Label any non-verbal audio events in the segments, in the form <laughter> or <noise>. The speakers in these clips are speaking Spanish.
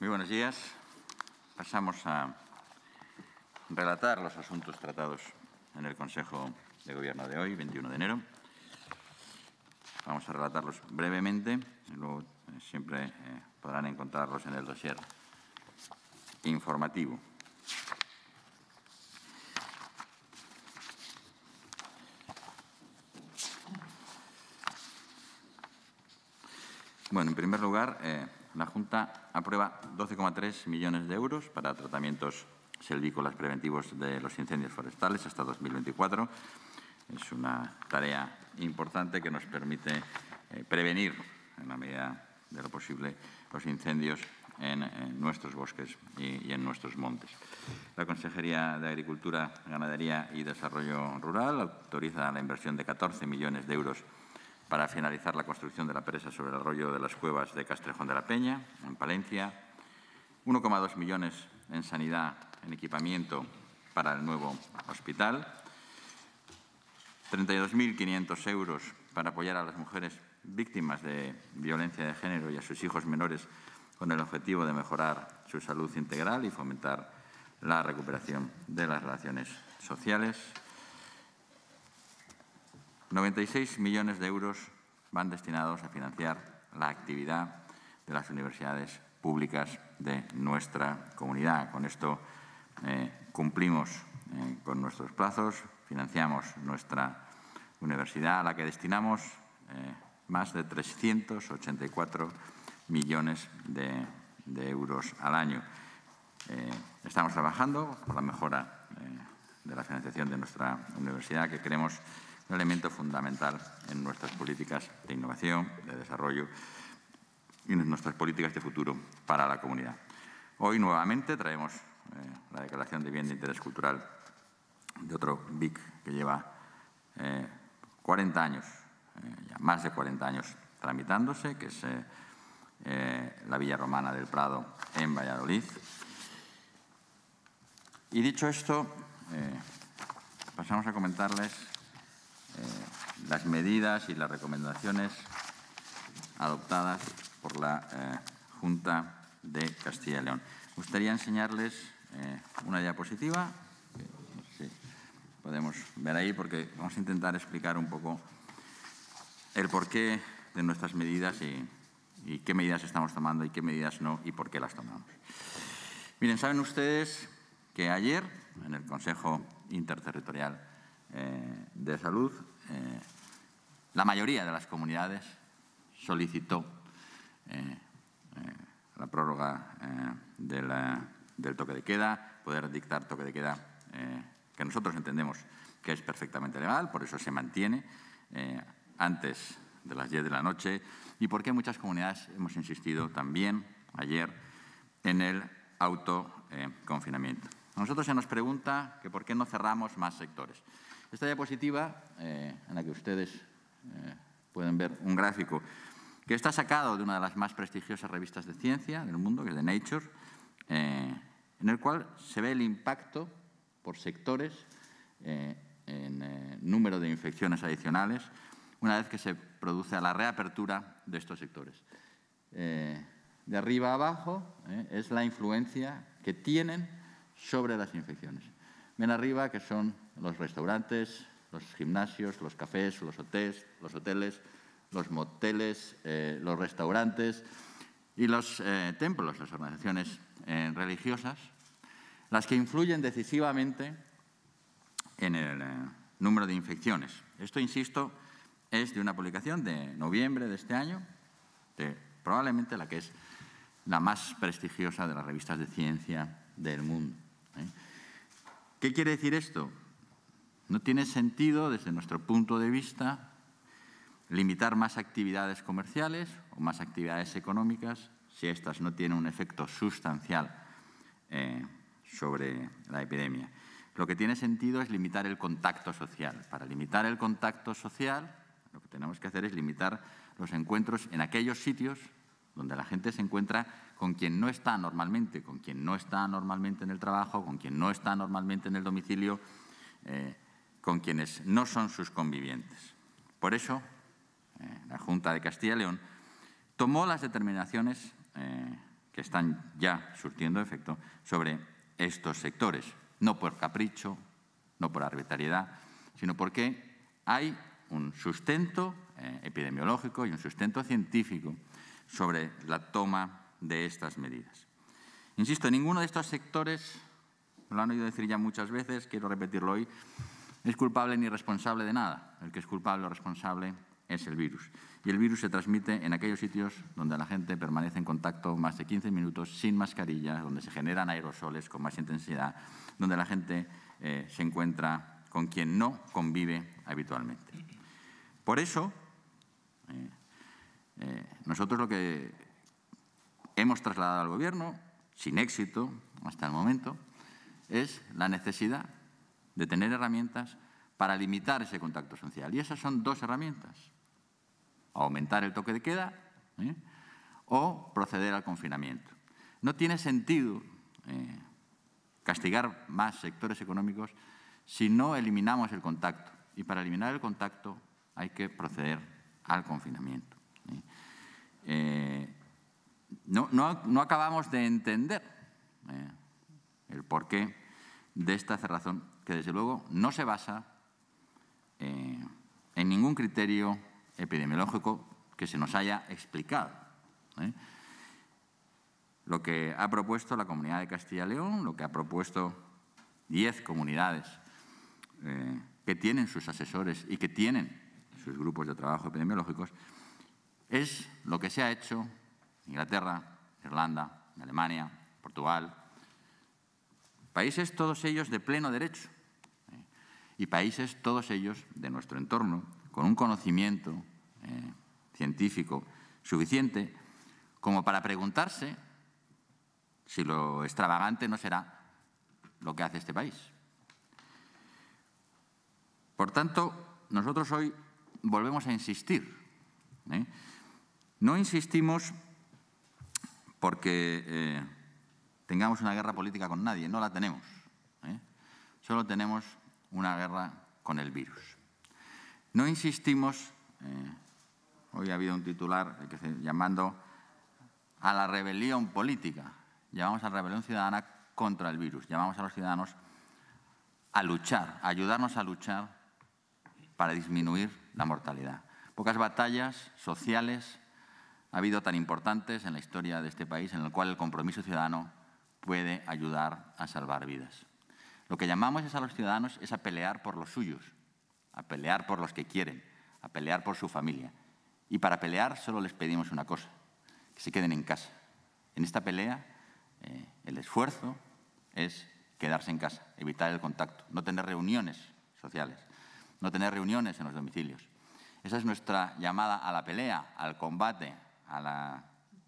Muy buenos días. Pasamos a relatar los asuntos tratados en el Consejo de Gobierno de hoy, 21 de enero. Vamos a relatarlos brevemente, luego eh, siempre eh, podrán encontrarlos en el dossier informativo. Bueno, en primer lugar, eh, la Junta aprueba 12,3 millones de euros para tratamientos selvícolas preventivos de los incendios forestales hasta 2024. Es una tarea importante que nos permite eh, prevenir, en la medida de lo posible, los incendios en, nuestros bosques y, y, en nuestros montes. La Consejería de Agricultura, Ganadería y Desarrollo Rural autoriza la inversión de 14 millones de euros para finalizar la construcción de la presa sobre el arroyo de las cuevas de Castrejón de la Peña, en Palencia, 1,2 millones en sanidad, en equipamiento para el nuevo hospital, 32.500 euros para apoyar a las mujeres víctimas de violencia de género y a sus hijos menores con el objetivo de mejorar su salud integral y fomentar la recuperación de las relaciones sociales. 96 millones de euros van destinados a financiar la actividad de las universidades públicas de nuestra comunidad. Con esto eh, cumplimos eh, con nuestros plazos, financiamos nuestra universidad a la que destinamos eh, más de 384 millones de, euros al año. estamos trabajando por la mejora de la financiación de nuestra universidad que queremos un elemento fundamental en nuestras políticas de innovación, de desarrollo y en nuestras políticas de futuro para la comunidad. Hoy nuevamente traemos eh, la Declaración de Bien de Interés Cultural de otro BIC que lleva 40 eh, años, eh, ya más de 40 años tramitándose, que es la Villa Romana del Prado en Valladolid. Y dicho esto, pasamos a comentarles eh, las medidas y las recomendaciones adoptadas por la eh, Junta de Castilla y León. Me gustaría enseñarles eh, una diapositiva, podemos ver ahí, porque vamos a intentar explicar un poco el porqué de nuestras medidas y, y qué medidas estamos tomando y qué medidas no y por qué las tomamos. Miren, saben ustedes que ayer en el Consejo Interterritorial eh, de Salud, eh, la mayoría de las comunidades solicitó eh, la prórroga del toque de queda, poder dictar toque de queda que nosotros entendemos que es perfectamente legal, por eso se mantiene antes de las 10 de la noche y porque muchas comunidades hemos insistido también ayer en el autoconfinamiento. a nosotros se nos pregunta que por qué no cerramos más sectores. Esta diapositiva, eh, en la que ustedes eh, pueden ver un gráfico, que está sacado de una de las más prestigiosas revistas de ciencia del mundo, que es de Nature, eh, en el cual se ve el impacto por sectores en número de infecciones adicionales una vez que se produce la reapertura de estos sectores. de arriba a abajo es la influencia que tienen sobre las infecciones. Ven arriba, que son los restaurantes, los gimnasios, los cafés, los hoteles, los, hoteles, los moteles, eh, los restaurantes y los eh, templos, las organizaciones eh, religiosas, las que influyen decisivamente en el número de infecciones. Esto, insisto, es de una publicación de noviembre de este año, probablemente la que es la más prestigiosa de las revistas de ciencia del mundo. ¿Qué quiere decir esto? No tiene sentido, desde nuestro punto de vista, limitar más actividades comerciales o más actividades económicas si estas no tienen un efecto sustancial eh, sobre la epidemia. Lo que tiene sentido es limitar el contacto social. Para limitar el contacto social, lo que tenemos que hacer es limitar los encuentros en aquellos sitios donde la gente se encuentra con quien no está normalmente, con quien no está normalmente en el trabajo, con quien no está normalmente en el domicilio, eh, con quienes no son sus convivientes. Por eso, eh, la Junta de Castilla y León tomó las determinaciones eh, que están ya surtiendo efecto sobre estos sectores, no por capricho, no por arbitrariedad, sino porque hay un sustento epidemiológico y un sustento científico sobre la toma de estas medidas. Insisto, ninguno de estos sectores, lo han oído decir ya muchas veces, quiero repetirlo hoy, es culpable ni responsable de nada. El que es culpable o responsable es el virus. Y el virus se transmite en aquellos sitios donde la gente permanece en contacto más de 15 minutos sin mascarilla, donde se generan aerosoles con más intensidad, donde la gente eh, se encuentra con quien no convive habitualmente. Por eso, eh, eh, nosotros lo que hemos trasladado al Gobierno, sin éxito hasta el momento, es la necesidad de tener herramientas para limitar ese contacto social. Y esas son dos herramientas. Aumentar el toque de queda ¿eh? o proceder al confinamiento. No tiene sentido eh, castigar más sectores económicos si no eliminamos el contacto. Y para eliminar el contacto hay que proceder al confinamiento. Eh, no, acabamos de entender eh, el porqué de esta cerrazón, que desde luego no se basa eh, en ningún criterio epidemiológico que se nos haya explicado. Lo que ha propuesto la Comunidad de Castilla y León, lo que ha propuesto 10 comunidades que tienen sus asesores y que tienen sus grupos de trabajo epidemiológicos, es lo que se ha hecho en Inglaterra, Irlanda, Alemania, Portugal, países todos ellos de pleno derecho ¿eh? y países todos ellos de nuestro entorno, con un conocimiento eh, científico suficiente como para preguntarse si lo extravagante no será lo que hace este país. Por tanto, nosotros hoy volvemos a insistir. ¿eh? No insistimos porque eh, tengamos una guerra política con nadie, no la tenemos. ¿eh? Solo tenemos una guerra con el virus. No insistimos, eh, hoy ha habido un titular que se, llamando a la rebelión política, llamamos a la rebelión ciudadana contra el virus, llamamos a los ciudadanos a luchar, a ayudarnos a luchar para disminuir la mortalidad. Pocas batallas sociales ha habido tan importantes en la historia de este país en el cual el compromiso ciudadano puede ayudar a salvar vidas. Lo que llamamos es a los ciudadanos es a pelear por los suyos, a pelear por los que quieren, a pelear por su familia. Y para pelear solo les pedimos una cosa, que se queden en casa. En esta pelea eh, el esfuerzo es quedarse en casa, evitar el contacto, no tener reuniones sociales, no tener reuniones en los domicilios. Esa es nuestra llamada a la pelea, al combate, a la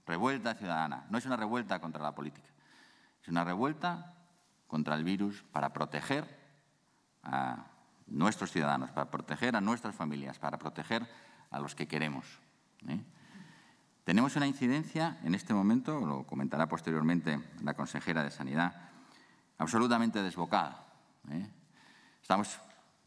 revuelta ciudadana. No es una revuelta contra la política, es una revuelta contra el virus para proteger a nuestros ciudadanos, para proteger a nuestras familias, para proteger a los que queremos. ¿eh? Tenemos una incidencia en este momento, lo comentará posteriormente la consejera de Sanidad, absolutamente desbocada. ¿eh? Estamos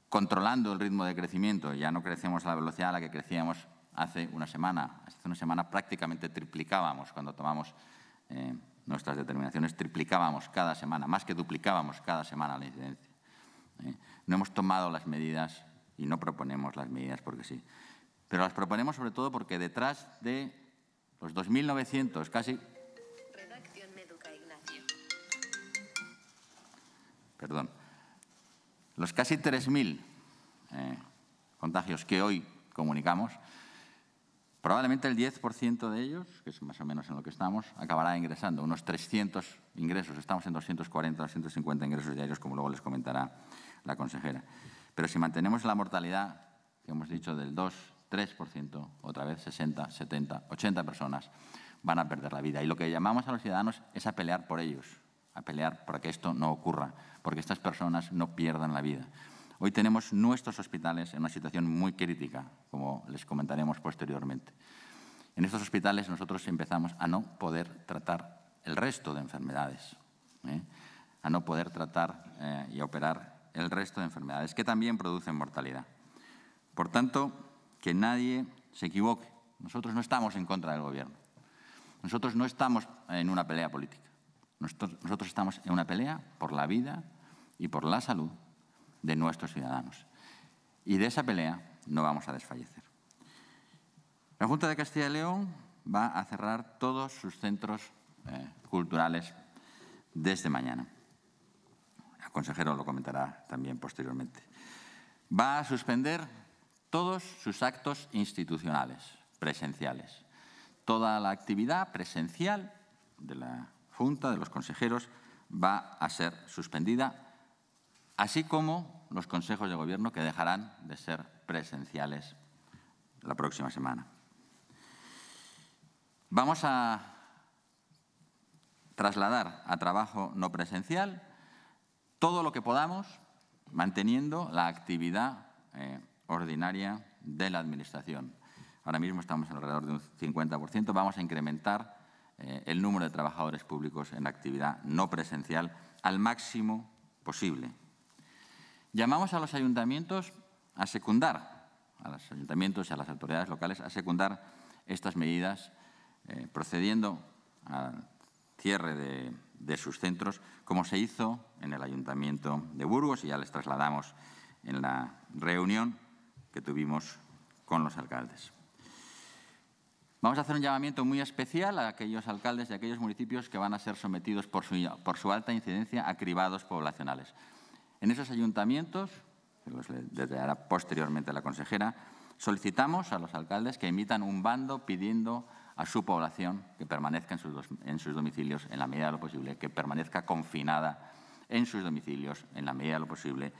controlando el ritmo de crecimiento, ya no crecemos a la velocidad a la que crecíamos hace una semana. Hace una semana prácticamente triplicábamos cuando tomamos eh, nuestras determinaciones, triplicábamos cada semana, más que duplicábamos cada semana la incidencia. Eh. no hemos tomado las medidas y no proponemos las medidas porque sí. Pero las proponemos sobre todo porque detrás de los 2.900, casi... Redacción Meduca Ignacio. Perdón. Los casi 3.000 eh, contagios que hoy comunicamos, Probablemente el 10% de ellos, que es más o menos en lo que estamos, acabará ingresando. Unos 300 ingresos, estamos en 240, 250 ingresos diarios, como luego les comentará la consejera. Pero si mantenemos la mortalidad, que hemos dicho, del 2, 3%, otra vez 60, 70, 80 personas van a perder la vida. Y lo que llamamos a los ciudadanos es a pelear por ellos, a pelear para que esto no ocurra, porque estas personas no pierdan la vida. Hoy tenemos nuestros hospitales en una situación muy crítica, como les comentaremos posteriormente. En estos hospitales nosotros empezamos a no poder tratar el resto de enfermedades, ¿eh? a no poder tratar eh, y operar el resto de enfermedades que también producen mortalidad. Por tanto, que nadie se equivoque. Nosotros no estamos en contra del Gobierno. Nosotros no estamos en una pelea política. nosotros estamos en una pelea por la vida y por la salud de nuestros ciudadanos. Y de esa pelea no vamos a desfallecer. La Junta de Castilla y León va a cerrar todos sus centros eh, culturales desde mañana. El consejero lo comentará también posteriormente. Va a suspender todos sus actos institucionales, presenciales. Toda la actividad presencial de la Junta, de los consejeros, va a ser suspendida así como los consejos de gobierno que dejarán de ser presenciales la próxima semana. Vamos a trasladar a trabajo no presencial todo lo que podamos, manteniendo la actividad eh, ordinaria de la Administración. Ahora mismo estamos alrededor de un 50%. Vamos a incrementar eh, el número de trabajadores públicos en actividad no presencial al máximo posible. Llamamos a los ayuntamientos a secundar, a los ayuntamientos y a las autoridades locales, a secundar estas medidas, eh, procediendo al cierre de, sus centros, como se hizo en el Ayuntamiento de Burgos y ya les trasladamos en la reunión que tuvimos con los alcaldes. Vamos a hacer un llamamiento muy especial a aquellos alcaldes de aquellos municipios que van a ser sometidos por su alta incidencia a cribados poblacionales. En esos ayuntamientos, que los detallará posteriormente la consejera, solicitamos a los alcaldes que emitan un bando pidiendo a su población que permanezca en sus, domicilios en la medida de lo posible, que permanezca confinada en sus domicilios en la medida de lo posible,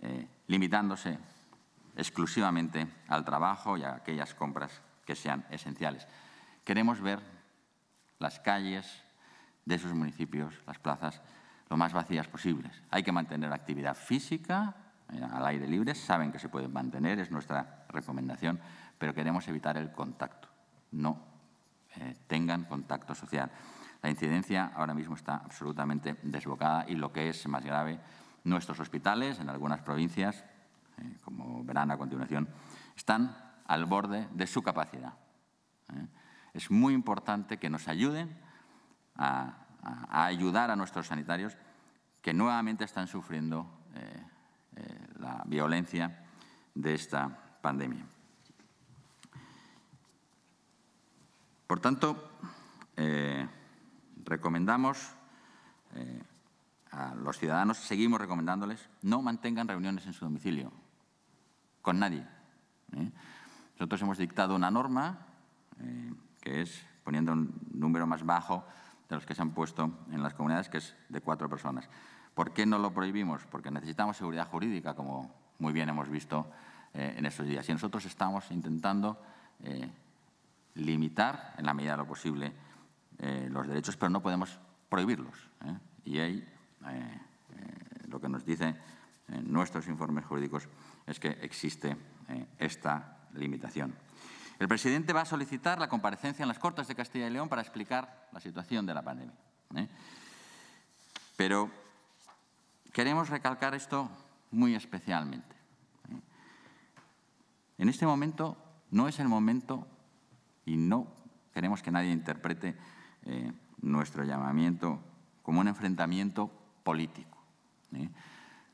eh, limitándose exclusivamente al trabajo y a aquellas compras que sean esenciales. Queremos ver las calles de esos municipios, las plazas, lo más vacías posibles. Hay que mantener actividad física eh, al aire libre, saben que se pueden mantener, es nuestra recomendación, pero queremos evitar el contacto. No eh, tengan contacto social. La incidencia ahora mismo está absolutamente desbocada y lo que es más grave, nuestros hospitales en algunas provincias, eh, como verán a continuación, están al borde de su capacidad. Es muy importante que nos ayuden a a, ayudar a nuestros sanitarios que nuevamente están sufriendo eh, eh, la violencia de esta pandemia. Por tanto, eh, recomendamos a los ciudadanos, seguimos recomendándoles, no mantengan reuniones en su domicilio, con nadie. Nosotros hemos dictado una norma, que es poniendo un número más bajo de los que se han puesto en las comunidades, que es de cuatro personas. ¿Por qué no lo prohibimos? Porque necesitamos seguridad jurídica, como muy bien hemos visto eh, en estos días. Y nosotros estamos intentando eh, limitar, en la medida de lo posible, eh, los derechos, pero no podemos prohibirlos. Y ahí lo que nos dicen nuestros informes jurídicos es que existe esta limitación. El presidente va a solicitar la comparecencia en las Cortes de Castilla y León para explicar la situación de la pandemia. ¿eh? Pero queremos recalcar esto muy especialmente. ¿eh? En este momento no es el momento y no queremos que nadie interprete eh, nuestro llamamiento como un enfrentamiento político,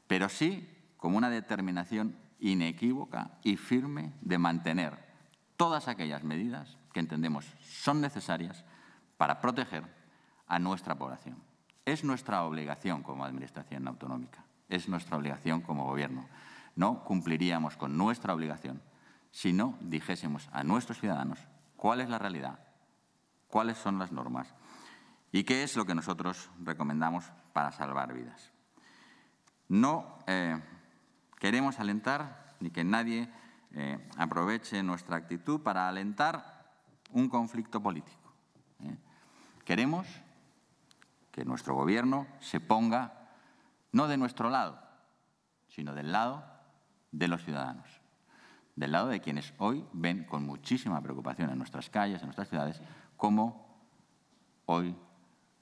pero sí como una determinación inequívoca y firme de mantener todas aquellas medidas que entendemos son necesarias para proteger a nuestra población. Es nuestra obligación como Administración autonómica, es nuestra obligación como Gobierno. No cumpliríamos con nuestra obligación si no dijésemos a nuestros ciudadanos cuál es la realidad, cuáles son las normas y qué es lo que nosotros recomendamos para salvar vidas. No eh, queremos alentar ni que nadie eh, aproveche nuestra actitud para alentar un conflicto político. Eh. Queremos que nuestro gobierno se ponga no de nuestro lado, sino del lado de los ciudadanos, del lado de quienes hoy ven con muchísima preocupación en nuestras calles, en nuestras ciudades, cómo hoy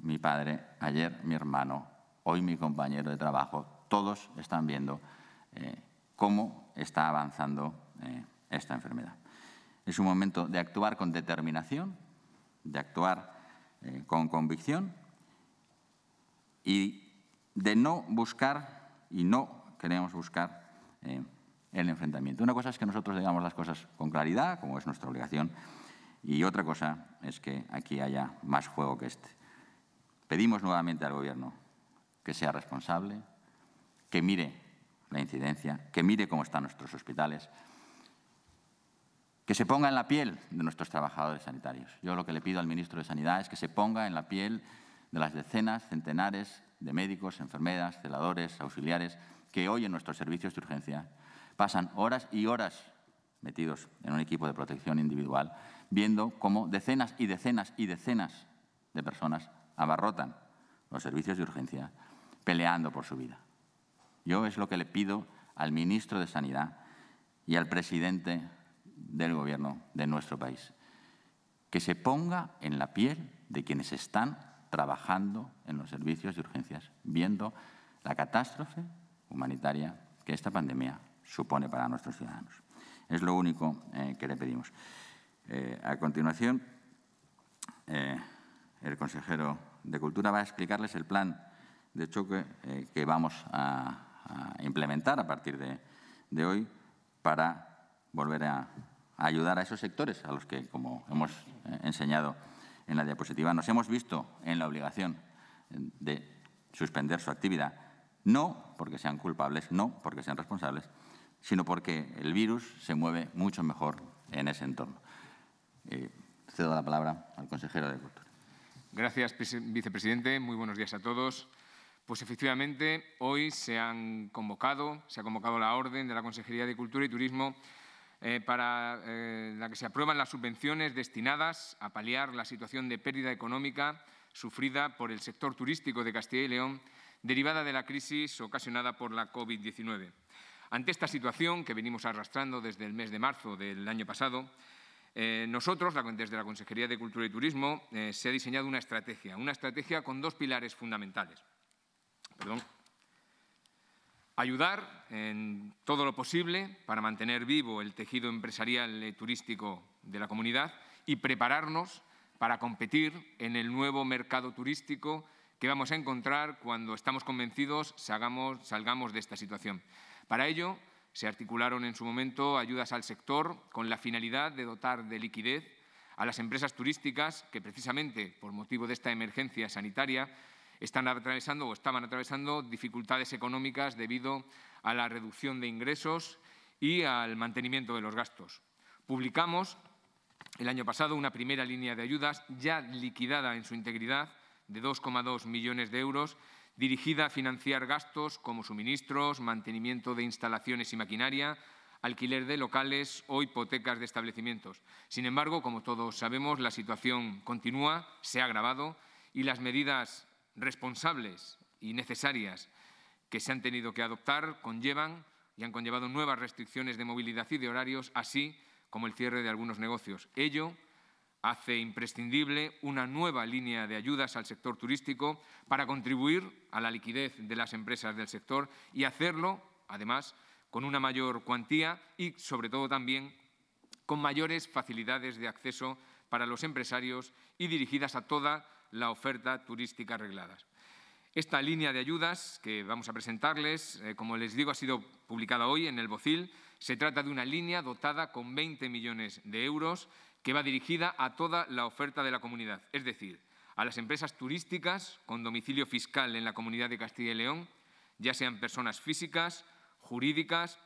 mi padre, ayer mi hermano, hoy mi compañero de trabajo, todos están viendo eh, cómo está avanzando eh, esta enfermedad. Es un momento de actuar con determinación, de actuar eh, con convicción y de no buscar, y no queremos buscar, eh, el enfrentamiento. Una cosa es que nosotros digamos las cosas con claridad, como es nuestra obligación, y otra cosa es que aquí haya más juego que este. Pedimos nuevamente al Gobierno que sea responsable, que mire la incidencia, que mire cómo están nuestros hospitales, que se ponga en la piel de nuestros trabajadores sanitarios. Yo lo que le pido al ministro de Sanidad es que se ponga en la piel de las decenas, centenares de médicos, enfermeras, celadores, auxiliares, que hoy en nuestros servicios de urgencia pasan horas y horas metidos en un equipo de protección individual, viendo cómo decenas y decenas y decenas de personas abarrotan los servicios de urgencia peleando por su vida. Yo es lo que le pido al ministro de Sanidad y al presidente del gobierno de nuestro país, que se ponga en la piel de quienes están trabajando en los servicios de urgencias, viendo la catástrofe humanitaria que esta pandemia supone para nuestros ciudadanos. Es lo único eh, que le pedimos. Eh, a continuación, eh, el consejero de Cultura va a explicarles el plan de choque que vamos a, implementar a partir de hoy para volver a a ayudar a esos sectores a los que, como hemos eh, enseñado en la diapositiva, nos hemos visto en la obligación eh, de suspender su actividad, no porque sean culpables, no porque sean responsables, sino porque el virus se mueve mucho mejor en ese entorno. Eh, cedo la palabra al consejero de Cultura. Gracias, vicepresidente. Muy buenos días a todos. Pues efectivamente, hoy se han convocado, se ha convocado la orden de la Consejería de Cultura y Turismo eh, para eh, la que se aprueban las subvenciones destinadas a paliar la situación de pérdida económica sufrida por el sector turístico de Castilla y León derivada de la crisis ocasionada por la COVID-19. Ante esta situación que venimos arrastrando desde el mes de marzo del año pasado, eh, nosotros, desde la Consejería de Cultura y Turismo, se ha diseñado una estrategia, una estrategia con dos pilares fundamentales. Perdón ayudar en todo lo posible para mantener vivo el tejido empresarial turístico de la comunidad y prepararnos para competir en el nuevo mercado turístico que vamos a encontrar cuando estamos convencidos salgamos de esta situación. Para ello, se articularon en su momento ayudas al sector con la finalidad de dotar de liquidez a las empresas turísticas que precisamente por motivo de esta emergencia sanitaria están atravesando o estaban atravesando dificultades económicas debido a la reducción de ingresos y al mantenimiento de los gastos. Publicamos el año pasado una primera línea de ayudas ya liquidada en su integridad de 2,2 millones de euros dirigida a financiar gastos como suministros, mantenimiento de instalaciones y maquinaria, alquiler de locales o hipotecas de establecimientos. Sin embargo, como todos sabemos, la situación continúa, se ha agravado y las medidas responsables y necesarias que se han tenido que adoptar conllevan y han conllevado nuevas restricciones de movilidad y de horarios, así como el cierre de algunos negocios. Ello hace imprescindible una nueva línea de ayudas al sector turístico para contribuir a la liquidez de las empresas del sector y hacerlo, además, con una mayor cuantía y, sobre todo, también con mayores facilidades de acceso para los empresarios y dirigidas a toda la oferta turística arreglada. Esta línea de ayudas que vamos a presentarles, eh, como les digo, ha sido publicada hoy en el Bocil. Se trata de una línea dotada con 20 millones de euros que va dirigida a toda la oferta de la comunidad, es decir, a las empresas turísticas con domicilio fiscal en la comunidad de Castilla y León, ya sean personas físicas, jurídicas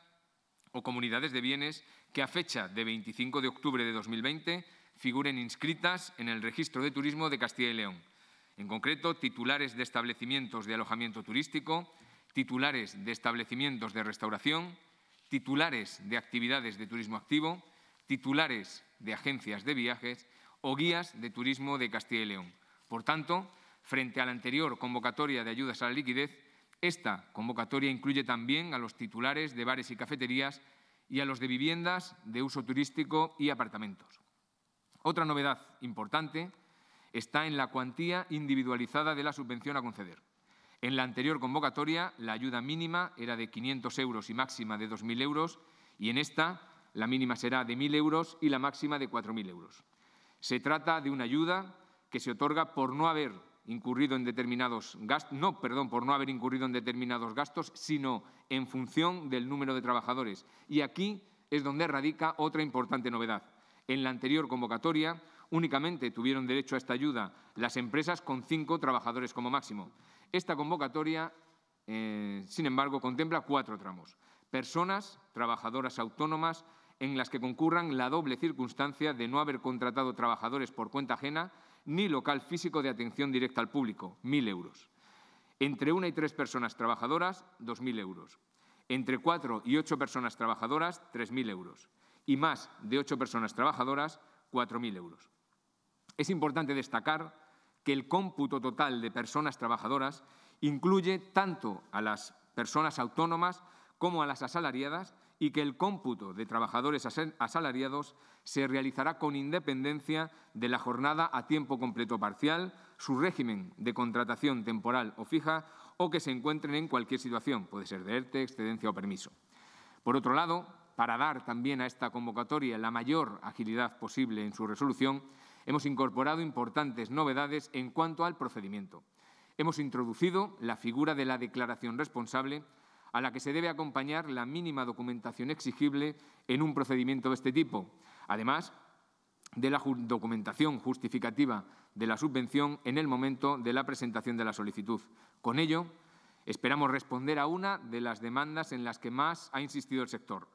o comunidades de bienes que a fecha de 25 de octubre de 2020 figuren inscritas en el Registro de Turismo de Castilla y León. En concreto, titulares de establecimientos de alojamiento turístico, titulares de establecimientos de restauración, titulares de actividades de turismo activo, titulares de agencias de viajes o guías de turismo de Castilla y León. Por tanto, frente a la anterior convocatoria de ayudas a la liquidez, esta convocatoria incluye también a los titulares de bares y cafeterías y a los de viviendas de uso turístico y apartamentos. Otra novedad importante está en la cuantía individualizada de la subvención a conceder. En la anterior convocatoria, la ayuda mínima era de 500 euros y máxima de 2.000 euros, y en esta la mínima será de 1.000 euros y la máxima de 4.000 euros. Se trata de una ayuda que se otorga por no haber incurrido en determinados gastos, no, perdón, por no haber incurrido en determinados gastos, sino en función del número de trabajadores. Y aquí es donde radica otra importante novedad. En la anterior convocatoria únicamente tuvieron derecho a esta ayuda las empresas con cinco trabajadores como máximo. Esta convocatoria, eh, sin embargo, contempla cuatro tramos. Personas, trabajadoras autónomas, en las que concurran la doble circunstancia de no haber contratado trabajadores por cuenta ajena ni local físico de atención directa al público, 1.000 euros. Entre una y tres personas trabajadoras, 2.000 euros. Entre cuatro y ocho personas trabajadoras, 3.000 euros y más de ocho personas trabajadoras, 4.000 euros. Es importante destacar que el cómputo total de personas trabajadoras incluye tanto a las personas autónomas como a las asalariadas y que el cómputo de trabajadores asalariados se realizará con independencia de la jornada a tiempo completo parcial, su régimen de contratación temporal o fija o que se encuentren en cualquier situación, puede ser de ERTE, excedencia o permiso. Por otro lado, para dar también a esta convocatoria la mayor agilidad posible en su resolución, hemos incorporado importantes novedades en cuanto al procedimiento. Hemos introducido la figura de la declaración responsable, a la que se debe acompañar la mínima documentación exigible en un procedimiento de este tipo, además de la documentación justificativa de la subvención en el momento de la presentación de la solicitud. Con ello, esperamos responder a una de las demandas en las que más ha insistido el sector,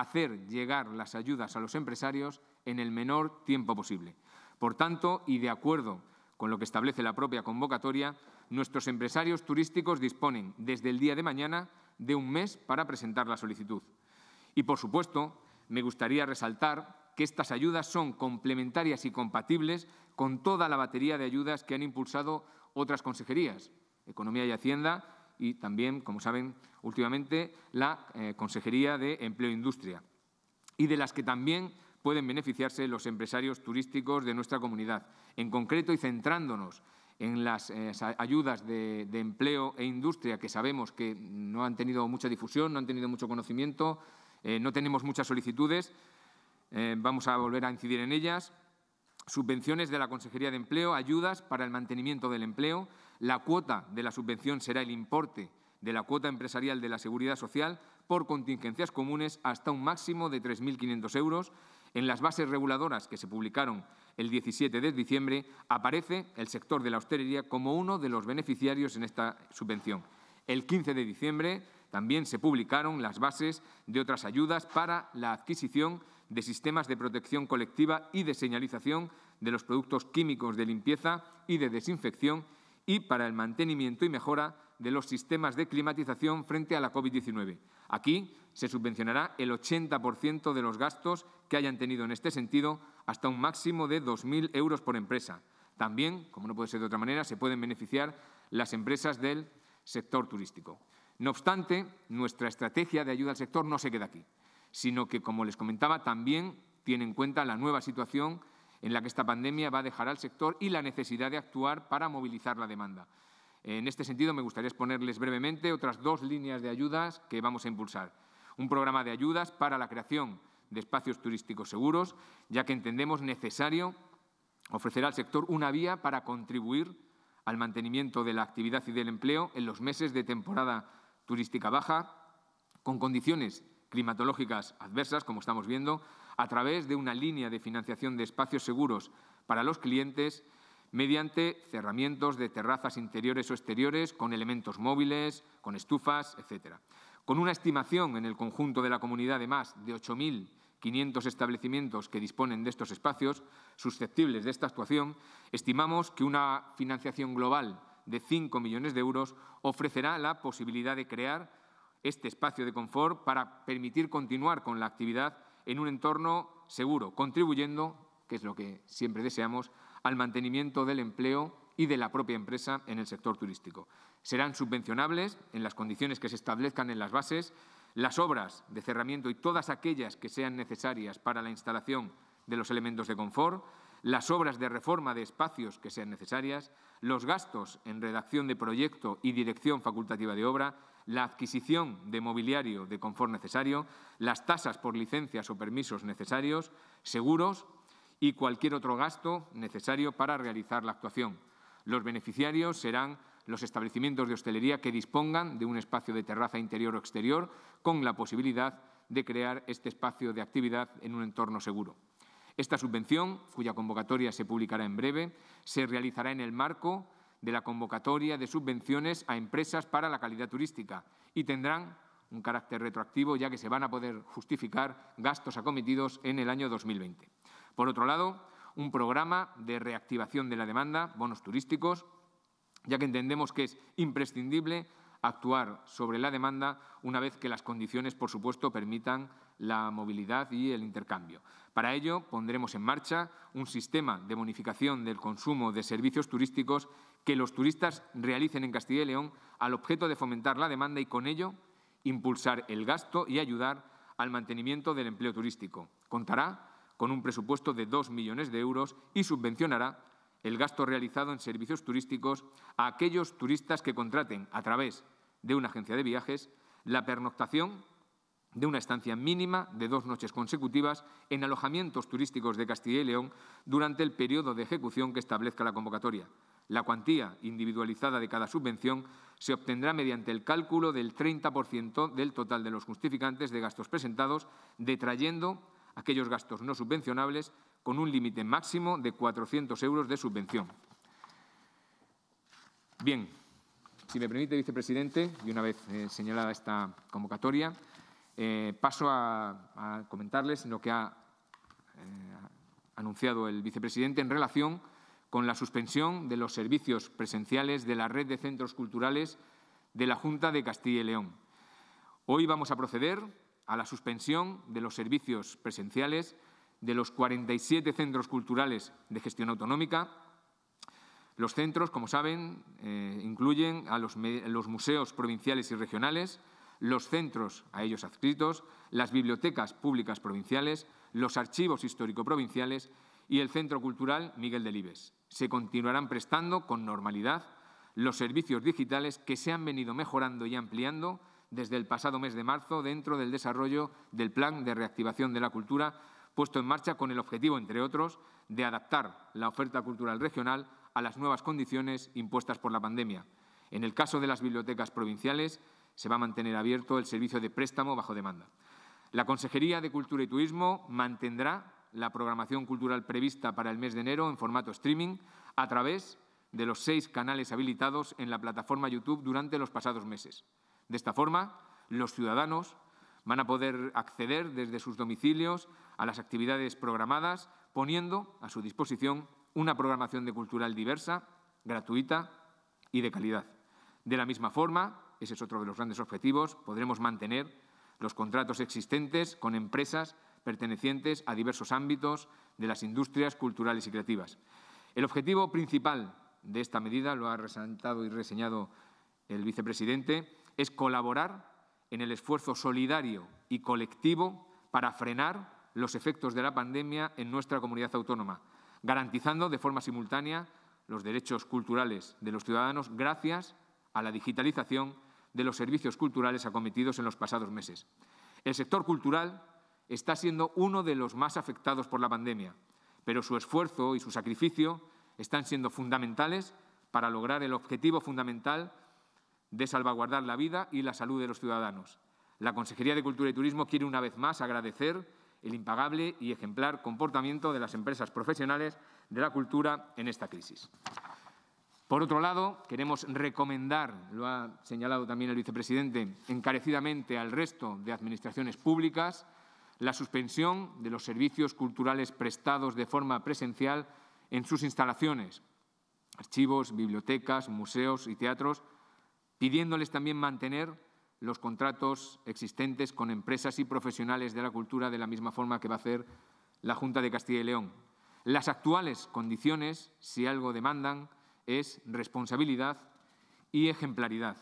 hacer llegar las ayudas a los empresarios en el menor tiempo posible. Por tanto, y de acuerdo con lo que establece la propia convocatoria, nuestros empresarios turísticos disponen desde el día de mañana de un mes para presentar la solicitud. Y, por supuesto, me gustaría resaltar que estas ayudas son complementarias y compatibles con toda la batería de ayudas que han impulsado otras consejerías, Economía y Hacienda, y también, como saben, últimamente la eh, Consejería de Empleo e Industria, y de las que también pueden beneficiarse los empresarios turísticos de nuestra comunidad. En concreto y centrándonos en las eh, ayudas de, empleo e industria que sabemos que no han tenido mucha difusión, no han tenido mucho conocimiento, eh, no tenemos muchas solicitudes, vamos a volver a incidir en ellas, subvenciones de la Consejería de Empleo, ayudas para el mantenimiento del empleo, la cuota de la subvención será el importe de la cuota empresarial de la seguridad social por contingencias comunes hasta un máximo de 3.500 euros. En las bases reguladoras que se publicaron el 17 de diciembre aparece el sector de la hostelería como uno de los beneficiarios en esta subvención. El 15 de diciembre también se publicaron las bases de otras ayudas para la adquisición de sistemas de protección colectiva y de señalización de los productos químicos de limpieza y de desinfección y para el mantenimiento y mejora de los sistemas de climatización frente a la COVID-19. Aquí se subvencionará el 80% de los gastos que hayan tenido en este sentido hasta un máximo de 2.000 euros por empresa. También, como no puede ser de otra manera, se pueden beneficiar las empresas del sector turístico. No obstante, nuestra estrategia de ayuda al sector no se queda aquí, sino que, como les comentaba, también tiene en cuenta la nueva situación en la que esta pandemia va a dejar al sector y la necesidad de actuar para movilizar la demanda. En este sentido, me gustaría exponerles brevemente otras dos líneas de ayudas que vamos a impulsar. Un programa de ayudas para la creación de espacios turísticos seguros, ya que entendemos necesario ofrecer al sector una vía para contribuir al mantenimiento de la actividad y del empleo en los meses de temporada turística baja, con condiciones climatológicas adversas, como estamos viendo, a través de una línea de financiación de espacios seguros para los clientes mediante cerramientos de terrazas interiores o exteriores con elementos móviles, con estufas, etc. Con una estimación en el conjunto de la comunidad de más de 8.500 establecimientos que disponen de estos espacios susceptibles de esta actuación, estimamos que una financiación global de 5 millones de euros ofrecerá la posibilidad de crear este espacio de confort para permitir continuar con la actividad en un entorno seguro, contribuyendo, que es lo que siempre deseamos, al mantenimiento del empleo y de la propia empresa en el sector turístico. Serán subvencionables en las condiciones que se establezcan en las bases las obras de cerramiento y todas aquellas que sean necesarias para la instalación de los elementos de confort, las obras de reforma de espacios que sean necesarias, los gastos en redacción de proyecto y dirección facultativa de obra, la adquisición de mobiliario de confort necesario, las tasas por licencias o permisos necesarios, seguros y cualquier otro gasto necesario para realizar la actuación. Los beneficiarios serán los establecimientos de hostelería que dispongan de un espacio de terraza interior o exterior con la posibilidad de crear este espacio de actividad en un entorno seguro. Esta subvención, cuya convocatoria se publicará en breve, se realizará en el marco de la convocatoria de subvenciones a empresas para la calidad turística y tendrán un carácter retroactivo ya que se van a poder justificar gastos acometidos en el año 2020. Por otro lado, un programa de reactivación de la demanda, bonos turísticos, ya que entendemos que es imprescindible actuar sobre la demanda una vez que las condiciones, por supuesto, permitan la movilidad y el intercambio. Para ello, pondremos en marcha un sistema de bonificación del consumo de servicios turísticos que los turistas realicen en Castilla y León al objeto de fomentar la demanda y con ello impulsar el gasto y ayudar al mantenimiento del empleo turístico. Contará con un presupuesto de dos millones de euros y subvencionará el gasto realizado en servicios turísticos a aquellos turistas que contraten a través de una agencia de viajes la pernoctación de una estancia mínima de dos noches consecutivas en alojamientos turísticos de Castilla y León durante el periodo de ejecución que establezca la convocatoria. La cuantía individualizada de cada subvención se obtendrá mediante el cálculo del 30% del total de los justificantes de gastos presentados, detrayendo aquellos gastos no subvencionables con un límite máximo de 400 euros de subvención. Bien, si me permite, vicepresidente, y una vez eh, señalada esta convocatoria, eh, paso a, comentarles lo que ha eh, anunciado el vicepresidente en relación con la suspensión de los servicios presenciales de la red de centros culturales de la Junta de Castilla y León. Hoy vamos a proceder a la suspensión de los servicios presenciales de los 47 centros culturales de gestión autonómica. Los centros, como saben, eh, incluyen a los museos provinciales y regionales, los centros a ellos adscritos, las bibliotecas públicas provinciales, los archivos histórico-provinciales y el Centro Cultural Miguel Delibes. Se continuarán prestando con normalidad los servicios digitales que se han venido mejorando y ampliando desde el pasado mes de marzo dentro del desarrollo del Plan de Reactivación de la Cultura, puesto en marcha con el objetivo, entre otros, de adaptar la oferta cultural regional a las nuevas condiciones impuestas por la pandemia. En el caso de las bibliotecas provinciales, se va a mantener abierto el servicio de préstamo bajo demanda. La Consejería de Cultura y Turismo mantendrá la programación cultural prevista para el mes de enero en formato streaming a través de los seis canales habilitados en la plataforma YouTube durante los pasados meses. De esta forma, los ciudadanos van a poder acceder desde sus domicilios a las actividades programadas, poniendo a su disposición una programación de cultural diversa, gratuita y de calidad. De la misma forma, ese es otro de los grandes objetivos, podremos mantener los contratos existentes con empresas pertenecientes a diversos ámbitos de las industrias culturales y creativas. El objetivo principal de esta medida, lo ha resaltado y reseñado el vicepresidente, es colaborar en el esfuerzo solidario y colectivo para frenar los efectos de la pandemia en nuestra comunidad autónoma, garantizando de forma simultánea los derechos culturales de los ciudadanos gracias a la digitalización de los servicios culturales acometidos en los pasados meses. El sector cultural está siendo uno de los más afectados por la pandemia, pero su esfuerzo y su sacrificio están siendo fundamentales para lograr el objetivo fundamental de salvaguardar la vida y la salud de los ciudadanos. La Consejería de Cultura y Turismo quiere una vez más agradecer el impagable y ejemplar comportamiento de las empresas profesionales de la cultura en esta crisis. Por otro lado, queremos recomendar, lo ha señalado también el vicepresidente, encarecidamente al resto de administraciones públicas, la suspensión de los servicios culturales prestados de forma presencial en sus instalaciones, archivos, bibliotecas, museos y teatros, pidiéndoles también mantener los contratos existentes con empresas y profesionales de la cultura de la misma forma que va a hacer la Junta de Castilla y León. Las actuales condiciones, si algo demandan, es responsabilidad y ejemplaridad.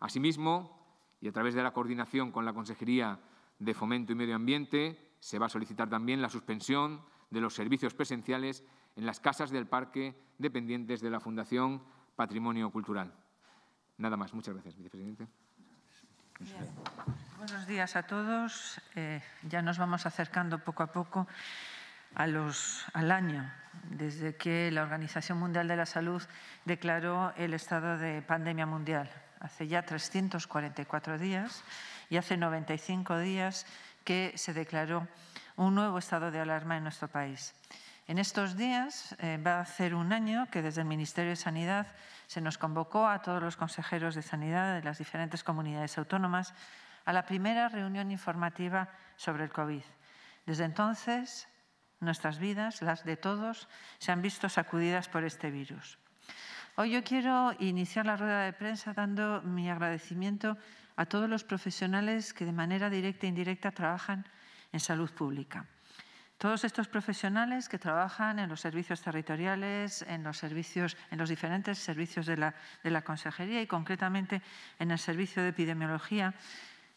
Asimismo, y a través de la coordinación con la Consejería de Fomento y Medio Ambiente, se va a solicitar también la suspensión de los servicios presenciales en las casas del parque dependientes de la Fundación Patrimonio Cultural. Nada más. Muchas gracias, vicepresidente. Buenos días a todos. Eh, ya nos vamos acercando poco a poco a los, al año desde que la Organización Mundial de la Salud declaró el estado de pandemia mundial. Hace ya 344 días y hace 95 días que se declaró un nuevo estado de alarma en nuestro país. En estos días eh, va a ser un año que desde el Ministerio de Sanidad se nos convocó a todos los consejeros de sanidad de las diferentes comunidades autónomas a la primera reunión informativa sobre el COVID. Desde entonces Nuestras vidas, las de todos, se han visto sacudidas por este virus. Hoy yo quiero iniciar la rueda de prensa dando mi agradecimiento a todos los profesionales que de manera directa e indirecta trabajan en salud pública. Todos estos profesionales que trabajan en los servicios territoriales, en los, servicios, en los diferentes servicios de la, de la Consejería y concretamente en el Servicio de Epidemiología,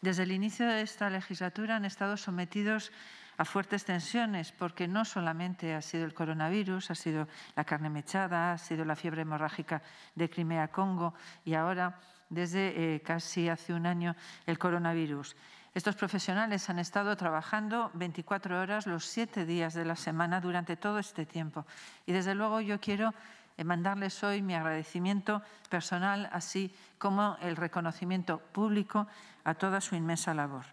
desde el inicio de esta legislatura han estado sometidos a fuertes tensiones, porque no solamente ha sido el coronavirus, ha sido la carne mechada, ha sido la fiebre hemorrágica de Crimea-Congo y ahora, desde eh, casi hace un año, el coronavirus. Estos profesionales han estado trabajando 24 horas los siete días de la semana durante todo este tiempo. Y desde luego yo quiero eh, mandarles hoy mi agradecimiento personal, así como el reconocimiento público a toda su inmensa labor.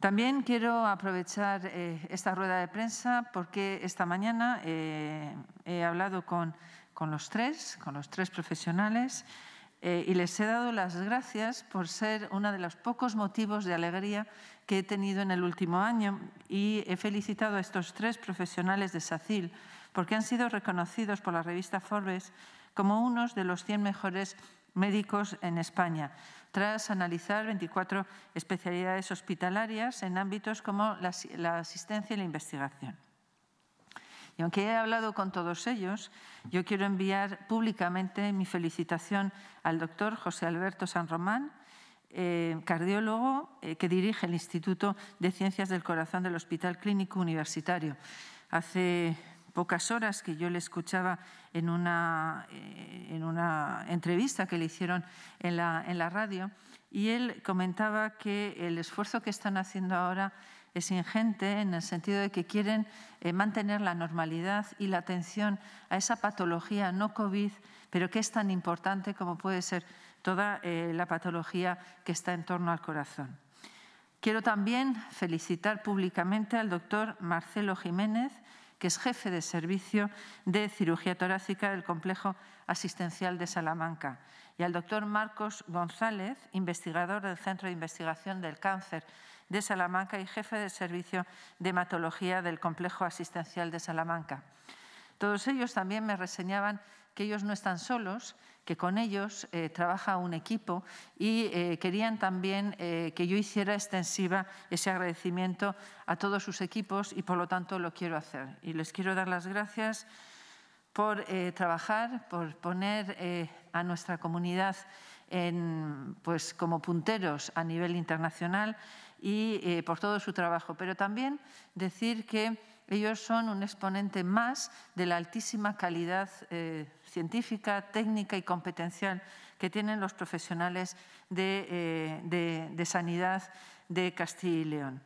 También quiero aprovechar eh, esta rueda de prensa porque esta mañana eh, he hablado con, con, los tres, con los tres profesionales, eh, y les he dado las gracias por ser uno de los pocos motivos de alegría que he tenido en el último año y he felicitado a estos tres profesionales de SACIL porque han sido reconocidos por la revista Forbes como unos de los 100 mejores médicos en España, tras analizar 24 especialidades hospitalarias en ámbitos como la, asistencia y la investigación. Y aunque he hablado con todos ellos, yo quiero enviar públicamente mi felicitación al doctor José Alberto San Román, eh, cardiólogo eh, que dirige el Instituto de Ciencias del Corazón del Hospital Clínico Universitario. Hace pocas horas que yo le escuchaba en una, eh, en una entrevista que le hicieron en la, radio, y él comentaba que el esfuerzo que están haciendo ahora es ingente en el sentido de que quieren eh, mantener la normalidad y la atención a esa patología no COVID, pero que es tan importante como puede ser toda eh, la patología que está en torno al corazón. Quiero también felicitar públicamente al doctor Marcelo Jiménez, que es jefe de servicio de cirugía torácica del Complejo Asistencial de Salamanca, y al doctor Marcos González, investigador del Centro de Investigación del Cáncer de Salamanca y jefe de servicio de hematología del Complejo Asistencial de Salamanca. Todos ellos también me reseñaban que ellos no están solos, que con ellos eh, trabaja un equipo y eh, querían también eh, que yo hiciera extensiva ese agradecimiento a todos sus equipos y por lo tanto lo quiero hacer. Y les quiero dar las gracias por trabajar, por poner a nuestra comunidad pues, como punteros a nivel internacional y por todo su trabajo. Pero también decir que ellos son un exponente más de la altísima calidad científica, técnica y competencial que tienen los profesionales eh, de, sanidad de Castilla y León.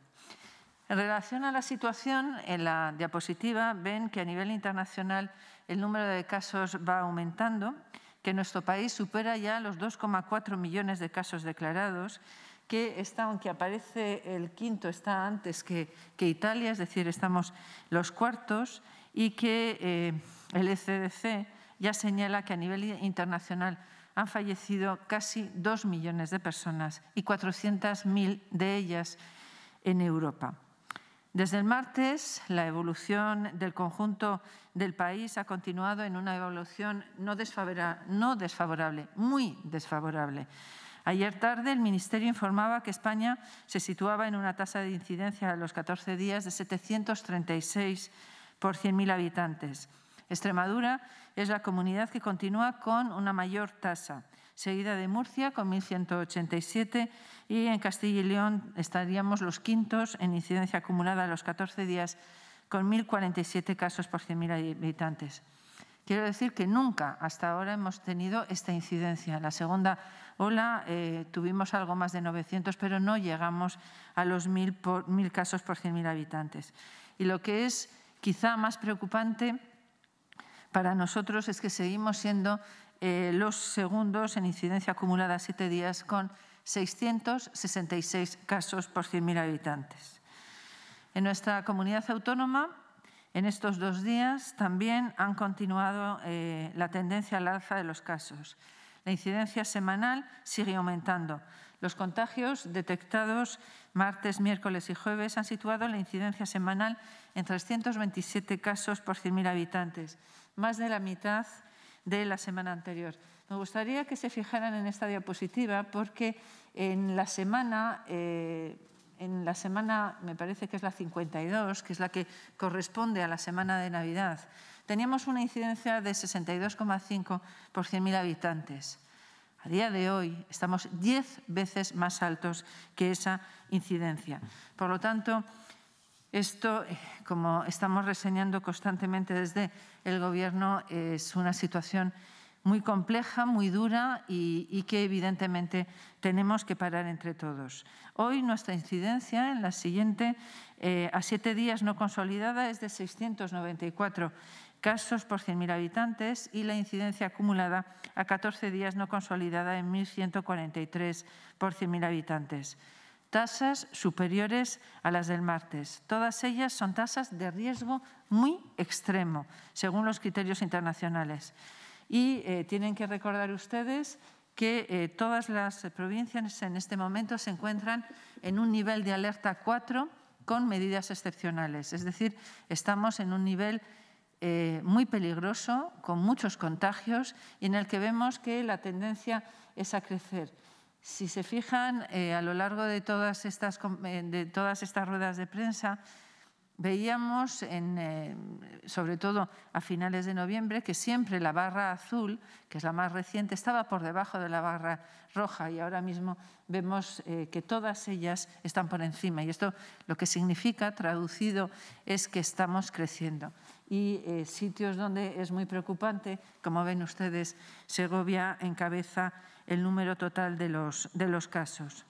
En relación a la situación, en la diapositiva ven que a nivel internacional el número de casos va aumentando, que nuestro país supera ya los 2,4 millones de casos declarados, que está, aunque aparece el quinto, está antes que, Italia, es decir, estamos los cuartos, y que eh, el ECDC ya señala que a nivel internacional han fallecido casi 2 millones de personas y 400.000 de ellas en Europa. Desde el martes, la evolución del conjunto del país ha continuado en una evolución no, no desfavorable, muy desfavorable. Ayer tarde, el Ministerio informaba que España se situaba en una tasa de incidencia a los 14 días de 736 por 100.000 habitantes. Extremadura es la comunidad que continúa con una mayor tasa, seguida de Murcia con 1.187 y en Castilla y León estaríamos los quintos en incidencia acumulada a los 14 días con 1.047 casos por 100.000 habitantes. Quiero decir que nunca hasta ahora hemos tenido esta incidencia. La segunda ola eh, tuvimos algo más de 900, pero no llegamos a los 1.000 casos por 100.000 habitantes. Y lo que es quizá más preocupante para nosotros es que seguimos siendo eh, los segundos en incidencia acumulada a siete días con 666 casos por 100.000 habitantes. En nuestra comunidad autónoma, en estos dos días también han continuado eh, la tendencia al alza de los casos. La incidencia semanal sigue aumentando. Los contagios detectados martes, miércoles y jueves han situado la incidencia semanal en 327 casos por 100.000 habitantes, más de la mitad de la semana anterior. Me gustaría que se fijaran en esta diapositiva porque en la semana, eh, en la semana me parece que es la 52, que es la que corresponde a la semana de Navidad, teníamos una incidencia de 62,5 por 100.000 habitantes. A día de hoy estamos 10 veces más altos que esa incidencia. Por lo tanto, esto, como estamos reseñando constantemente desde el Gobierno, es una situación muy compleja, muy dura y, que evidentemente tenemos que parar entre todos. Hoy nuestra incidencia en la siguiente eh, a siete días no consolidada es de 694 casos por 100.000 habitantes y la incidencia acumulada a 14 días no consolidada en 1.143 por 100.000 habitantes tasas superiores a las del martes. Todas ellas son tasas de riesgo muy extremo, según los criterios internacionales. Y eh, tienen que recordar ustedes que eh, todas las provincias en este momento se encuentran en un nivel de alerta 4 con medidas excepcionales. Es decir, estamos en un nivel eh, muy peligroso, con muchos contagios, y en el que vemos que la tendencia es a crecer. Si se fijan, eh, a lo largo de todas, estas, eh, de todas estas ruedas de prensa, veíamos, eh, sobre todo a finales de noviembre, que siempre la barra azul, que es la más reciente, estaba por debajo de la barra roja y ahora mismo vemos que todas ellas están por encima. Y esto lo que significa, traducido, es que estamos creciendo. Y sitios donde es muy preocupante, como ven ustedes, Segovia encabeza el número total de los, de los casos.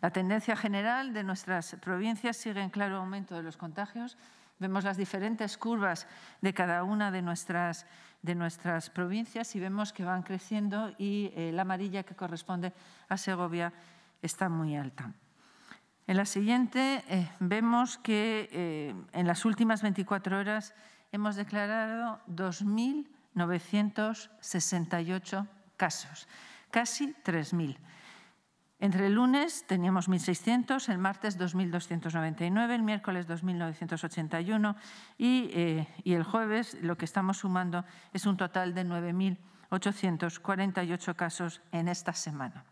La tendencia general de nuestras provincias sigue en claro aumento de los contagios. Vemos las diferentes curvas de cada una de nuestras, de nuestras provincias y vemos que van creciendo y eh, la amarilla que corresponde a Segovia está muy alta. En la siguiente eh, vemos que eh, en las últimas 24 horas hemos declarado 2.968 casos, casi 3.000. Entre el lunes teníamos 1.600, el martes 2.299, el miércoles 2.981 y, eh, y el jueves lo que estamos sumando es un total de 9.848 casos en esta semana.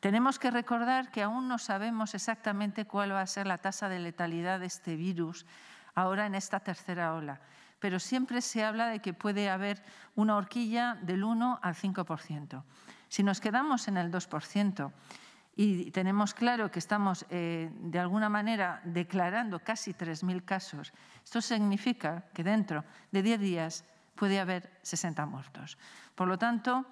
Tenemos que recordar que aún no sabemos exactamente cuál va a ser la tasa de letalidad de este virus ahora en esta tercera ola pero siempre se habla de que puede haber una horquilla del 1 al 5%. Si nos quedamos en el 2% y tenemos claro que estamos, eh, de alguna manera, declarando casi 3.000 casos, esto significa que dentro de 10 días puede haber 60 muertos. Por lo tanto,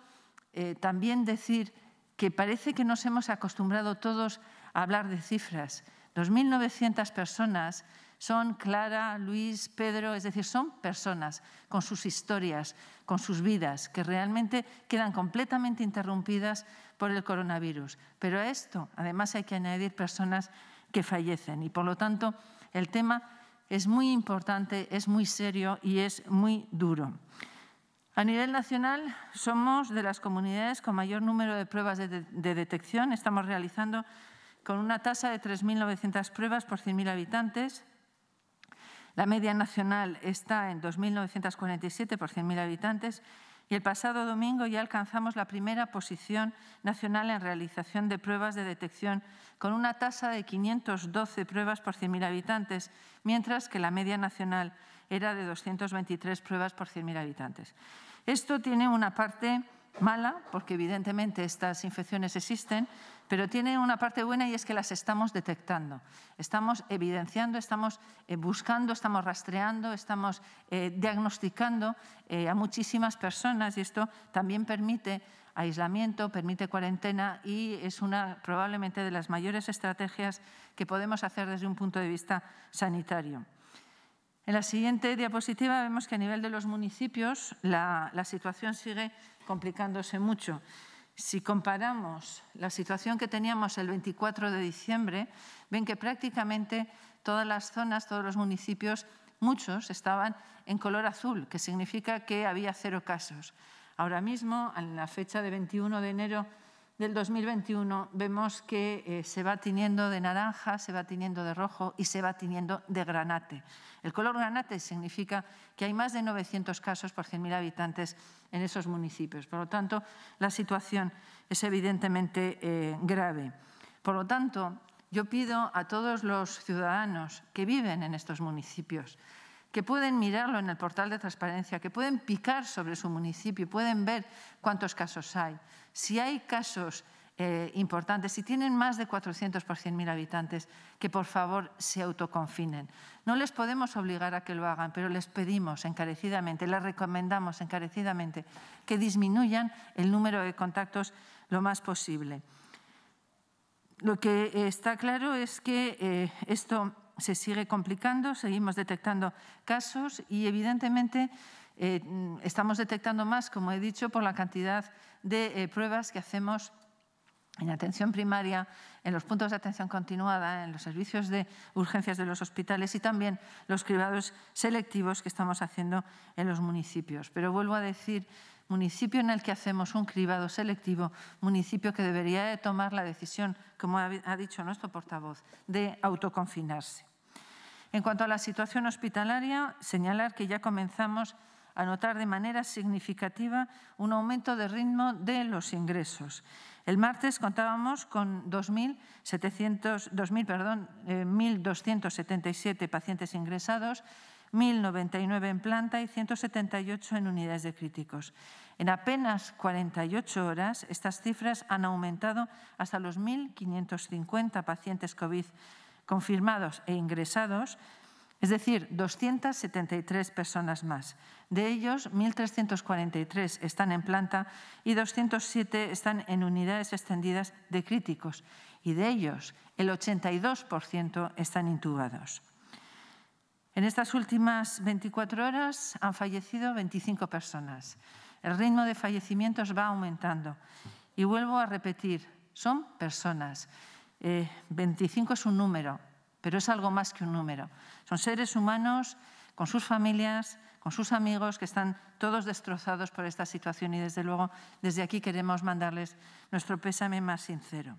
eh, también decir que parece que nos hemos acostumbrado todos a hablar de cifras. 2.900 personas son Clara, Luis, Pedro, es decir, son personas con sus historias, con sus vidas, que realmente quedan completamente interrumpidas por el coronavirus. Pero a esto, además, hay que añadir personas que fallecen y, por lo tanto, el tema es muy importante, es muy serio y es muy duro. A nivel nacional, somos de las comunidades con mayor número de pruebas de, detección. Estamos realizando con una tasa de 3.900 pruebas por 100.000 habitantes. La media nacional está en 2.947 por 100.000 habitantes y el pasado domingo ya alcanzamos la primera posición nacional en realización de pruebas de detección con una tasa de 512 pruebas por 100.000 habitantes, mientras que la media nacional era de 223 pruebas por 100.000 habitantes. Esto tiene una parte mala, porque evidentemente estas infecciones existen, pero tiene una parte buena y es que las estamos detectando, estamos evidenciando, estamos eh, buscando, estamos rastreando, estamos eh, diagnosticando eh, a muchísimas personas y esto también permite aislamiento, permite cuarentena y es una probablemente de las mayores estrategias que podemos hacer desde un punto de vista sanitario. En la siguiente diapositiva vemos que a nivel de los municipios la situación sigue complicándose mucho. Si comparamos la situación que teníamos el 24 de diciembre, ven que prácticamente todas las zonas, todos los municipios, muchos estaban en color azul, que significa que había cero casos. Ahora mismo, en la fecha de 21 de enero del 2021 vemos que eh, se va tiniendo de naranja, se va tiniendo de rojo y se va tiniendo de granate. El color granate significa que hay más de 900 casos por 100.000 habitantes en esos municipios. Por lo tanto, la situación es evidentemente eh, grave. Por lo tanto, yo pido a todos los ciudadanos que viven en estos municipios que pueden mirarlo en el portal de transparencia, que pueden picar sobre su municipio, pueden ver cuántos casos hay. Si hay casos eh, importantes, si tienen más de 400 por 100.000 habitantes, que por favor se autoconfinen. No les podemos obligar a que lo hagan, pero les pedimos encarecidamente, les recomendamos encarecidamente que disminuyan el número de contactos lo más posible. Lo que está claro es que eh, esto se sigue complicando, seguimos detectando casos y evidentemente eh, estamos detectando más, como he dicho, por la cantidad de eh, pruebas que hacemos en atención primaria, en los puntos de atención continuada, en los servicios de urgencias de los hospitales y también los cribados selectivos que estamos haciendo en los municipios. Pero vuelvo a decir, municipio en el que hacemos un cribado selectivo, municipio que debería tomar la decisión, como ha dicho nuestro portavoz, de autoconfinarse. En cuanto a la situación hospitalaria, señalar que ya comenzamos a notar de manera significativa un aumento de ritmo de los ingresos. El martes contábamos con 2.277 eh, pacientes ingresados, 1.099 en planta y 178 en unidades de críticos. En apenas 48 horas, estas cifras han aumentado hasta los 1.550 pacientes COVID confirmados e ingresados, es decir, 273 personas más. De ellos, 1.343 están en planta y 207 están en unidades extendidas de críticos y de ellos el 82% están intubados. En estas últimas 24 horas han fallecido 25 personas. El ritmo de fallecimientos va aumentando y vuelvo a repetir, son personas. 25 eh, es un número, pero es algo más que un número. Son seres humanos con sus familias, con sus amigos, que están todos destrozados por esta situación y desde luego desde aquí queremos mandarles nuestro pésame más sincero.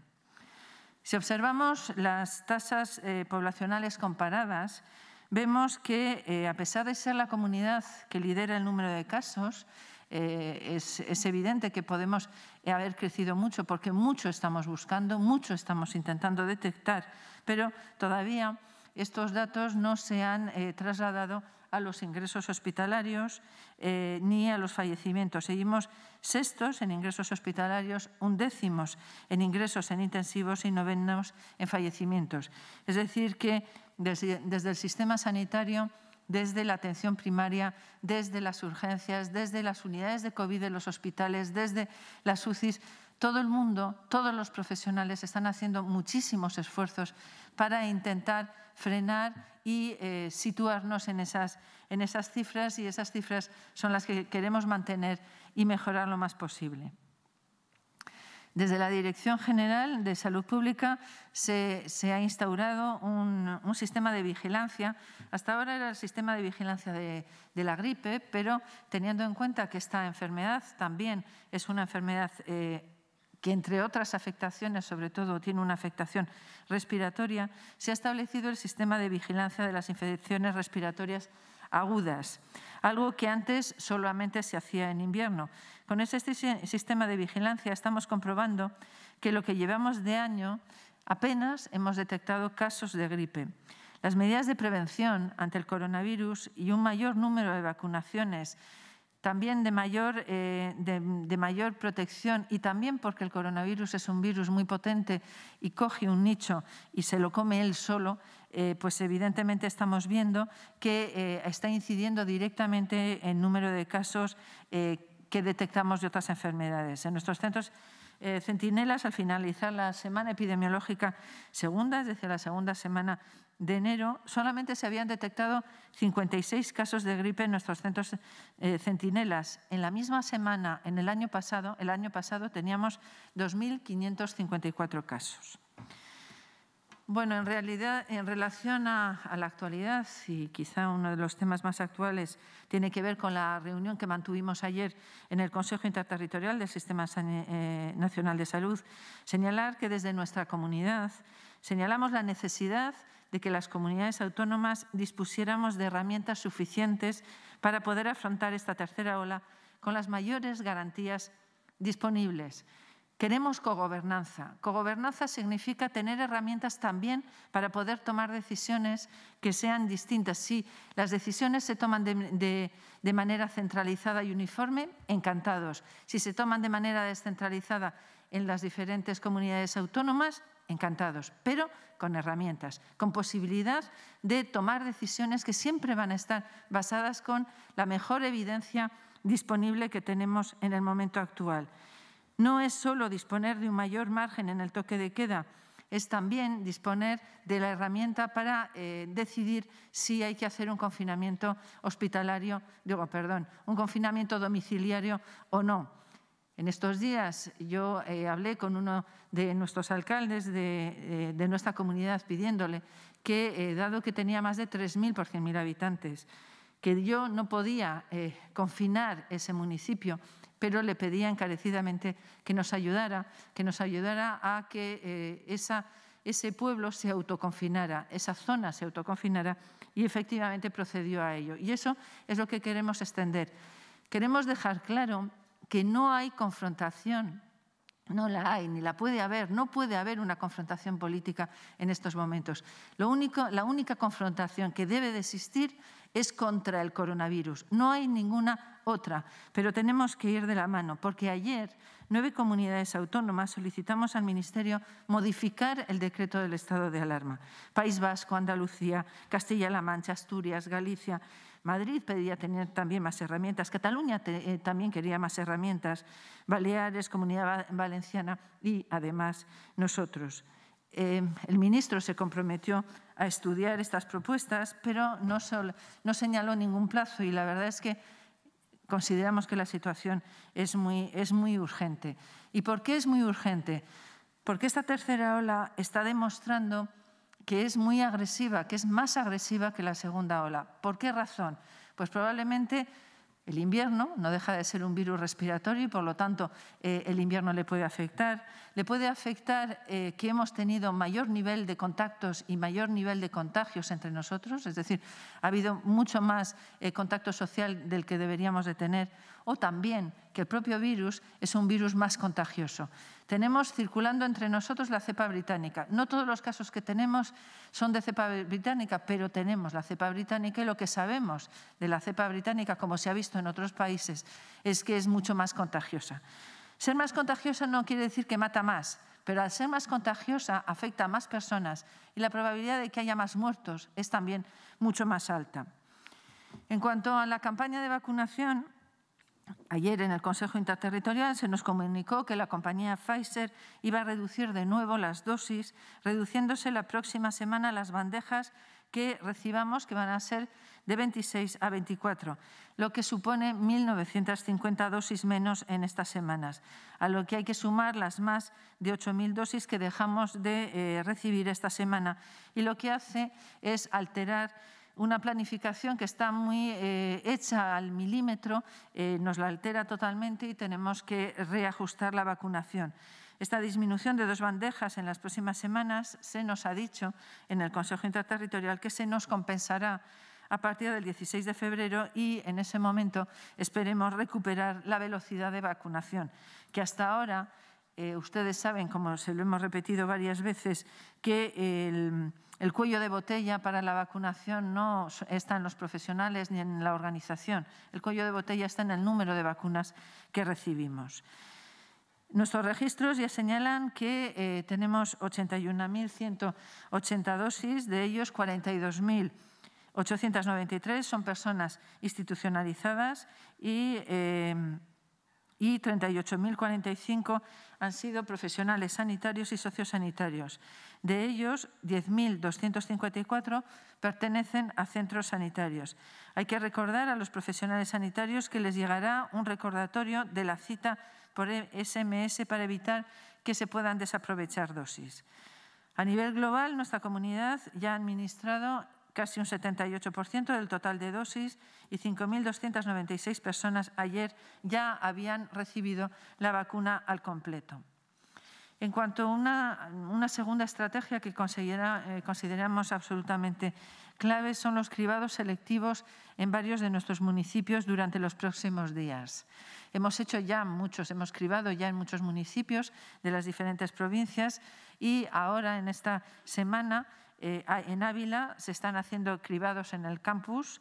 Si observamos las tasas eh, poblacionales comparadas, vemos que eh, a pesar de ser la comunidad que lidera el número de casos, eh, es, evidente que podemos haber crecido mucho porque mucho estamos buscando, mucho estamos intentando detectar, pero todavía estos datos no se han eh, trasladado a los ingresos hospitalarios eh, ni a los fallecimientos. Seguimos sextos en ingresos hospitalarios, undécimos en ingresos en intensivos y novenos en fallecimientos. Es decir, que desde el sistema sanitario desde la atención primaria, desde las urgencias, desde las unidades de COVID en los hospitales, desde las UCIs. Todo el mundo, todos los profesionales están haciendo muchísimos esfuerzos para intentar frenar y eh, situarnos en esas cifras y esas cifras son las que queremos mantener y mejorar lo más posible. Desde la Dirección General de Salud Pública se, ha instaurado un, sistema de vigilancia. Hasta ahora era el sistema de vigilancia de, la gripe, pero teniendo en cuenta que esta enfermedad también es una enfermedad eh, que entre otras afectaciones, sobre todo tiene una afectación respiratoria, se ha establecido el sistema de vigilancia de las infecciones respiratorias agudas, algo que antes solamente se hacía en invierno. Con este sistema de vigilancia estamos comprobando que lo que llevamos de año apenas hemos detectado casos de gripe. Las medidas de prevención ante el coronavirus y un mayor número de vacunaciones también de mayor, eh, de, mayor, protección y también porque el coronavirus es un virus muy potente y coge un nicho y se lo come él solo, eh, pues evidentemente estamos viendo que eh, está incidiendo directamente en número de casos que detectamos de otras enfermedades. En nuestros centros centinelas, al finalizar la semana epidemiológica segunda, es decir, la segunda semana de enero solamente se habían detectado 56 casos de gripe en nuestros centros eh, centinelas. En la misma semana, en el año pasado, el año pasado teníamos 2.554 casos. Bueno, en realidad, en relación a, a, la actualidad, y quizá uno de los temas más actuales tiene que ver con la reunión que mantuvimos ayer en el Consejo Interterritorial del Sistema eh, Nacional de Salud, señalar que desde nuestra comunidad señalamos la necesidad de que las comunidades autónomas dispusiéramos de herramientas suficientes para poder afrontar esta tercera ola con las mayores garantías disponibles. Queremos cogobernanza. Cogobernanza significa tener herramientas también para poder tomar decisiones que sean distintas. Si las decisiones se toman de, manera centralizada y uniforme, encantados. Si se toman de manera descentralizada en las diferentes comunidades autónomas, encantados, pero con herramientas, con posibilidad de tomar decisiones que siempre van a estar basadas con la mejor evidencia disponible que tenemos en el momento actual. No es solo disponer de un mayor margen en el toque de queda, es también disponer de la herramienta para eh, decidir si hay que hacer un confinamiento hospitalario, digo, perdón, un confinamiento domiciliario o no. En estos días yo eh, hablé con uno de nuestros alcaldes de, eh, nuestra comunidad pidiéndole que, eh, dado que tenía más de 3.000 por 100.000 habitantes, que yo no podía confinar ese municipio, pero le pedía encarecidamente que nos ayudara, que nos ayudara a que ese pueblo se autoconfinara, esa zona se autoconfinara, y efectivamente procedió a ello. Y eso es lo que queremos extender. Queremos dejar claro que no hay confrontación. No la hay, ni la puede haber, no puede haber una confrontación política en estos momentos. único, la única confrontación que debe de existir es contra el coronavirus, no hay ninguna otra, pero tenemos que ir de la mano, porque ayer nueve comunidades autónomas solicitamos al Ministerio modificar el decreto del estado de alarma. País Vasco, Andalucía, Castilla-La Mancha, Asturias, Galicia, Madrid pedía tener también más herramientas, Cataluña eh, también quería más herramientas, Baleares, Comunidad Valenciana y además nosotros. Em, el ministro se comprometió a estudiar estas propuestas, pero no, señaló ningún plazo y la verdad es que consideramos que la situación es muy, es muy urgente. ¿Y por qué es muy urgente? Porque esta tercera ola está demostrando que es muy agresiva, que es más agresiva que la segunda ola. ¿Por qué razón? Pues probablemente el invierno no deja de ser un virus respiratorio y por lo tanto eh, el invierno le puede afectar. Le puede afectar eh, que hemos tenido mayor nivel de contactos y mayor nivel de contagios entre nosotros, es decir, ha habido mucho más eh, contacto social del que deberíamos de tener o también que el propio virus es un virus más contagioso. Tenemos circulando entre nosotros la cepa británica. No todos los casos que tenemos son de cepa británica, pero tenemos la cepa británica y lo que sabemos de la cepa británica, como se ha visto en otros países, es que es mucho más contagiosa. Ser más contagiosa no quiere decir que mata más, pero al ser más contagiosa afecta a más personas y la probabilidad de que haya más muertos es también mucho más alta. En cuanto a la campaña de vacunación, Ayer en el Consejo Interterritorial se nos comunicó que la compañía Pfizer iba a reducir de nuevo las dosis, reduciéndose la próxima semana las bandejas que recibamos, que van a ser de 26 a 24, lo que supone 1.950 dosis menos en estas semanas, a lo que hay que sumar las más de 8.000 dosis que dejamos de eh, recibir esta semana y lo que hace es alterar una planificación que está muy eh, hecha al milímetro, eh, nos la altera totalmente y tenemos que reajustar la vacunación. Esta disminución de dos bandejas en las próximas semanas se nos ha dicho en el Consejo Interterritorial que se nos compensará a partir del 16 de febrero y en ese momento esperemos recuperar la velocidad de vacunación, que hasta ahora eh, ustedes saben, como se lo hemos repetido varias veces, que el, cuello de botella para la vacunación no está en los profesionales ni en la organización. El cuello de botella está en el número de vacunas que recibimos. Nuestros registros ya señalan que eh, tenemos 81.180 dosis, de ellos 42.893 son personas institucionalizadas y eh, y 38.045 han sido profesionales sanitarios y sociosanitarios. De ellos, 10.254 pertenecen a centros sanitarios. Hay que recordar a los profesionales sanitarios que les llegará un recordatorio de la cita por SMS para evitar que se puedan desaprovechar dosis. A nivel global, nuestra comunidad ya ha administrado casi un 78% del total de dosis y 5.296 personas ayer ya habían recibido la vacuna al completo. En cuanto a una, segunda estrategia que eh, consideramos absolutamente clave son los cribados selectivos en varios de nuestros municipios durante los próximos días. Hemos hecho ya muchos, hemos cribado ya en muchos municipios de las diferentes provincias y ahora en esta semana eh, ah, en Ávila se están haciendo cribados en el campus,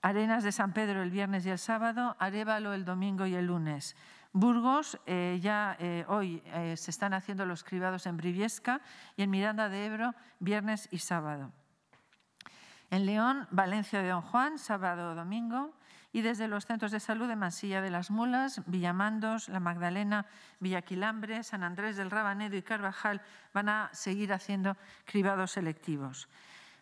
Arenas de San Pedro el viernes y el sábado, Arevalo el domingo y el lunes. Burgos, eh, ya eh, hoy se están haciendo los cribados en Briviesca y en Miranda de Ebro viernes y sábado. En León, Valencia de Don Juan, sábado o domingo y desde los centros de salud de Mansilla de las Mulas, Villamandos, La Magdalena, Villaquilambre, San Andrés del Rabanedo y Carvajal van a seguir haciendo cribados selectivos.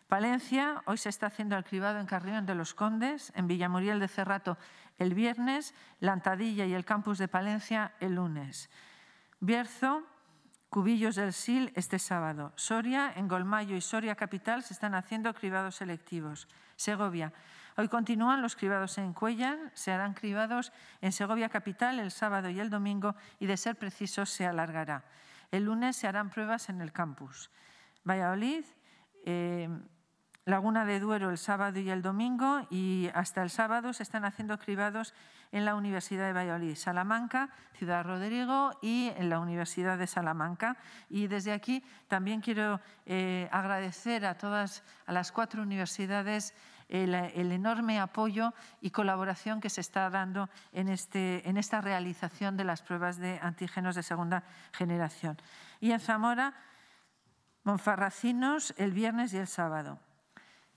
Palencia, hoy se está haciendo el cribado en Carrión de los Condes, en Villamuriel de Cerrato el viernes, Lantadilla y el campus de Palencia el lunes. Bierzo, Cubillos del SIL este sábado. Soria, en Golmayo y Soria Capital se están haciendo cribados selectivos. Segovia, Hoy continúan los cribados en Cuellan, se harán cribados en Segovia Capital el sábado y el domingo y, de ser preciso, se alargará. El lunes se harán pruebas en el campus. Valladolid, eh, Laguna de Duero el sábado y el domingo y hasta el sábado se están haciendo cribados en la Universidad de Valladolid, Salamanca, Ciudad Rodrigo y en la Universidad de Salamanca. Y desde aquí también quiero eh, agradecer a todas a las cuatro universidades el, enorme apoyo y colaboración que se está dando este, en, esta realización de las pruebas de antígenos de segunda generación. Y en Zamora, Monfarracinos el viernes y el sábado.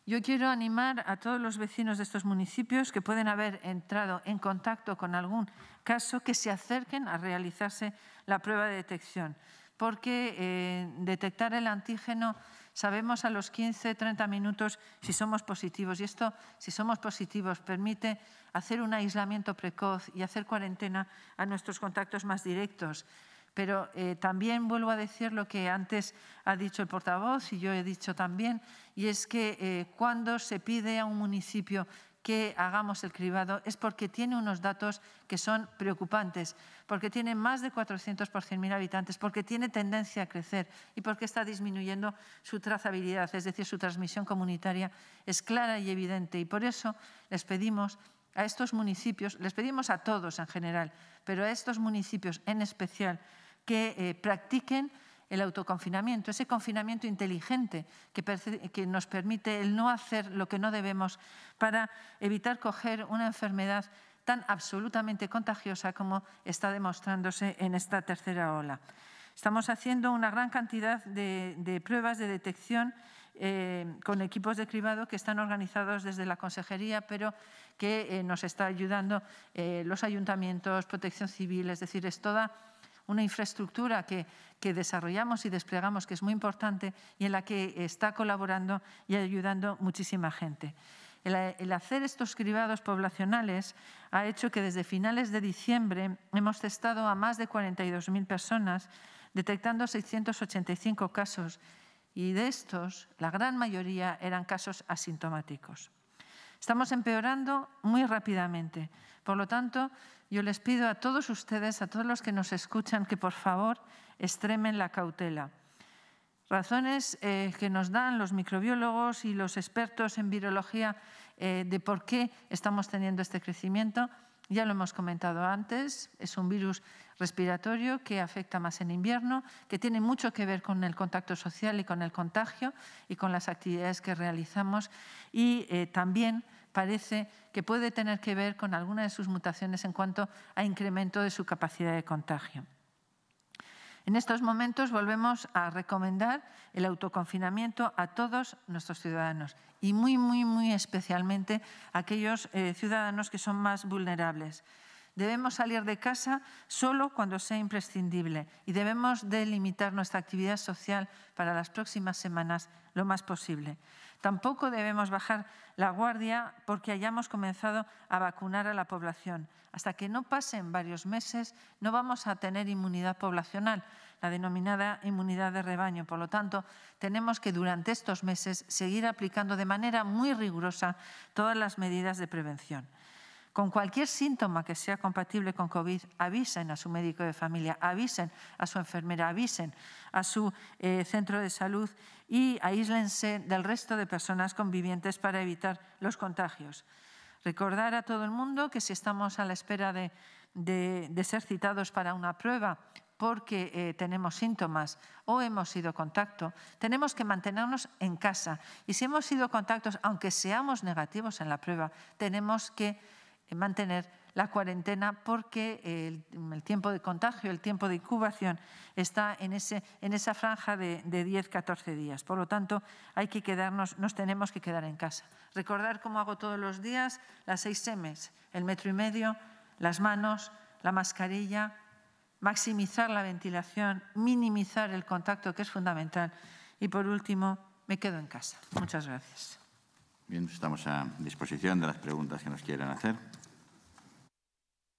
Yo quiero animar a todos los vecinos de estos municipios que pueden haber entrado en contacto con algún caso que se acerquen a realizarse la prueba de detección, porque eh, detectar el antígeno Sabemos a los 15, 30 minutos si somos positivos. Y esto, si somos positivos, permite hacer un aislamiento precoz y hacer cuarentena a nuestros contactos más directos. Pero eh, también vuelvo a decir lo que antes ha dicho el portavoz y yo he dicho también, y es que eh, cuando se pide a un municipio que hagamos el cribado es porque tiene unos datos que son preocupantes, porque tiene más de 400 por 100.000 habitantes, porque tiene tendencia a crecer y porque está disminuyendo su trazabilidad, es decir, su transmisión comunitaria es clara y evidente. Y por eso les pedimos a estos municipios, les pedimos a todos en general, pero a estos municipios en especial, que eh, practiquen el autoconfinamiento, ese confinamiento inteligente que, nos permite el no hacer lo que no debemos para evitar coger una enfermedad tan absolutamente contagiosa como está demostrándose en esta tercera ola. Estamos haciendo una gran cantidad de, pruebas de detección eh, con equipos de cribado que están organizados desde la consejería, pero que eh, nos está ayudando eh, los ayuntamientos, protección civil, es decir, es toda una infraestructura que, desarrollamos y desplegamos que es muy importante y en la que está colaborando y ayudando muchísima gente. El, hacer estos cribados poblacionales ha hecho que desde finales de diciembre hemos testado a más de 42.000 personas, detectando 685 casos, y de estos la gran mayoría eran casos asintomáticos. Estamos empeorando muy rápidamente, por lo tanto yo les pido a todos ustedes, a todos los que nos escuchan, que por favor extremen la cautela. Razones eh, que nos dan los microbiólogos y los expertos en virología eh, de por qué estamos teniendo este crecimiento, ya lo hemos comentado antes, es un virus respiratorio que afecta más en invierno, que tiene mucho que ver con el contacto social y con el contagio y con las actividades que realizamos y eh, también parece que puede tener que ver con alguna de sus mutaciones en cuanto a incremento de su capacidad de contagio. En estos momentos volvemos a recomendar el autoconfinamiento a todos nuestros ciudadanos y muy, muy, muy especialmente a aquellos eh, ciudadanos que son más vulnerables. Debemos salir de casa solo cuando sea imprescindible y debemos delimitar nuestra actividad social para las próximas semanas lo más posible. Tampoco debemos bajar la guardia porque hayamos comenzado a vacunar a la población. Hasta que no pasen varios meses no vamos a tener inmunidad poblacional, la denominada inmunidad de rebaño. Por lo tanto, tenemos que durante estos meses seguir aplicando de manera muy rigurosa todas las medidas de prevención con cualquier síntoma que sea compatible con COVID, avisen a su médico de familia, avisen a su enfermera, avisen a su eh, centro de salud y aíslense del resto de personas convivientes para evitar los contagios. Recordar a todo el mundo que si estamos a la espera de, ser citados para una prueba porque eh, tenemos síntomas o hemos sido contacto, tenemos que mantenernos en casa. Y si hemos sido contactos, aunque seamos negativos en la prueba, tenemos que eh, mantener la cuarentena porque el, tiempo de contagio, el tiempo de incubación está en, ese, esa franja de, 10-14 días. Por lo tanto, hay que quedarnos, nos tenemos que quedar en casa. Recordar cómo hago todos los días las seis m el metro y medio, las manos, la mascarilla, maximizar la ventilación, minimizar el contacto, que es fundamental. Y por último, me quedo en casa. Muchas gracias. Bien, pues estamos a disposición de las preguntas que nos quieran hacer.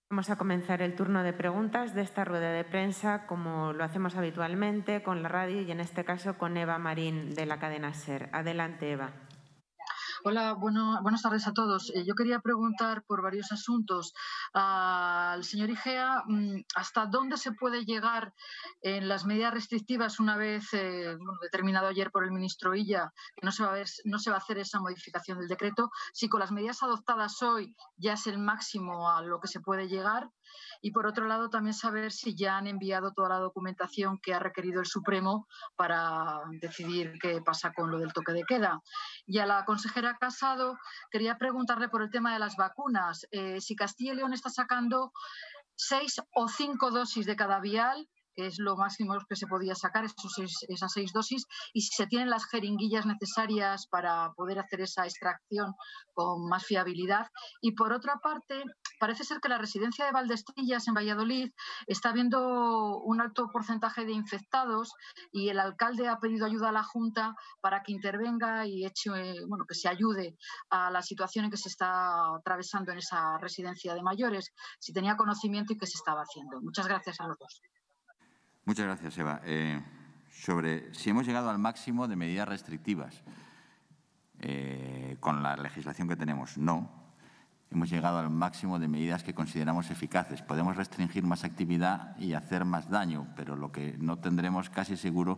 Vamos a comenzar el turno de preguntas de esta rueda de prensa, como lo hacemos habitualmente con la radio y en este caso con Eva Marín de la cadena SER. Adelante, Eva. Hola, bueno, buenas tardes a todos. Eh, yo quería preguntar por varios asuntos al señor Igea mm, hasta dónde se puede llegar en las medidas restrictivas una vez eh, determinado ayer por el ministro Illa que no se va a ver, no se va a hacer esa modificación del decreto. Si con las medidas adoptadas hoy ya es el máximo a lo que se puede llegar y por otro lado, también saber si ya han enviado toda la documentación que ha requerido el Supremo para decidir qué pasa con lo del toque de queda. Y a la consejera Casado quería preguntarle por el tema de las vacunas. Eh, si Castilla y León está sacando seis o cinco dosis de cada vial que es lo máximo que se podía sacar, esas seis dosis, y si se tienen las jeringuillas necesarias para poder hacer esa extracción con más fiabilidad. Y por otra parte, parece ser que la residencia de Valdestillas en Valladolid está viendo un alto porcentaje de infectados y el alcalde ha pedido ayuda a la Junta para que intervenga y eche, bueno, que se ayude a la situación en que se está atravesando en esa residencia de mayores, si tenía conocimiento y qué se estaba haciendo. Muchas gracias a los dos. Muchas gracias, Eva. Eh, sobre si hemos llegado al máximo de medidas restrictivas eh, con la legislación que tenemos, no. Hemos llegado al máximo de medidas que consideramos eficaces. Podemos restringir más actividad y hacer más daño, pero lo que no tendremos casi seguro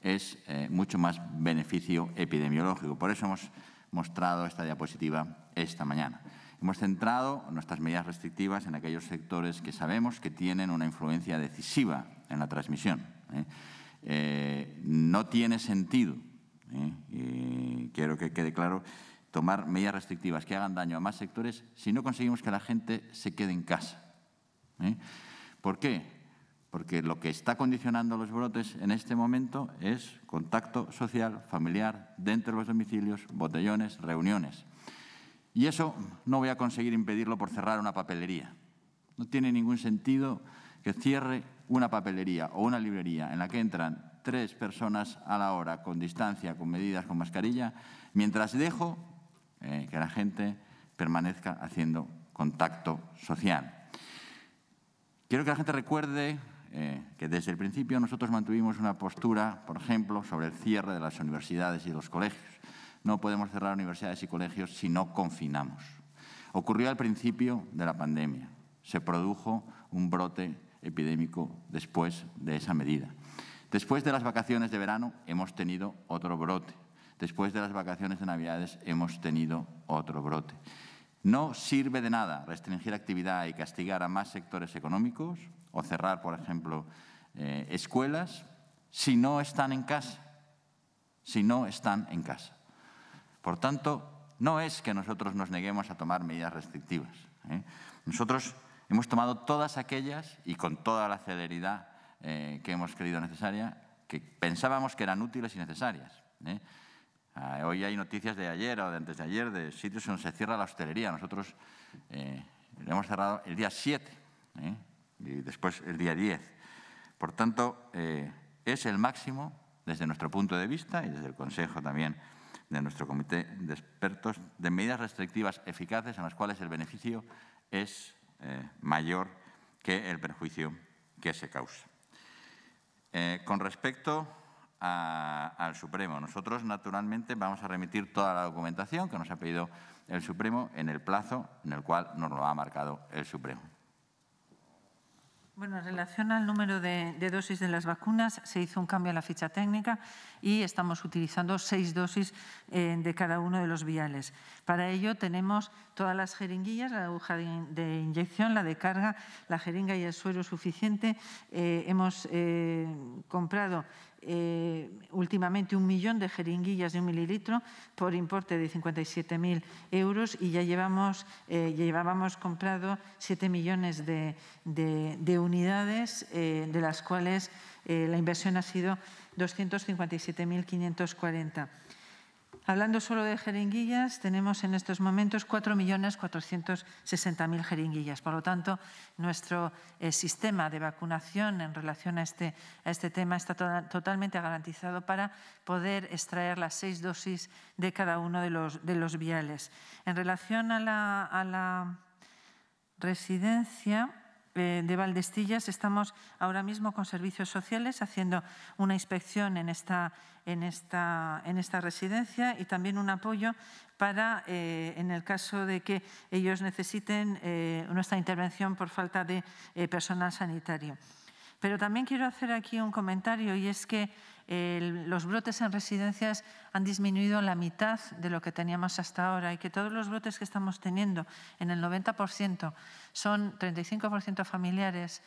es eh, mucho más beneficio epidemiológico. Por eso hemos mostrado esta diapositiva esta mañana. Hemos centrado nuestras medidas restrictivas en aquellos sectores que sabemos que tienen una influencia decisiva en la transmisión. ¿eh? Eh, no tiene sentido, y ¿eh? quiero que quede claro, tomar medidas restrictivas que hagan daño a más sectores si no conseguimos que la gente se quede en casa. ¿Por qué? Porque lo que está condicionando los brotes en este momento es contacto social, familiar, dentro de los domicilios, botellones, reuniones. Y eso no voy a conseguir impedirlo por cerrar una papelería. No tiene ningún sentido que cierre una papelería o una librería en la que entran tres personas a la hora, con distancia, con medidas, con mascarilla, mientras dejo eh, que la gente permanezca haciendo contacto social. Quiero que la gente recuerde eh, que desde el principio nosotros mantuvimos una postura, por ejemplo, sobre el cierre de las universidades y los colegios. No podemos cerrar universidades y colegios si no confinamos. Ocurrió al principio de la pandemia. Se produjo un brote epidémico después de esa medida. Después de las vacaciones de verano hemos tenido otro brote. Después de las vacaciones de Navidades hemos tenido otro brote. No sirve de nada restringir actividad y castigar a más sectores económicos o cerrar, por ejemplo, eh, escuelas si no están en casa. Si no están en casa. Por tanto, no es que nosotros nos neguemos a tomar medidas restrictivas. ¿eh? Nosotros Hemos tomado todas aquellas y con toda la celeridad eh, que hemos creído necesaria, que pensábamos que eran útiles y necesarias. ¿eh? Ah, hoy hay noticias de ayer o de antes de ayer de sitios donde se cierra la hostelería. Nosotros eh, hemos cerrado el día 7 y después el día 10. Por tanto, es el máximo desde nuestro punto de vista y desde el Consejo también de nuestro comité de expertos de medidas restrictivas eficaces en las cuales el beneficio es eh, mayor que el perjuicio que se causa. Eh, con respecto al Supremo, nosotros naturalmente vamos a remitir toda la documentación que nos ha pedido el Supremo en el plazo en el cual nos lo ha marcado el Supremo. Bueno, en relación al número de, dosis de las vacunas, se hizo un cambio en la ficha técnica y estamos utilizando seis dosis eh, de cada uno de los viales. Para ello tenemos todas las jeringuillas, la aguja de, inyección, la de carga, la jeringa y el suero suficiente. Eh, hemos eh, comprado eh, últimamente un millón de jeringuillas de un mililitro por importe de 57.000 euros y ya eh, llevábamos comprado 7 millones de, unidades, eh, de las cuales la inversión ha sido 257.540 Hablando solo de jeringuillas, tenemos en estos momentos 4.460.000 jeringuillas. Por lo tanto, nuestro eh, sistema de vacunación en relación a este, a este tema está totalmente garantizado para poder extraer las seis dosis de cada uno de los, viales. En relación a la residencia, eh, de Valdestillas estamos ahora mismo con servicios sociales haciendo una inspección en esta, en esta, en esta residencia y también un apoyo para, eh, en el caso de que ellos necesiten eh, nuestra intervención por falta de personal sanitario. Pero también quiero hacer aquí un comentario y es que los brotes en residencias han disminuido la mitad de lo que teníamos hasta ahora y que todos los brotes que estamos teniendo, en el 90%, son 35% familiares,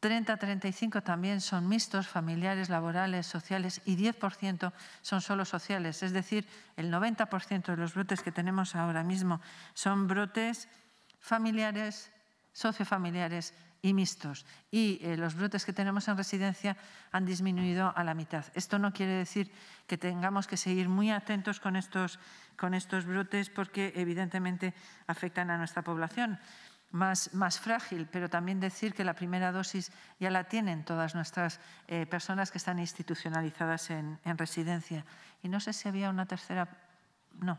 30-35 también son mixtos, familiares, laborales, sociales y 10% son solo sociales. Es decir, el 90% de los brotes que tenemos ahora mismo son brotes familiares, sociofamiliares, y mixtos. Y eh, los brotes que tenemos en residencia han disminuido a la mitad. Esto no quiere decir que tengamos que seguir muy atentos con estos, con estos brotes porque evidentemente afectan a nuestra población. Más, frágil, pero también decir que la primera dosis ya la tienen todas nuestras eh, personas que están institucionalizadas en, en residencia. Y no sé si había una tercera. No,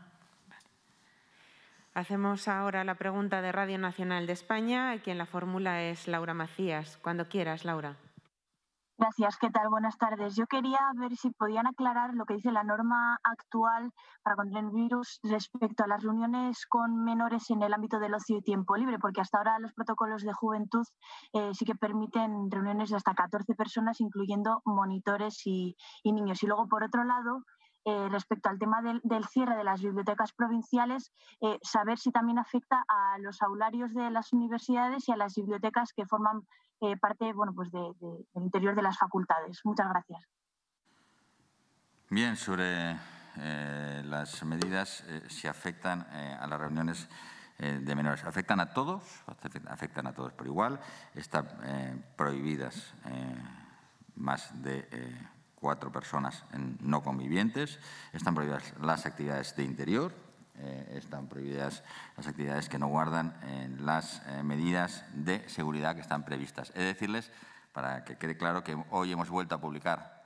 Hacemos ahora la pregunta de Radio Nacional de España. Quien la formula es Laura Macías. Cuando quieras, Laura. Gracias, ¿qué tal? Buenas tardes. Yo quería ver si podían aclarar lo que dice la norma actual para contra el virus respecto a las reuniones con menores en el ámbito del ocio y tiempo libre, porque hasta ahora los protocolos de juventud eh, sí que permiten reuniones de hasta 14 personas, incluyendo monitores y niños. Y luego, por otro lado, eh, respecto al tema del, cierre de las bibliotecas provinciales, eh, saber si también afecta a los aularios de las universidades y a las bibliotecas que forman eh, parte bueno, pues de, del interior de las facultades. Muchas gracias. Bien, sobre las medidas, si afectan a las reuniones de menores. Afectan a todos, afectan a todos por igual. Están prohibidas más de cuatro personas no convivientes, están prohibidas las actividades de interior, eh, están prohibidas las actividades que no guardan eh, las eh, medidas de seguridad que están previstas. He de decirles, para que quede claro, que hoy hemos vuelto a publicar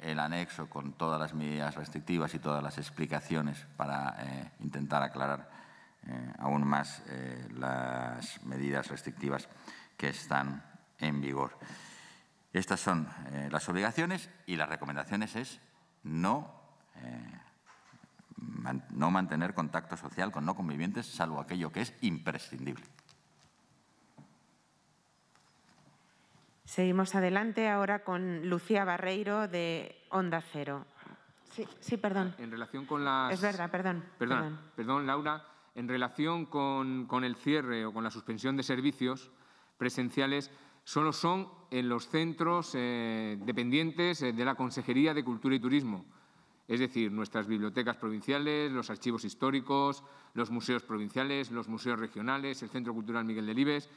el anexo con todas las medidas restrictivas y todas las explicaciones para intentar aclarar aún más las medidas restrictivas que están en vigor. Estas son eh, las obligaciones y las recomendaciones es no, eh, no mantener contacto social con no convivientes, salvo aquello que es imprescindible. Seguimos adelante ahora con Lucía Barreiro de Onda Cero. Sí, sí, perdón. En relación con Es verdad, perdón. perdón, perdón Laura. En relación con, con el cierre o con la suspensión de servicios presenciales, solo son en los centros eh, dependientes eh, de la Consejería de Cultura y Turismo, es decir, nuestras bibliotecas provinciales, los archivos históricos, los museos provinciales, los museos regionales, el Centro Cultural Miguel de Libes,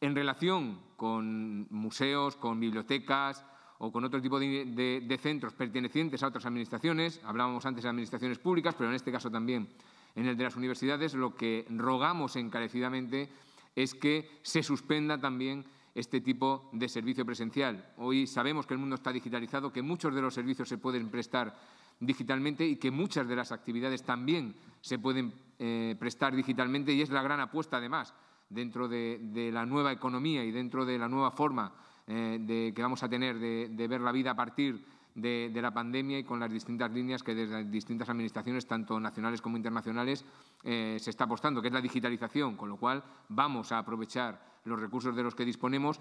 en relación con museos, con bibliotecas o con otro tipo de centros pertenecientes a otras administraciones, hablábamos antes de administraciones públicas, pero en este caso también en el de las universidades, lo que rogamos encarecidamente es que se suspenda también este tipo de servicio presencial. Hoy sabemos que el mundo está digitalizado, que muchos de los servicios se pueden prestar digitalmente y que muchas de las actividades también se pueden eh, prestar digitalmente y es la gran apuesta, además, dentro de, la nueva economía y dentro de la nueva forma eh, de, que vamos a tener de, de ver la vida a partir de, la pandemia y con las distintas líneas que desde las distintas administraciones, tanto nacionales como internacionales, eh, se está apostando, que es la digitalización, con lo cual vamos a aprovechar los recursos de los que disponemos,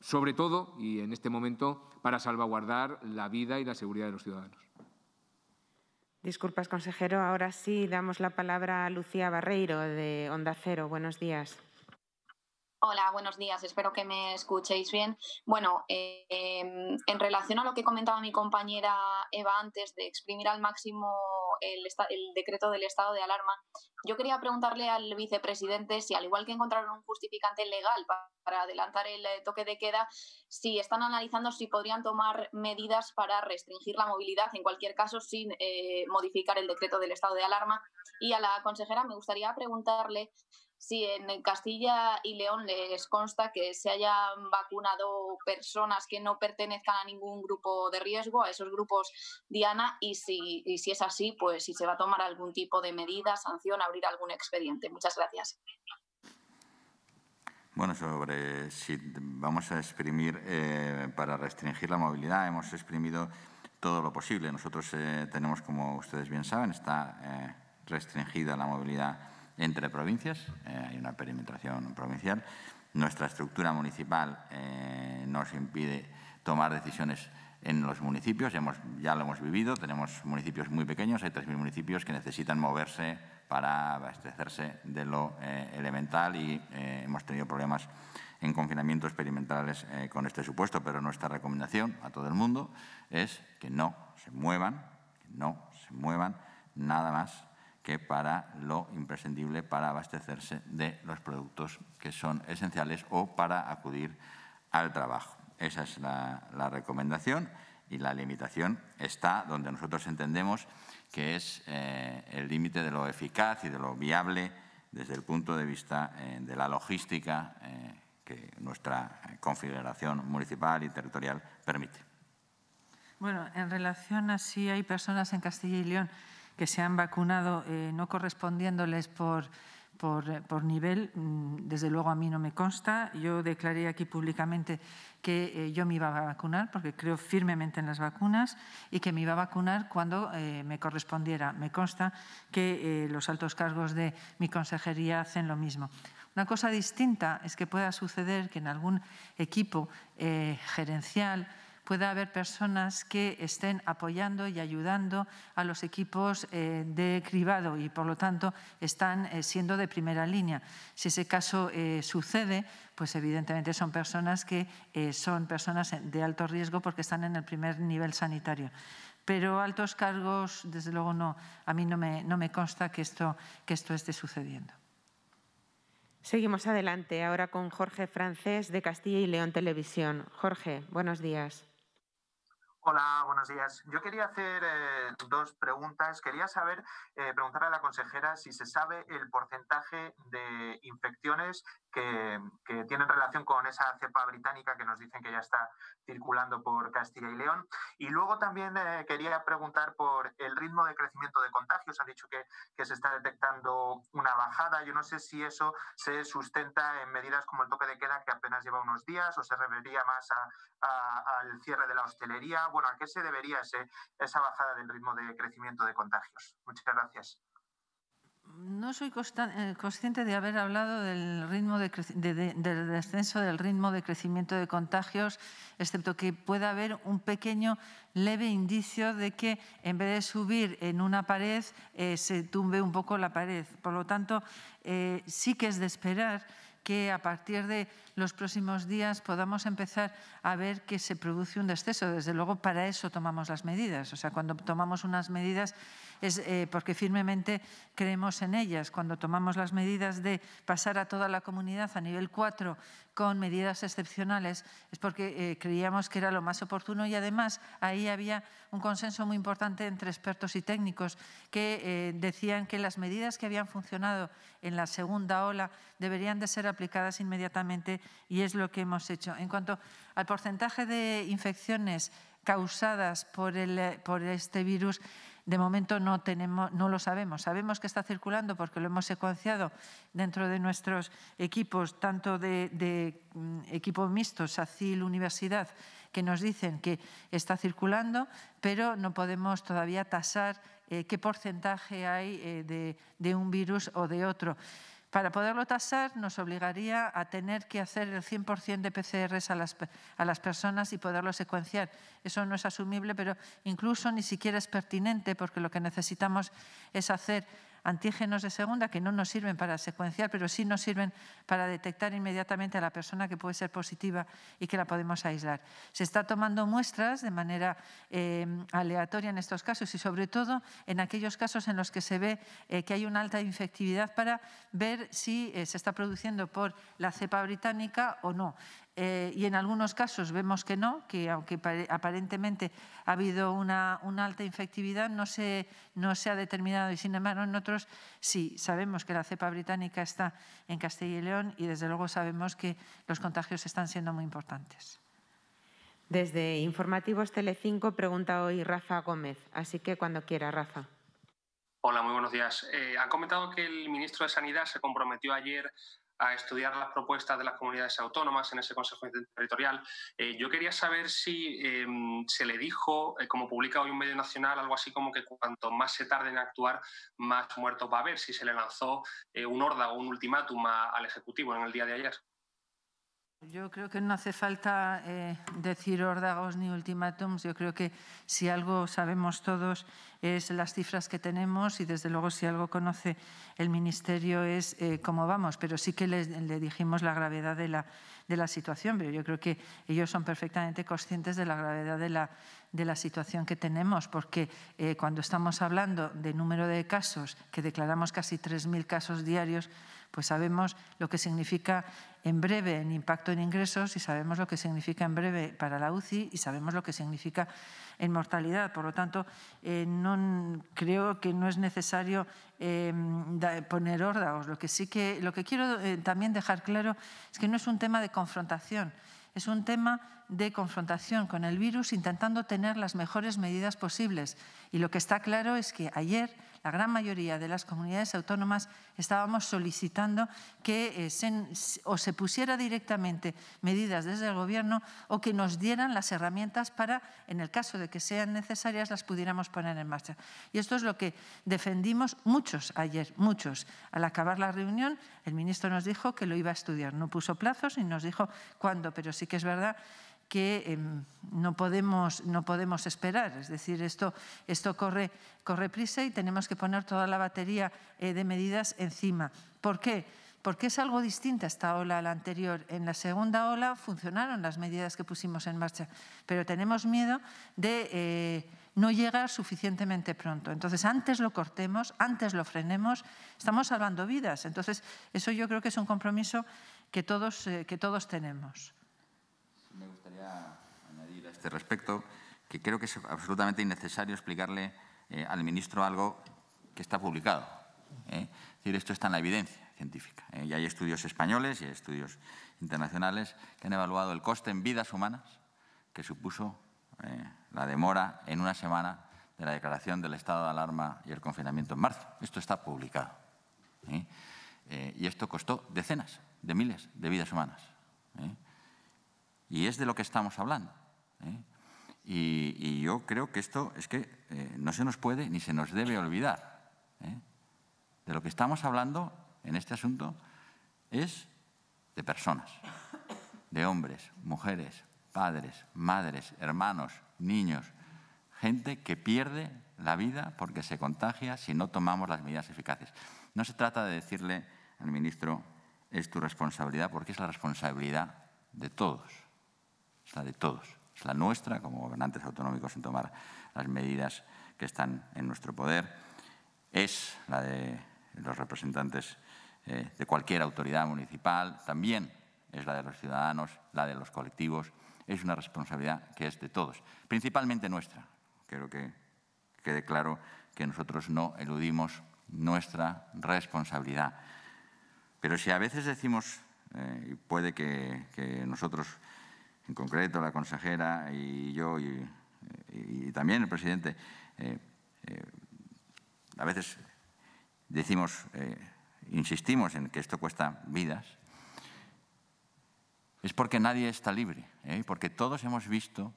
sobre todo, y en este momento, para salvaguardar la vida y la seguridad de los ciudadanos. Disculpas, consejero. Ahora sí damos la palabra a Lucía Barreiro, de Onda Cero. Buenos días. Hola, buenos días. Espero que me escuchéis bien. Bueno, eh, em, en relación a lo que comentaba mi compañera Eva antes de exprimir al máximo el, decreto del estado de alarma, yo quería preguntarle al vicepresidente si, al igual que encontraron un justificante legal para, adelantar el eh, toque de queda, si están analizando si podrían tomar medidas para restringir la movilidad, en cualquier caso, sin eh, modificar el decreto del estado de alarma. Y a la consejera me gustaría preguntarle si en Castilla y León les consta que se hayan vacunado personas que no pertenezcan a ningún grupo de riesgo, a esos grupos Diana, y si, y si es así, pues si se va a tomar algún tipo de medida, sanción, abrir algún expediente. Muchas gracias. Bueno, sobre si vamos a exprimir eh, para restringir la movilidad, hemos exprimido todo lo posible. Nosotros eh, tenemos, como ustedes bien saben, está eh, restringida la movilidad entre provincias, eh, hay una perimetración provincial. Nuestra estructura municipal eh, nos impide tomar decisiones en los municipios, hemos, ya lo hemos vivido, tenemos municipios muy pequeños, hay 3.000 municipios que necesitan moverse para abastecerse de lo eh, elemental y hemos tenido problemas en confinamientos experimentales con este supuesto, pero nuestra recomendación a todo el mundo es que no se muevan, que no se muevan nada más que para lo imprescindible para abastecerse de los productos que son esenciales o para acudir al trabajo. Esa es la, la recomendación y la limitación está donde nosotros entendemos que es eh, el límite de lo eficaz y de lo viable desde el punto de vista eh, de la logística eh, que nuestra eh, configuración municipal y territorial permite. Bueno, en relación a si hay personas en Castilla y León que se han vacunado eh, no correspondiéndoles por, nivel, mm, desde luego a mí no me consta. Yo declaré aquí públicamente que eh, yo me iba a vacunar, porque creo firmemente en las vacunas, y que me iba a vacunar cuando eh, me correspondiera. Me consta que los altos cargos de mi consejería hacen lo mismo. Una cosa distinta es que pueda suceder que en algún equipo gerencial, pueda haber personas que estén apoyando y ayudando a los equipos eh, de cribado y, por lo tanto, están eh, siendo de primera línea. Si ese caso eh, sucede, pues evidentemente son personas que son personas de alto riesgo porque están en el primer nivel sanitario pero altos cargos, desde luego no, a mí no me, no me consta que esto, que esto esté sucediendo. Seguimos adelante ahora con Jorge Francés de Castilla y León Televisión. Jorge, buenos días. Hola, buenos días. Yo quería hacer eh, dos preguntas. Quería saber, eh, preguntar a la consejera si se sabe el porcentaje de infecciones que, tienen relación con esa cepa británica que nos dicen que ya está circulando por Castilla y León. Y luego también eh, quería preguntar por el ritmo de crecimiento de contagios. Ha dicho que se está detectando una bajada. Yo no sé si eso se sustenta en medidas como el toque de queda, que apenas lleva unos días, o se refería más a, al cierre de la hostelería. Bueno, ¿a qué se debería ese, esa bajada del ritmo de crecimiento de contagios? Muchas gracias. No soy eh, consciente de haber hablado del, ritmo de, de, del descenso del ritmo de crecimiento de contagios, excepto que pueda haber un pequeño leve indicio de que en vez de subir en una pared eh, se tumbe un poco la pared. Por lo tanto, eh, sí que es de esperar que a partir de los próximos días podamos empezar a ver que se produce un desceso Desde luego, para eso tomamos las medidas. O sea, cuando tomamos unas medidas es eh, porque firmemente creemos en ellas. Cuando tomamos las medidas de pasar a toda la comunidad a nivel 4 con medidas excepcionales es porque eh, creíamos que era lo más oportuno y además ahí había un consenso muy importante entre expertos y técnicos que eh, decían que las medidas que habían funcionado en la segunda ola deberían de ser aplicadas inmediatamente y es lo que hemos hecho. En cuanto al porcentaje de infecciones causadas por, este virus, de momento no, lo sabemos. Sabemos que está circulando porque lo hemos secuenciado dentro de nuestros equipos, tanto de, mm, equipos mixtos, SACIL, Universidad, que nos dicen que está circulando, pero no podemos todavía tasar eh, qué porcentaje hay eh, de, de un virus o de otro. Para poderlo tasar nos obligaría a tener que hacer el 100% de PCRs a las, a las, personas y poderlo secuenciar. Eso no es asumible, pero incluso ni siquiera es pertinente porque lo que necesitamos es hacer antígenos de segunda que no nos sirven para secuenciar, pero sí nos sirven para detectar inmediatamente a la persona que puede ser positiva y que la podemos aislar. Se está tomando muestras de manera eh, aleatoria en estos casos y sobre todo en aquellos casos en los que se ve eh, que hay una alta infectividad para ver si eh, se está produciendo por la cepa británica o no. Eh, y en algunos casos vemos que no, que aunque aparentemente ha habido una, alta infectividad, no se, no se, ha determinado y sin embargo en otros sí, sabemos que la cepa británica está en Castilla y León y desde luego sabemos que los contagios están siendo muy importantes. Desde Informativos Telecinco pregunta hoy Rafa Gómez, así que cuando quiera, Rafa. Hola, muy buenos días. Eh, ha comentado que el ministro de Sanidad se comprometió ayer a estudiar las propuestas de las comunidades autónomas en ese Consejo Territorial. Eh, yo quería saber si em, se le dijo, eh, como publica hoy un medio nacional, algo así como que cuanto más se tarde en actuar, más muertos va a haber, si se le lanzó eh, un o un ultimátum al Ejecutivo en el día de ayer. Yo creo que no hace falta eh, decir órdagos ni ultimátums. Yo creo que si algo sabemos todos es las cifras que tenemos y desde luego si algo conoce el Ministerio es eh, cómo vamos. Pero sí que le, dijimos la gravedad de la, de la, situación. Pero yo creo que ellos son perfectamente conscientes de la gravedad de la, de la situación que tenemos. Porque eh, cuando estamos hablando de número de casos, que declaramos casi 3.000 casos diarios, pues sabemos lo que significa en breve en impacto en ingresos y sabemos lo que significa en breve para la UCI y sabemos lo que significa en mortalidad. Por lo tanto, eh, no, creo que no es necesario eh, poner órdagos. Lo que sí que lo que quiero eh, también dejar claro es que no es un tema de confrontación. Es un tema de confrontación con el virus intentando tener las mejores medidas posibles. Y lo que está claro es que ayer la gran mayoría de las comunidades autónomas estábamos solicitando que eh, o se pusiera directamente medidas desde el Gobierno o que nos dieran las herramientas para, en el caso de que sean necesarias, las pudiéramos poner en marcha. Y esto es lo que defendimos muchos ayer, muchos. Al acabar la reunión, el ministro nos dijo que lo iba a estudiar. No puso plazos y nos dijo cuándo, pero sí que es verdad que em, no, podemos, no podemos esperar. Es decir, esto, esto corre, corre prisa y tenemos que poner toda la batería eh, de medidas encima. ¿Por qué? Porque es algo distinta esta ola a la anterior. En la segunda ola funcionaron las medidas que pusimos en marcha, pero tenemos miedo de eh, no llegar suficientemente pronto. Entonces, antes lo cortemos, antes lo frenemos, estamos salvando vidas. Entonces, eso yo creo que es un compromiso que todos, eh, que todos tenemos añadir a este respecto que creo que es absolutamente innecesario explicarle eh, al ministro algo que está publicado. ¿eh? Es decir, esto está en la evidencia científica. ¿eh? Y hay estudios españoles y hay estudios internacionales que han evaluado el coste en vidas humanas que supuso eh, la demora en una semana de la declaración del estado de alarma y el confinamiento en marzo. Esto está publicado. y esto costó decenas de miles de vidas humanas. Y es de lo que estamos hablando. ¿eh? Y, yo creo que esto es que eh, no se nos puede ni se nos debe olvidar. ¿eh? De lo que estamos hablando en este asunto es de personas, de hombres, mujeres, padres, madres, hermanos, niños, gente que pierde la vida porque se contagia si no tomamos las medidas eficaces. No se trata de decirle al ministro, es tu responsabilidad, porque es la responsabilidad de todos la de todos, es la nuestra como gobernantes autonómicos en tomar las medidas que están en nuestro poder, es la de los representantes eh, de cualquier autoridad municipal, también es la de los ciudadanos, la de los colectivos, es una responsabilidad que es de todos, principalmente nuestra. Quiero que quede claro que nosotros no eludimos nuestra responsabilidad. Pero si a veces decimos, eh, y puede que nosotros en concreto la consejera y yo y, también el presidente, eh, eh, a veces decimos, eh, insistimos en que esto cuesta vidas, es porque nadie está libre, porque todos hemos visto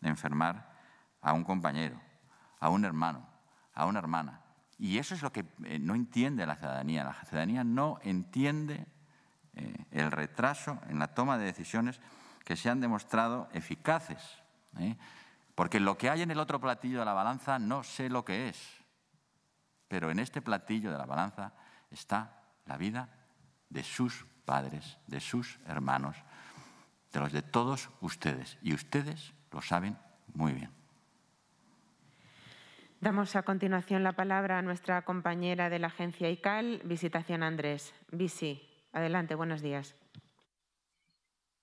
enfermar a un compañero, a un hermano, a una hermana. Y eso es lo que no entiende la ciudadanía. La ciudadanía no entiende el retraso en la toma de decisiones que se han demostrado eficaces. ¿eh? Porque lo que hay en el otro platillo de la balanza no sé lo que es, pero en este platillo de la balanza está la vida de sus padres, de sus hermanos, de los de todos ustedes. Y ustedes lo saben muy bien. Damos a continuación la palabra a nuestra compañera de la agencia ICAL, Visitación Andrés. Visi, adelante, buenos días.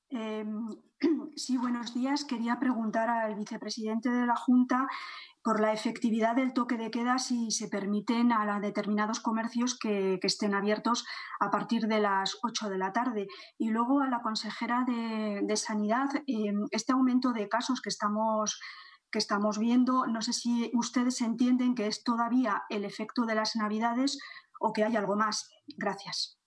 Em, <clears throat> sí, buenos días. Quería preguntar al vicepresidente de la Junta por la efectividad del toque de queda si se permiten a determinados comercios que, estén abiertos a partir de las 8 de la tarde. Y luego a la consejera de, Sanidad, em, este aumento de casos que estamos que estamos viendo, no sé si ustedes entienden que es todavía el efecto de las navidades o que hay algo más. Gracias.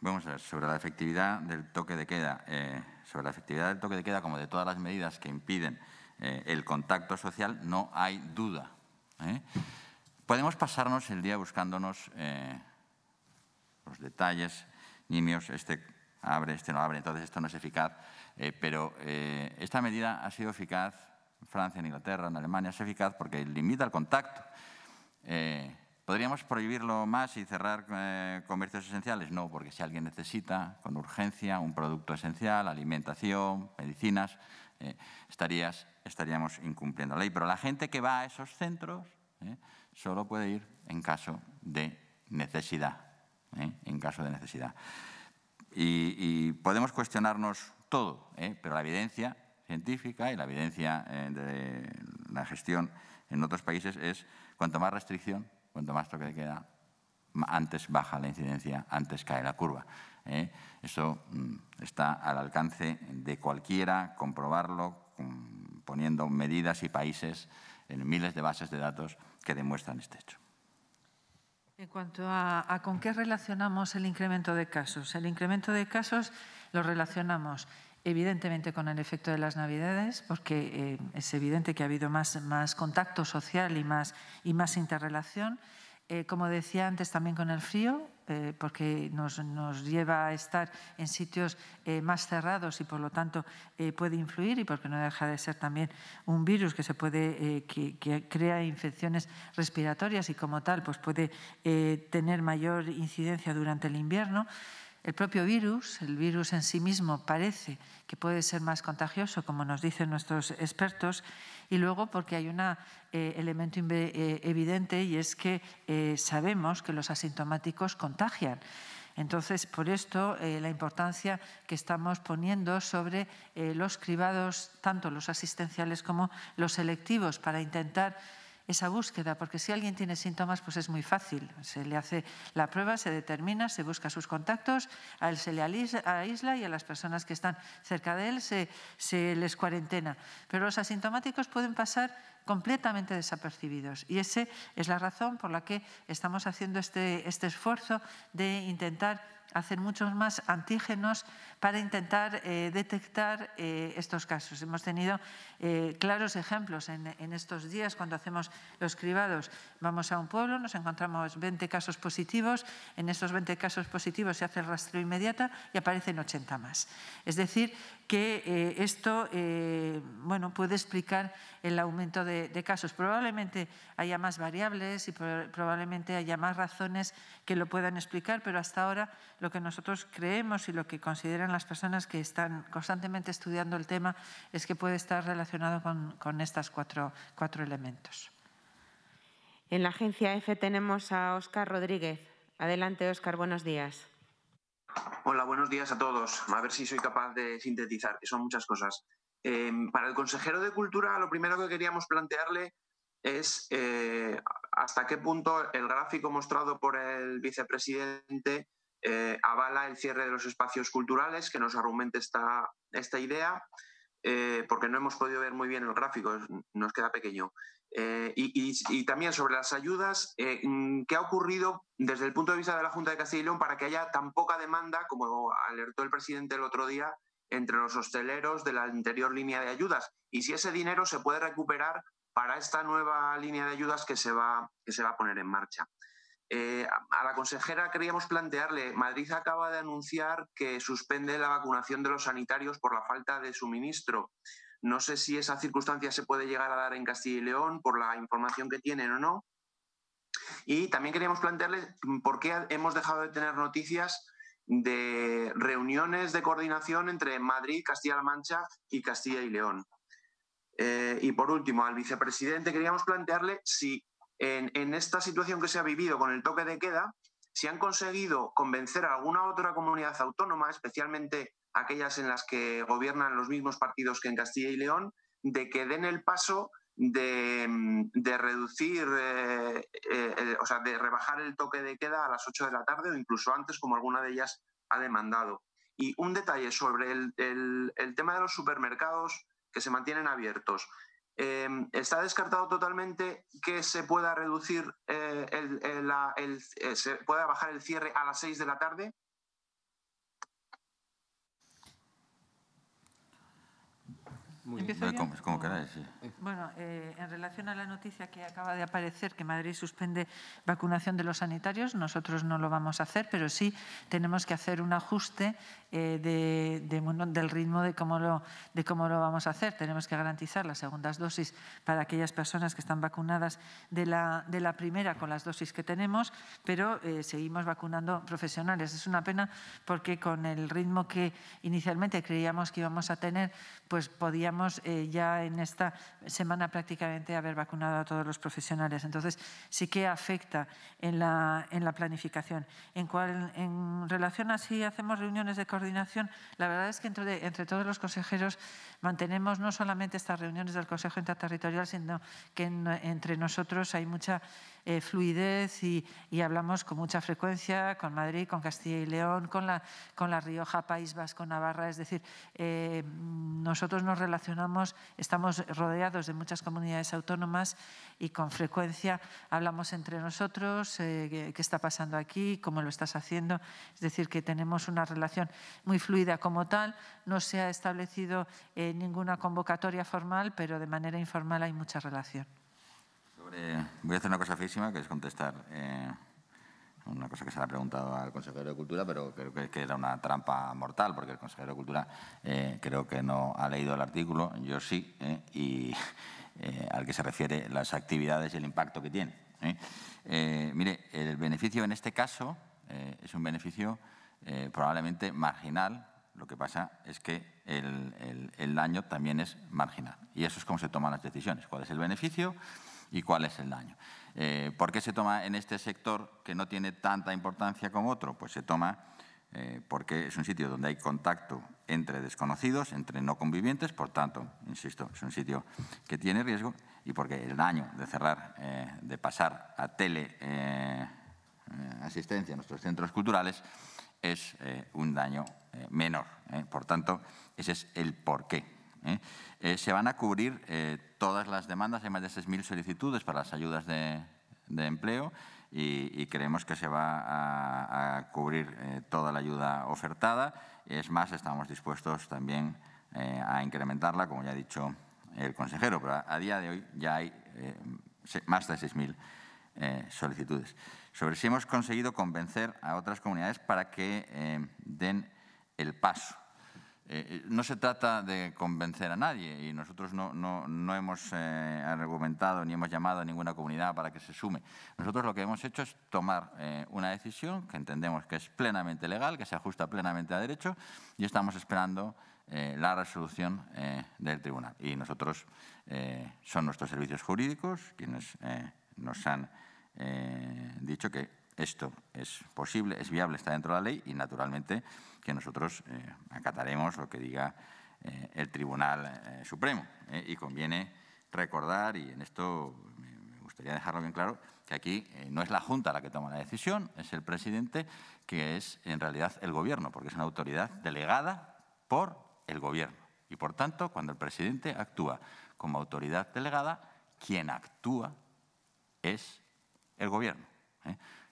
Vamos a ver, sobre la efectividad del toque de queda. Eh, sobre la efectividad del toque de queda, como de todas las medidas que impiden eh, el contacto social, no hay duda. ¿eh? Podemos pasarnos el día buscándonos los detalles niños, este abre, este no abre, entonces esto no es eficaz, pero esta medida ha sido eficaz en Francia, en Inglaterra, en Alemania, es eficaz porque limita el contacto. ¿Podríamos prohibirlo más y cerrar eh, comercios esenciales? No, porque si alguien necesita con urgencia un producto esencial, alimentación, medicinas, eh, estaríamos incumpliendo la ley. Pero la gente que va a esos centros eh, solo puede ir en caso de necesidad. En caso de necesidad. Y, y podemos cuestionarnos todo, pero la evidencia científica y la evidencia de la gestión en otros países es cuanto más restricción, cuanto más toque queda, antes baja la incidencia, antes cae la curva. ¿eh? Eso mm, está al alcance de cualquiera comprobarlo mm, poniendo medidas y países en miles de bases de datos que demuestran este hecho. En cuanto a con qué relacionamos el incremento de casos, el incremento de casos lo relacionamos evidentemente con el efecto de las Navidades, porque eh, es evidente que ha habido más, contacto social y más, interrelación. Eh, como decía antes, también con el frío, eh, porque nos, lleva a estar en sitios más cerrados y por lo tanto puede influir y porque no deja de ser también un virus que, se puede, crea infecciones respiratorias y como tal pues puede tener mayor incidencia durante el invierno. El propio virus, el virus en sí mismo, parece que puede ser más contagioso, como nos dicen nuestros expertos, y luego porque hay un eh, elemento eh, evidente y es que eh, sabemos que los asintomáticos contagian. Entonces, por esto, la importancia que estamos poniendo sobre los cribados, tanto los asistenciales como los selectivos, para intentar esa búsqueda, porque si alguien tiene síntomas, pues es muy fácil. Se le hace la prueba, se determina, se busca sus contactos, a él se le aísla y a las personas que están cerca de él se, les cuarentena. Pero los asintomáticos pueden pasar completamente desapercibidos. Y esa es la razón por la que estamos haciendo este, este esfuerzo de intentar hacer muchos más antígenos para intentar eh, detectar eh, estos casos. Hemos tenido eh, claros ejemplos en, estos días cuando hacemos los cribados. Vamos a un pueblo, nos encontramos 20 casos positivos, en esos 20 casos positivos se hace el rastreo inmediata y aparecen 80 más. Es decir, que esto bueno, puede explicar el aumento de, casos. Probablemente haya más variables y probablemente haya más razones que lo puedan explicar, pero hasta ahora lo que nosotros creemos y lo que consideran las personas que están constantemente estudiando el tema es que puede estar relacionado con, con estos cuatro, cuatro elementos. En la agencia F tenemos a Óscar Rodríguez. Adelante, Óscar, buenos días. Hola, buenos días a todos. A ver si soy capaz de sintetizar, que son muchas cosas. Em, para el consejero de Cultura, lo primero que queríamos plantearle es eh, hasta qué punto el gráfico mostrado por el vicepresidente eh, avala el cierre de los espacios culturales, que nos argumente esta, idea, eh, porque no hemos podido ver muy bien el gráfico, nos queda pequeño. Eh, y, también sobre las ayudas, mm, ¿qué ha ocurrido desde el punto de vista de la Junta de Castilla y León para que haya tan poca demanda, como alertó el presidente el otro día, entre los hosteleros de la anterior línea de ayudas? Y si ese dinero se puede recuperar para esta nueva línea de ayudas que se va, que se va a poner en marcha. Eh, a la consejera queríamos plantearle, Madrid acaba de anunciar que suspende la vacunación de los sanitarios por la falta de suministro. No sé si esa circunstancia se puede llegar a dar en Castilla y León por la información que tienen o no. Y también queríamos plantearle por qué hemos dejado de tener noticias de reuniones de coordinación entre Madrid, Castilla-La Mancha y Castilla y León. Eh, y por último, al vicepresidente queríamos plantearle si en, esta situación que se ha vivido con el toque de queda, si han conseguido convencer a alguna otra comunidad autónoma, especialmente aquellas en las que gobiernan los mismos partidos que en Castilla y León, de que den el paso de, reducir, eh, eh, o sea, de rebajar el toque de queda a las 8 de la tarde o incluso antes, como alguna de ellas ha demandado. Y un detalle sobre el tema de los supermercados que se mantienen abiertos. Em, está descartado totalmente que se pueda reducir, eh, el, eh, se pueda bajar el cierre a las 6 de la tarde. Bueno, eh, en relación a la noticia que acaba de aparecer, que Madrid suspende vacunación de los sanitarios, nosotros no lo vamos a hacer, pero sí tenemos que hacer un ajuste eh, de, del ritmo de cómo, lo, de cómo lo vamos a hacer. Tenemos que garantizar las segundas dosis para aquellas personas que están vacunadas de la, de la primera con las dosis que tenemos, pero eh, seguimos vacunando profesionales. Es una pena porque con el ritmo que inicialmente creíamos que íbamos a tener, pues podíamos eh, ya en esta semana prácticamente haber vacunado a todos los profesionales. Entonces, sí que afecta en la, en la planificación. En, cual, en relación a si hacemos reuniones de la verdad es que entre, todos los consejeros mantenemos no solamente estas reuniones del Consejo Interterritorial, sino que entre nosotros hay mucha eh, fluidez y, hablamos con mucha frecuencia con Madrid, con Castilla y León, con la, con la Rioja, País Vasco, Navarra. Es decir, eh, nosotros nos relacionamos, estamos rodeados de muchas comunidades autónomas y con frecuencia hablamos entre nosotros eh, qué, está pasando aquí, cómo lo estás haciendo. Es decir, que tenemos una relación muy fluida como tal. No se ha establecido ninguna convocatoria formal, pero de manera informal hay mucha relación. Voy a hacer una cosa feísima, que es contestar eh, una cosa que se le ha preguntado al consejero de Cultura, pero creo que, era una trampa mortal, porque el consejero de Cultura eh, creo que no ha leído el artículo, yo sí, eh, y al que se refiere las actividades y el impacto que tiene. mire, el beneficio en este caso es un beneficio probablemente marginal, lo que pasa es que el, el, daño también es marginal. Y eso es cómo se toman las decisiones. ¿Cuál es el beneficio? y cuál es el daño. Eh, ¿Por qué se toma en este sector que no tiene tanta importancia como otro? Pues se toma eh, porque es un sitio donde hay contacto entre desconocidos, entre no convivientes, por tanto, insisto, es un sitio que tiene riesgo y porque el daño de cerrar, eh, de pasar a tele asistencia a nuestros centros culturales es un daño menor. por tanto, ese es el porqué ¿eh? Eh, se van a cubrir eh, todas las demandas, hay más de 6.000 solicitudes para las ayudas de, empleo y, creemos que se va a, cubrir toda la ayuda ofertada. Es más, estamos dispuestos también a incrementarla, como ya ha dicho el consejero, pero a, a día de hoy ya hay más de 6.000 solicitudes. Sobre si hemos conseguido convencer a otras comunidades para que den el paso. Eh, eh, no se trata de convencer a nadie y nosotros no, hemos eh, argumentado ni hemos llamado a ninguna comunidad para que se sume. Nosotros lo que hemos hecho es tomar una decisión que entendemos que es plenamente legal, que se ajusta plenamente a derecho y estamos esperando la resolución del tribunal. Y nosotros son nuestros servicios jurídicos quienes nos han dicho que esto es posible, es viable, está dentro de la ley y naturalmente que nosotros eh, acataremos lo que diga eh, el Tribunal eh, Supremo. y conviene recordar, y en esto me gustaría dejarlo bien claro, que aquí no es la Junta la que toma la decisión, es el presidente, que es en realidad el Gobierno, porque es una autoridad delegada por el Gobierno. Y por tanto, cuando el presidente actúa como autoridad delegada, quien actúa es el Gobierno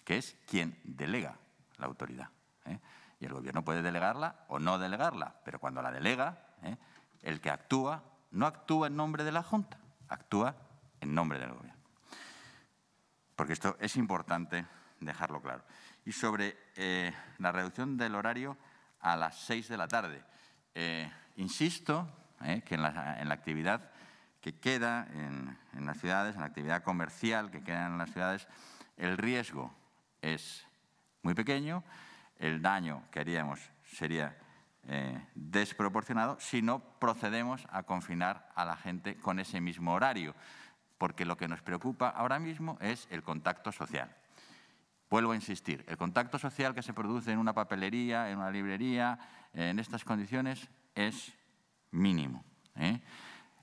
que es quien delega la autoridad. ¿eh? Y el gobierno puede delegarla o no delegarla, pero cuando la delega, ¿eh? el que actúa no actúa en nombre de la Junta, actúa en nombre del gobierno. Porque esto es importante dejarlo claro. Y sobre eh, la reducción del horario a las seis de la tarde. insisto que en la, en la, actividad que queda en, en las ciudades, en la actividad comercial que queda en las ciudades, el riesgo es muy pequeño, el daño que haríamos sería eh, desproporcionado si no procedemos a confinar a la gente con ese mismo horario, porque lo que nos preocupa ahora mismo es el contacto social. Vuelvo a insistir, el contacto social que se produce en una papelería, en una librería, en estas condiciones es mínimo. ¿eh?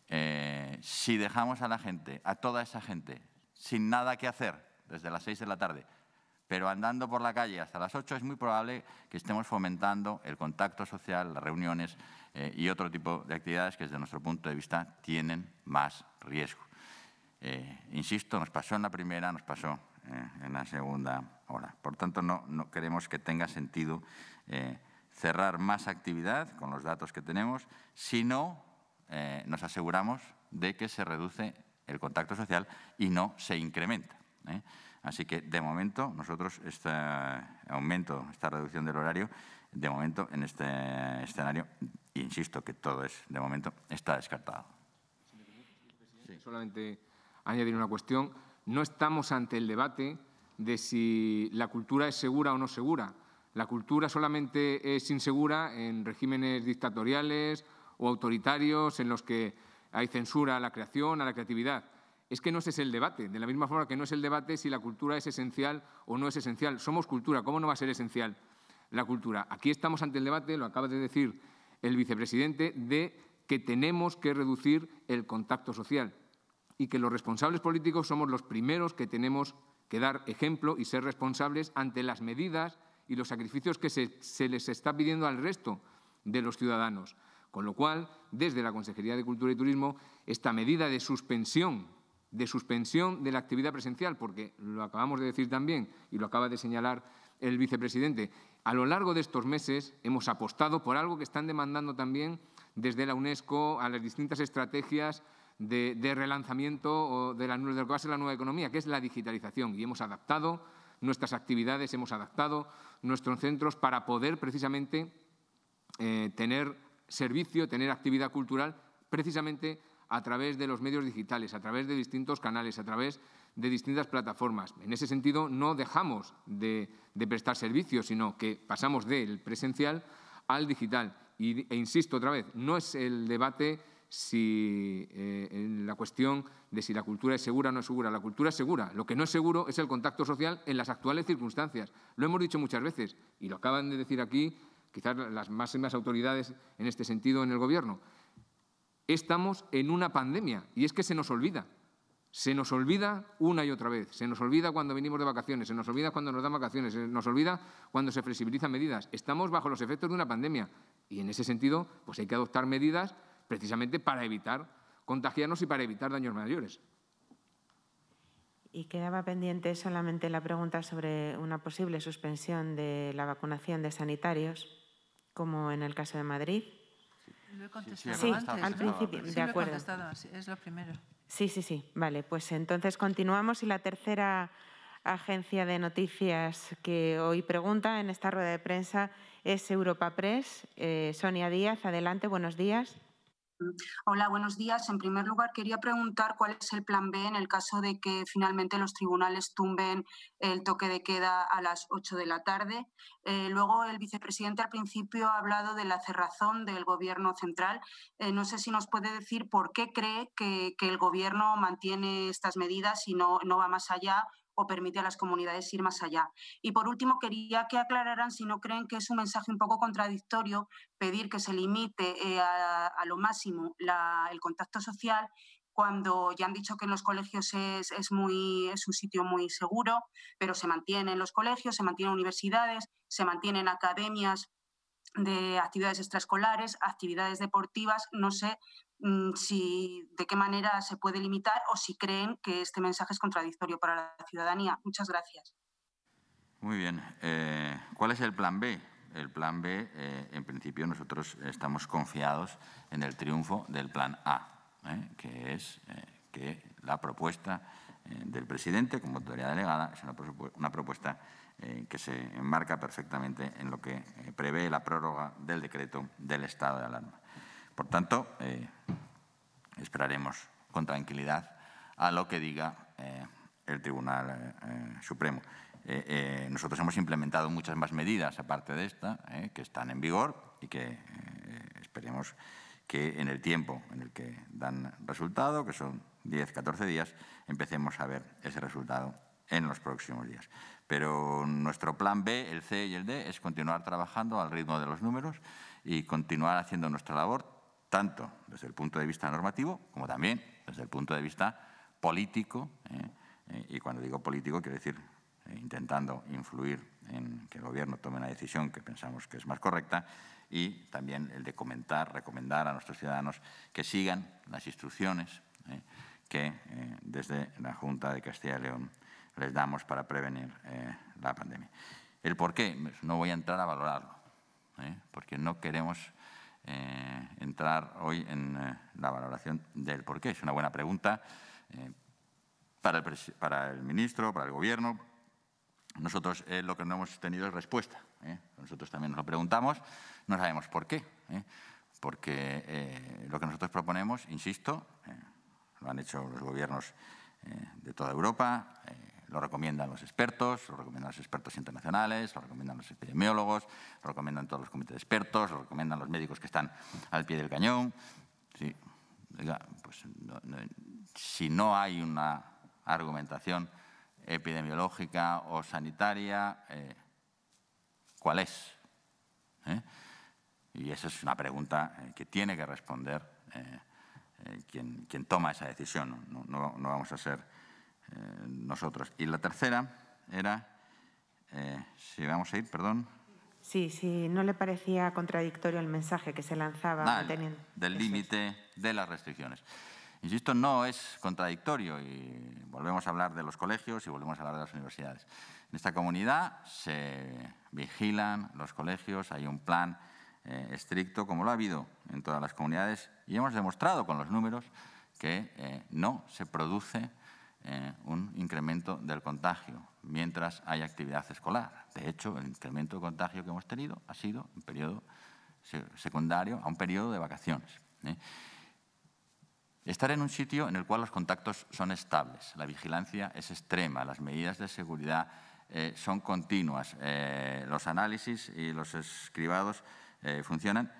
Eh, si dejamos a la gente, a toda esa gente, sin nada que hacer desde las seis de la tarde, pero andando por la calle hasta las 8 es muy probable que estemos fomentando el contacto social, las reuniones eh, y otro tipo de actividades que desde nuestro punto de vista tienen más riesgo. Eh, insisto, nos pasó en la primera, nos pasó eh, en la segunda hora. Por tanto, no, no queremos que tenga sentido cerrar más actividad con los datos que tenemos sino nos aseguramos de que se reduce el contacto social y no se incrementa. Así que, de momento, nosotros este aumento, esta reducción del horario, de momento, en este escenario, insisto que todo es, de momento, está descartado. Solamente añadir una cuestión. No estamos ante el debate de si la cultura es segura o no segura. La cultura solamente es insegura en regímenes dictatoriales o autoritarios en los que hay censura a la creación, a la creatividad es que no es el debate, de la misma forma que no es el debate si la cultura es esencial o no es esencial. Somos cultura, ¿cómo no va a ser esencial la cultura? Aquí estamos ante el debate, lo acaba de decir el vicepresidente, de que tenemos que reducir el contacto social y que los responsables políticos somos los primeros que tenemos que dar ejemplo y ser responsables ante las medidas y los sacrificios que se les está pidiendo al resto de los ciudadanos. Con lo cual, desde la Consejería de Cultura y Turismo, esta medida de suspensión de suspensión de la actividad presencial, porque lo acabamos de decir también y lo acaba de señalar el vicepresidente, a lo largo de estos meses hemos apostado por algo que están demandando también desde la UNESCO a las distintas estrategias de, relanzamiento de, la, de lo que la nueva economía, que es la digitalización. Y hemos adaptado nuestras actividades, hemos adaptado nuestros centros para poder precisamente eh, tener servicio, tener actividad cultural, precisamente a través de los medios digitales, a través de distintos canales, a través de distintas plataformas. En ese sentido, no dejamos de, prestar servicios, sino que pasamos del presencial al digital. e insisto otra vez, no es el debate si eh, en la cuestión de si la cultura es segura o no es segura. La cultura es segura. Lo que no es seguro es el contacto social en las actuales circunstancias. Lo hemos dicho muchas veces y lo acaban de decir aquí quizás las máximas autoridades en este sentido en el Gobierno estamos en una pandemia y es que se nos olvida. Se nos olvida una y otra vez, se nos olvida cuando venimos de vacaciones, se nos olvida cuando nos dan vacaciones, se nos olvida cuando se flexibilizan medidas. Estamos bajo los efectos de una pandemia y en ese sentido pues hay que adoptar medidas precisamente para evitar contagiarnos y para evitar daños mayores. Y quedaba pendiente solamente la pregunta sobre una posible suspensión de la vacunación de sanitarios, como en el caso de Madrid. Lo he contestado sí, antes, al principio, de acuerdo. es lo primero. Sí, sí, sí. Vale, pues entonces continuamos y la tercera agencia de noticias que hoy pregunta en esta rueda de prensa es Europa Press. Eh, Sonia Díaz, adelante, buenos días. Hola, buenos días. En primer lugar, quería preguntar cuál es el plan B en el caso de que finalmente los tribunales tumben el toque de queda a las 8 de la tarde. Eh, luego, el vicepresidente al principio ha hablado de la cerrazón del Gobierno central. Eh, no sé si nos puede decir por qué cree que, el Gobierno mantiene estas medidas y no, no va más allá o permite a las comunidades ir más allá. Y por último, quería que aclararan si no creen que es un mensaje un poco contradictorio pedir que se limite eh, a, lo máximo el contacto social cuando ya han dicho que en los colegios es, es un sitio muy seguro, pero se mantienen los colegios, se mantienen universidades, se mantienen academias de actividades extraescolares, actividades deportivas, no sé Mm, si, de qué manera se puede limitar o si creen que este mensaje es contradictorio para la ciudadanía. Muchas gracias. Muy bien. Eh, ¿Cuál es el plan B? El plan B, eh, en principio, nosotros estamos confiados en el triunfo del plan A, ¿eh? que es que la propuesta del presidente como autoridad delegada es una propuesta que se enmarca perfectamente en lo que prevé la prórroga del decreto del estado de alarma. Por tanto, eh, esperaremos con tranquilidad a lo que diga eh, el Tribunal eh, Supremo. nosotros hemos implementado muchas más medidas, aparte de esta, que están en vigor y que esperemos que en el tiempo en el que dan resultado, que son 10, 14 días, empecemos a ver ese resultado en los próximos días. Pero nuestro plan B, el C y el D, es continuar trabajando al ritmo de los números y continuar haciendo nuestra labor tanto desde el punto de vista normativo como también desde el punto de vista político. ¿eh? Eh, y cuando digo político, quiero decir eh, intentando influir en que el Gobierno tome una decisión que pensamos que es más correcta y también el de comentar, recomendar a nuestros ciudadanos que sigan las instrucciones que desde la Junta de Castilla y León les damos para prevenir la pandemia. El por qué, pues, no voy a entrar a valorarlo, porque no queremos eh, entrar hoy en eh, la valoración del por qué. Es una buena pregunta eh, para, el para, el, ministro, para el Gobierno. Nosotros lo que no hemos tenido es respuesta. Nosotros también nos lo preguntamos, no sabemos por qué. Porque lo que nosotros proponemos, insisto, lo han hecho los gobiernos de toda Europa, lo recomiendan los expertos, lo recomiendan los expertos internacionales, lo recomiendan los epidemiólogos, lo recomiendan todos los comités de expertos, lo recomiendan los médicos que están al pie del cañón. Pues, si no hay una argumentación epidemiológica o sanitaria, eh, ¿cuál es? ¿Eh? Y esa es una pregunta eh, que tiene que responder quien, toma esa decisión. no vamos a ser eh, nosotros. Y la tercera era, eh, si vamos a ir, perdón. Sí, sí, no le parecía contradictorio el mensaje que se lanzaba. Del límite de las restricciones. Insisto, no es contradictorio y volvemos a hablar de los colegios y volvemos a hablar de las universidades. En esta comunidad se vigilan los colegios, hay un plan eh, estricto como lo ha habido en todas las comunidades y hemos demostrado con los números que no se produce eh, un incremento del contagio mientras hay actividad escolar. De hecho, el incremento de contagio que hemos tenido ha sido un periodo secundario a un periodo de vacaciones. ¿eh? Estar en un sitio en el cual los contactos son estables, la vigilancia es extrema, las medidas de seguridad eh, son continuas, los análisis y los escribados funcionan.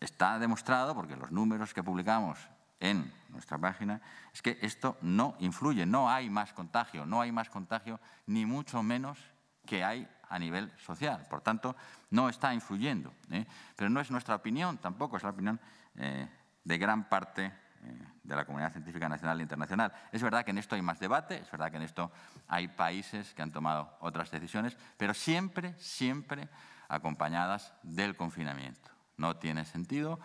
está demostrado, porque los números que publicamos en nuestra página, es que esto no influye, no hay más contagio, no hay más contagio, ni mucho menos que hay a nivel social. Por tanto, no está influyendo. ¿eh? Pero no es nuestra opinión, tampoco es la opinión eh, de gran parte eh, de la comunidad científica nacional e internacional. Es verdad que en esto hay más debate, es verdad que en esto hay países que han tomado otras decisiones, pero siempre, siempre acompañadas del confinamiento. No tiene sentido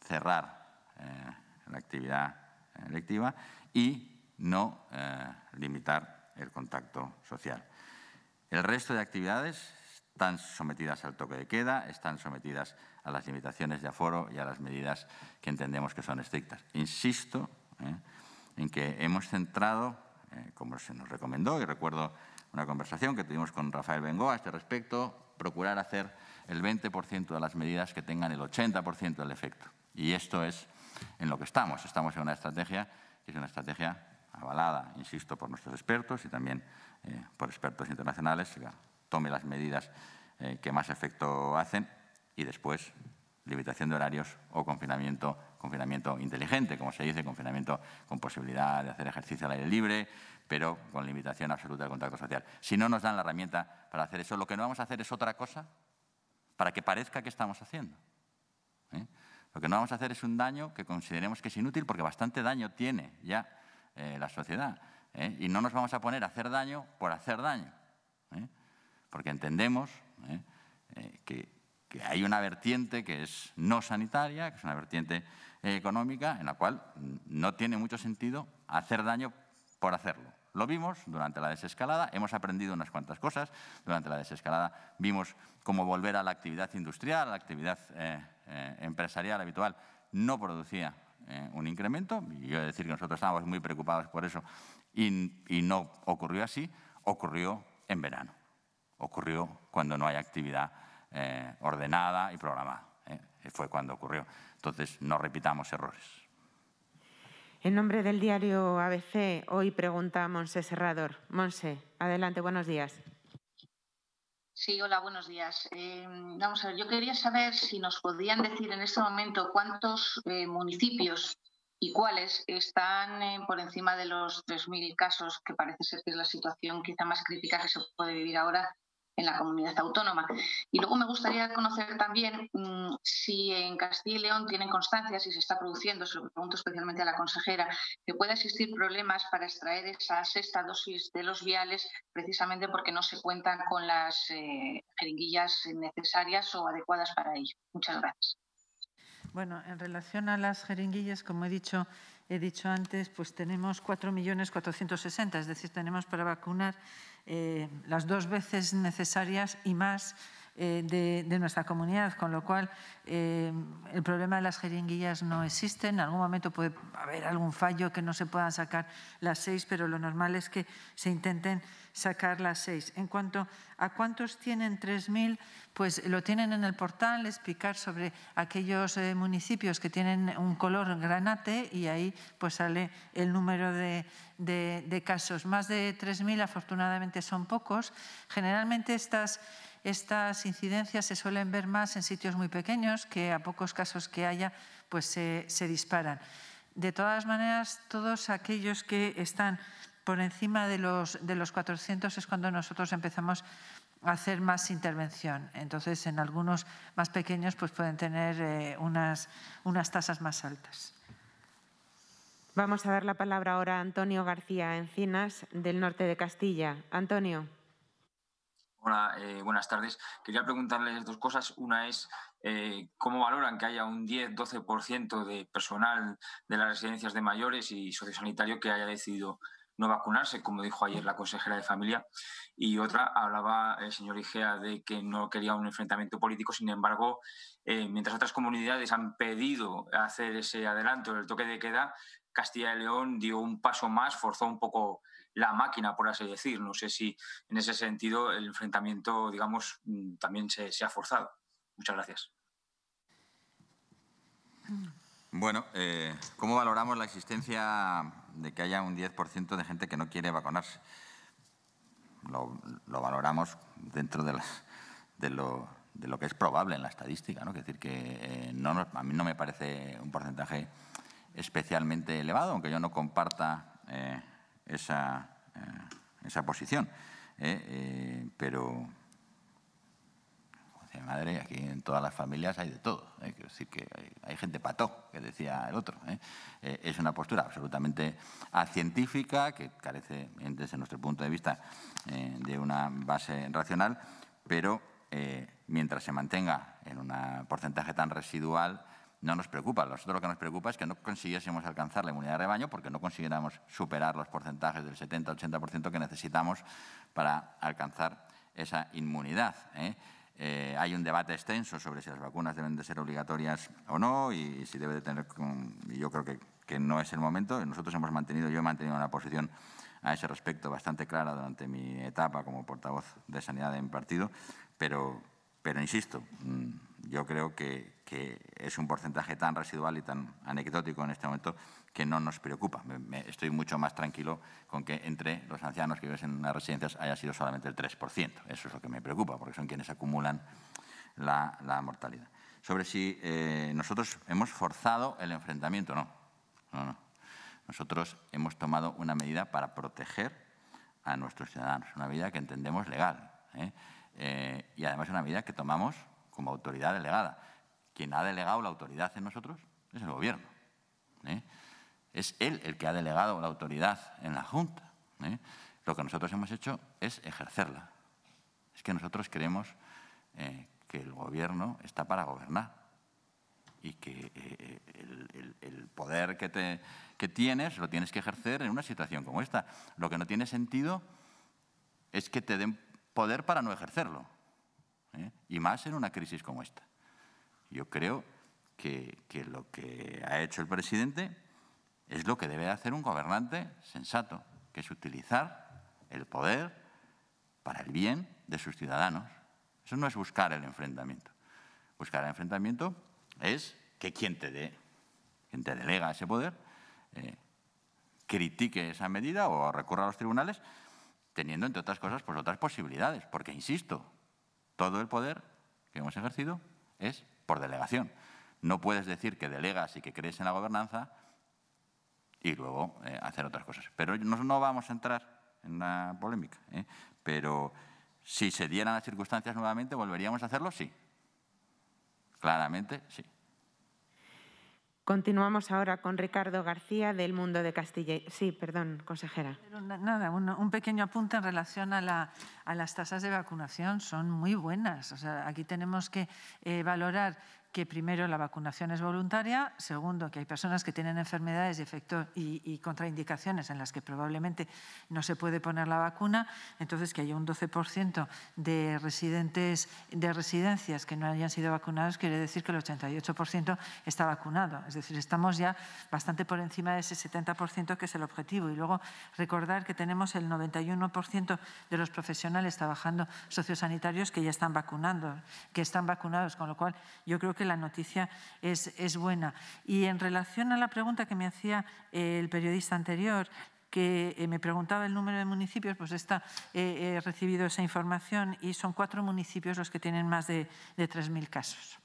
cerrar la actividad electiva y no eh, limitar el contacto social. El resto de actividades están sometidas al toque de queda, están sometidas a las limitaciones de aforo y a las medidas que entendemos que son estrictas. Insisto eh, en que hemos centrado, eh, como se nos recomendó, y recuerdo una conversación que tuvimos con Rafael Bengoa a este respecto, procurar hacer el 20% de las medidas que tengan el 80% del efecto. Y esto es en lo que estamos. Estamos en una estrategia que es una estrategia avalada, insisto, por nuestros expertos y también eh, por expertos internacionales, tome las medidas eh, que más efecto hacen y después limitación de horarios o confinamiento, confinamiento inteligente, como se dice, confinamiento con posibilidad de hacer ejercicio al aire libre, pero con limitación absoluta del contacto social. Si no nos dan la herramienta para hacer eso, lo que no vamos a hacer es otra cosa para que parezca que estamos haciendo. ¿eh? Lo que no vamos a hacer es un daño que consideremos que es inútil porque bastante daño tiene ya eh, la sociedad. ¿eh? Y no nos vamos a poner a hacer daño por hacer daño. ¿eh? Porque entendemos que, que, hay una vertiente que es no sanitaria, que es una vertiente económica, en la cual no tiene mucho sentido hacer daño por hacerlo. Lo vimos durante la desescalada, hemos aprendido unas cuantas cosas. Durante la desescalada vimos cómo volver a la actividad industrial, a la actividad eh, empresarial habitual no producía eh, un incremento, y yo decir que nosotros estábamos muy preocupados por eso, y, no ocurrió así, ocurrió en verano, ocurrió cuando no hay actividad eh, ordenada y programada, fue cuando ocurrió. Entonces, no repitamos errores. En nombre del diario ABC, hoy pregunta Monse Serrador. Monse, adelante, buenos días. Sí, hola, buenos días. Eh, vamos a ver, yo quería saber si nos podían decir en este momento cuántos eh, municipios y cuáles están eh, por encima de los 3.000 casos, que parece ser que es la situación quizá más crítica que se puede vivir ahora en la comunidad autónoma. Y luego me gustaría conocer también mm, si en Castilla y León tienen constancia, si se está produciendo, se lo pregunto especialmente a la consejera, que pueda existir problemas para extraer esa sexta dosis de los viales precisamente porque no se cuentan con las eh, jeringuillas necesarias o adecuadas para ello. Muchas gracias. Bueno, en relación a las jeringuillas, como he dicho, he dicho antes, pues tenemos 4.460.000, es decir, tenemos para vacunar eh, las dos veces necesarias y más eh, de, nuestra comunidad, con lo cual eh, el problema de las jeringuillas no existe. En algún momento puede haber algún fallo que no se puedan sacar las seis, pero lo normal es que se intenten sacar las seis. En cuanto a cuántos tienen 3.000, pues lo tienen en el portal, explicar sobre aquellos eh, municipios que tienen un color granate y ahí pues sale el número de, de, de casos. Más de 3.000 afortunadamente son pocos. Generalmente estas estas incidencias se suelen ver más en sitios muy pequeños que a pocos casos que haya pues se, disparan. De todas maneras, todos aquellos que están por encima de los, 400 es cuando nosotros empezamos a hacer más intervención. Entonces, en algunos más pequeños pues pueden tener eh, unas, unas tasas más altas. Vamos a dar la palabra ahora a Antonio García Encinas, del norte de Castilla. Antonio. Hola, eh, buenas tardes. Quería preguntarles dos cosas. Una es eh, cómo valoran que haya un 10-12% de personal de las residencias de mayores y sociosanitario que haya decidido no vacunarse, como dijo ayer la consejera de familia. Y otra, hablaba el señor Igea de que no quería un enfrentamiento político. Sin embargo, eh, mientras otras comunidades han pedido hacer ese adelanto del toque de queda, Castilla y León dio un paso más, forzó un poco la máquina, por así decir. No sé si en ese sentido el enfrentamiento, digamos, mm, también se, ha forzado. Muchas gracias. Bueno, eh, ¿cómo valoramos la existencia de que haya un 10% de gente que no quiere vacunarse? Lo, valoramos dentro de, las, de, lo, de, lo, que es probable en la estadística. ¿no? Es decir, que eh, no a mí no me parece un porcentaje especialmente elevado, aunque yo no comparta eh, esa, eh, esa posición. Eh, eh pero, madre, aquí en todas las familias hay de todo. Hay ¿eh? que decir que hay, gente pató, que decía el otro. es una postura absolutamente científica que carece, desde nuestro punto de vista, de una base racional, pero mientras se mantenga en un porcentaje tan residual, no nos preocupa. Nosotros lo que nos preocupa es que no consiguiésemos alcanzar la inmunidad de rebaño porque no consiguiéramos superar los porcentajes del 70-80% que necesitamos para alcanzar esa inmunidad. ¿eh? Eh, hay un debate extenso sobre si las vacunas deben de ser obligatorias o no y si debe de tener... yo creo que, no es el momento. Nosotros hemos mantenido, yo he mantenido una posición a ese respecto bastante clara durante mi etapa como portavoz de Sanidad en partido, pero, pero insisto, mm, yo creo que, que es un porcentaje tan residual y tan anecdótico en este momento que no nos preocupa. estoy mucho más tranquilo con que entre los ancianos que viven en unas residencias haya sido solamente el 3%. Eso es lo que me preocupa, porque son quienes acumulan la, mortalidad. Sobre si eh, nosotros hemos forzado el enfrentamiento, no. Nosotros hemos tomado una medida para proteger a nuestros ciudadanos, una medida que entendemos legal ¿eh? Eh, y además una medida que tomamos como autoridad delegada quien ha delegado la autoridad en nosotros es el Gobierno. ¿eh? Es él el que ha delegado la autoridad en la Junta. ¿eh? Lo que nosotros hemos hecho es ejercerla. Es que nosotros creemos eh, que el Gobierno está para gobernar y que el, poder que, tienes lo tienes que ejercer en una situación como esta. Lo que no tiene sentido es que te den poder para no ejercerlo, y más en una crisis como esta. Yo creo que, lo que ha hecho el presidente es lo que debe hacer un gobernante sensato, que es utilizar el poder para el bien de sus ciudadanos. Eso no es buscar el enfrentamiento. Buscar el enfrentamiento es que quien te, dé, quien te delega ese poder eh, critique esa medida o recurra a los tribunales, teniendo, entre otras cosas, pues otras posibilidades. Porque, insisto, todo el poder que hemos ejercido es por delegación. No puedes decir que delegas y que crees en la gobernanza y luego eh, hacer otras cosas. Pero no, vamos a entrar en la polémica. ¿eh? Pero si se dieran las circunstancias nuevamente, ¿volveríamos a hacerlo? Sí. Claramente, sí. Continuamos ahora con Ricardo García del Mundo de Castilla. Sí, perdón, consejera. Nada, un, pequeño apunte en relación a, las tasas de vacunación. Son muy buenas. O sea, aquí tenemos que eh, valorar que primero la vacunación es voluntaria, segundo que hay personas que tienen enfermedades y, efecto y, contraindicaciones en las que probablemente no se puede poner la vacuna, entonces que haya un 12% de residentes de residencias que no hayan sido vacunados quiere decir que el 88% está vacunado, es decir, estamos ya bastante por encima de ese 70% que es el objetivo y luego recordar que tenemos el 91% de los profesionales trabajando sociosanitarios que ya están vacunando, que están vacunados, con lo cual yo creo que que la noticia es, es buena. Y en relación a la pregunta que me hacía eh, el periodista anterior, que eh, me preguntaba el número de municipios, pues está, eh, he recibido esa información y son cuatro municipios los que tienen más de, de 3.000 casos.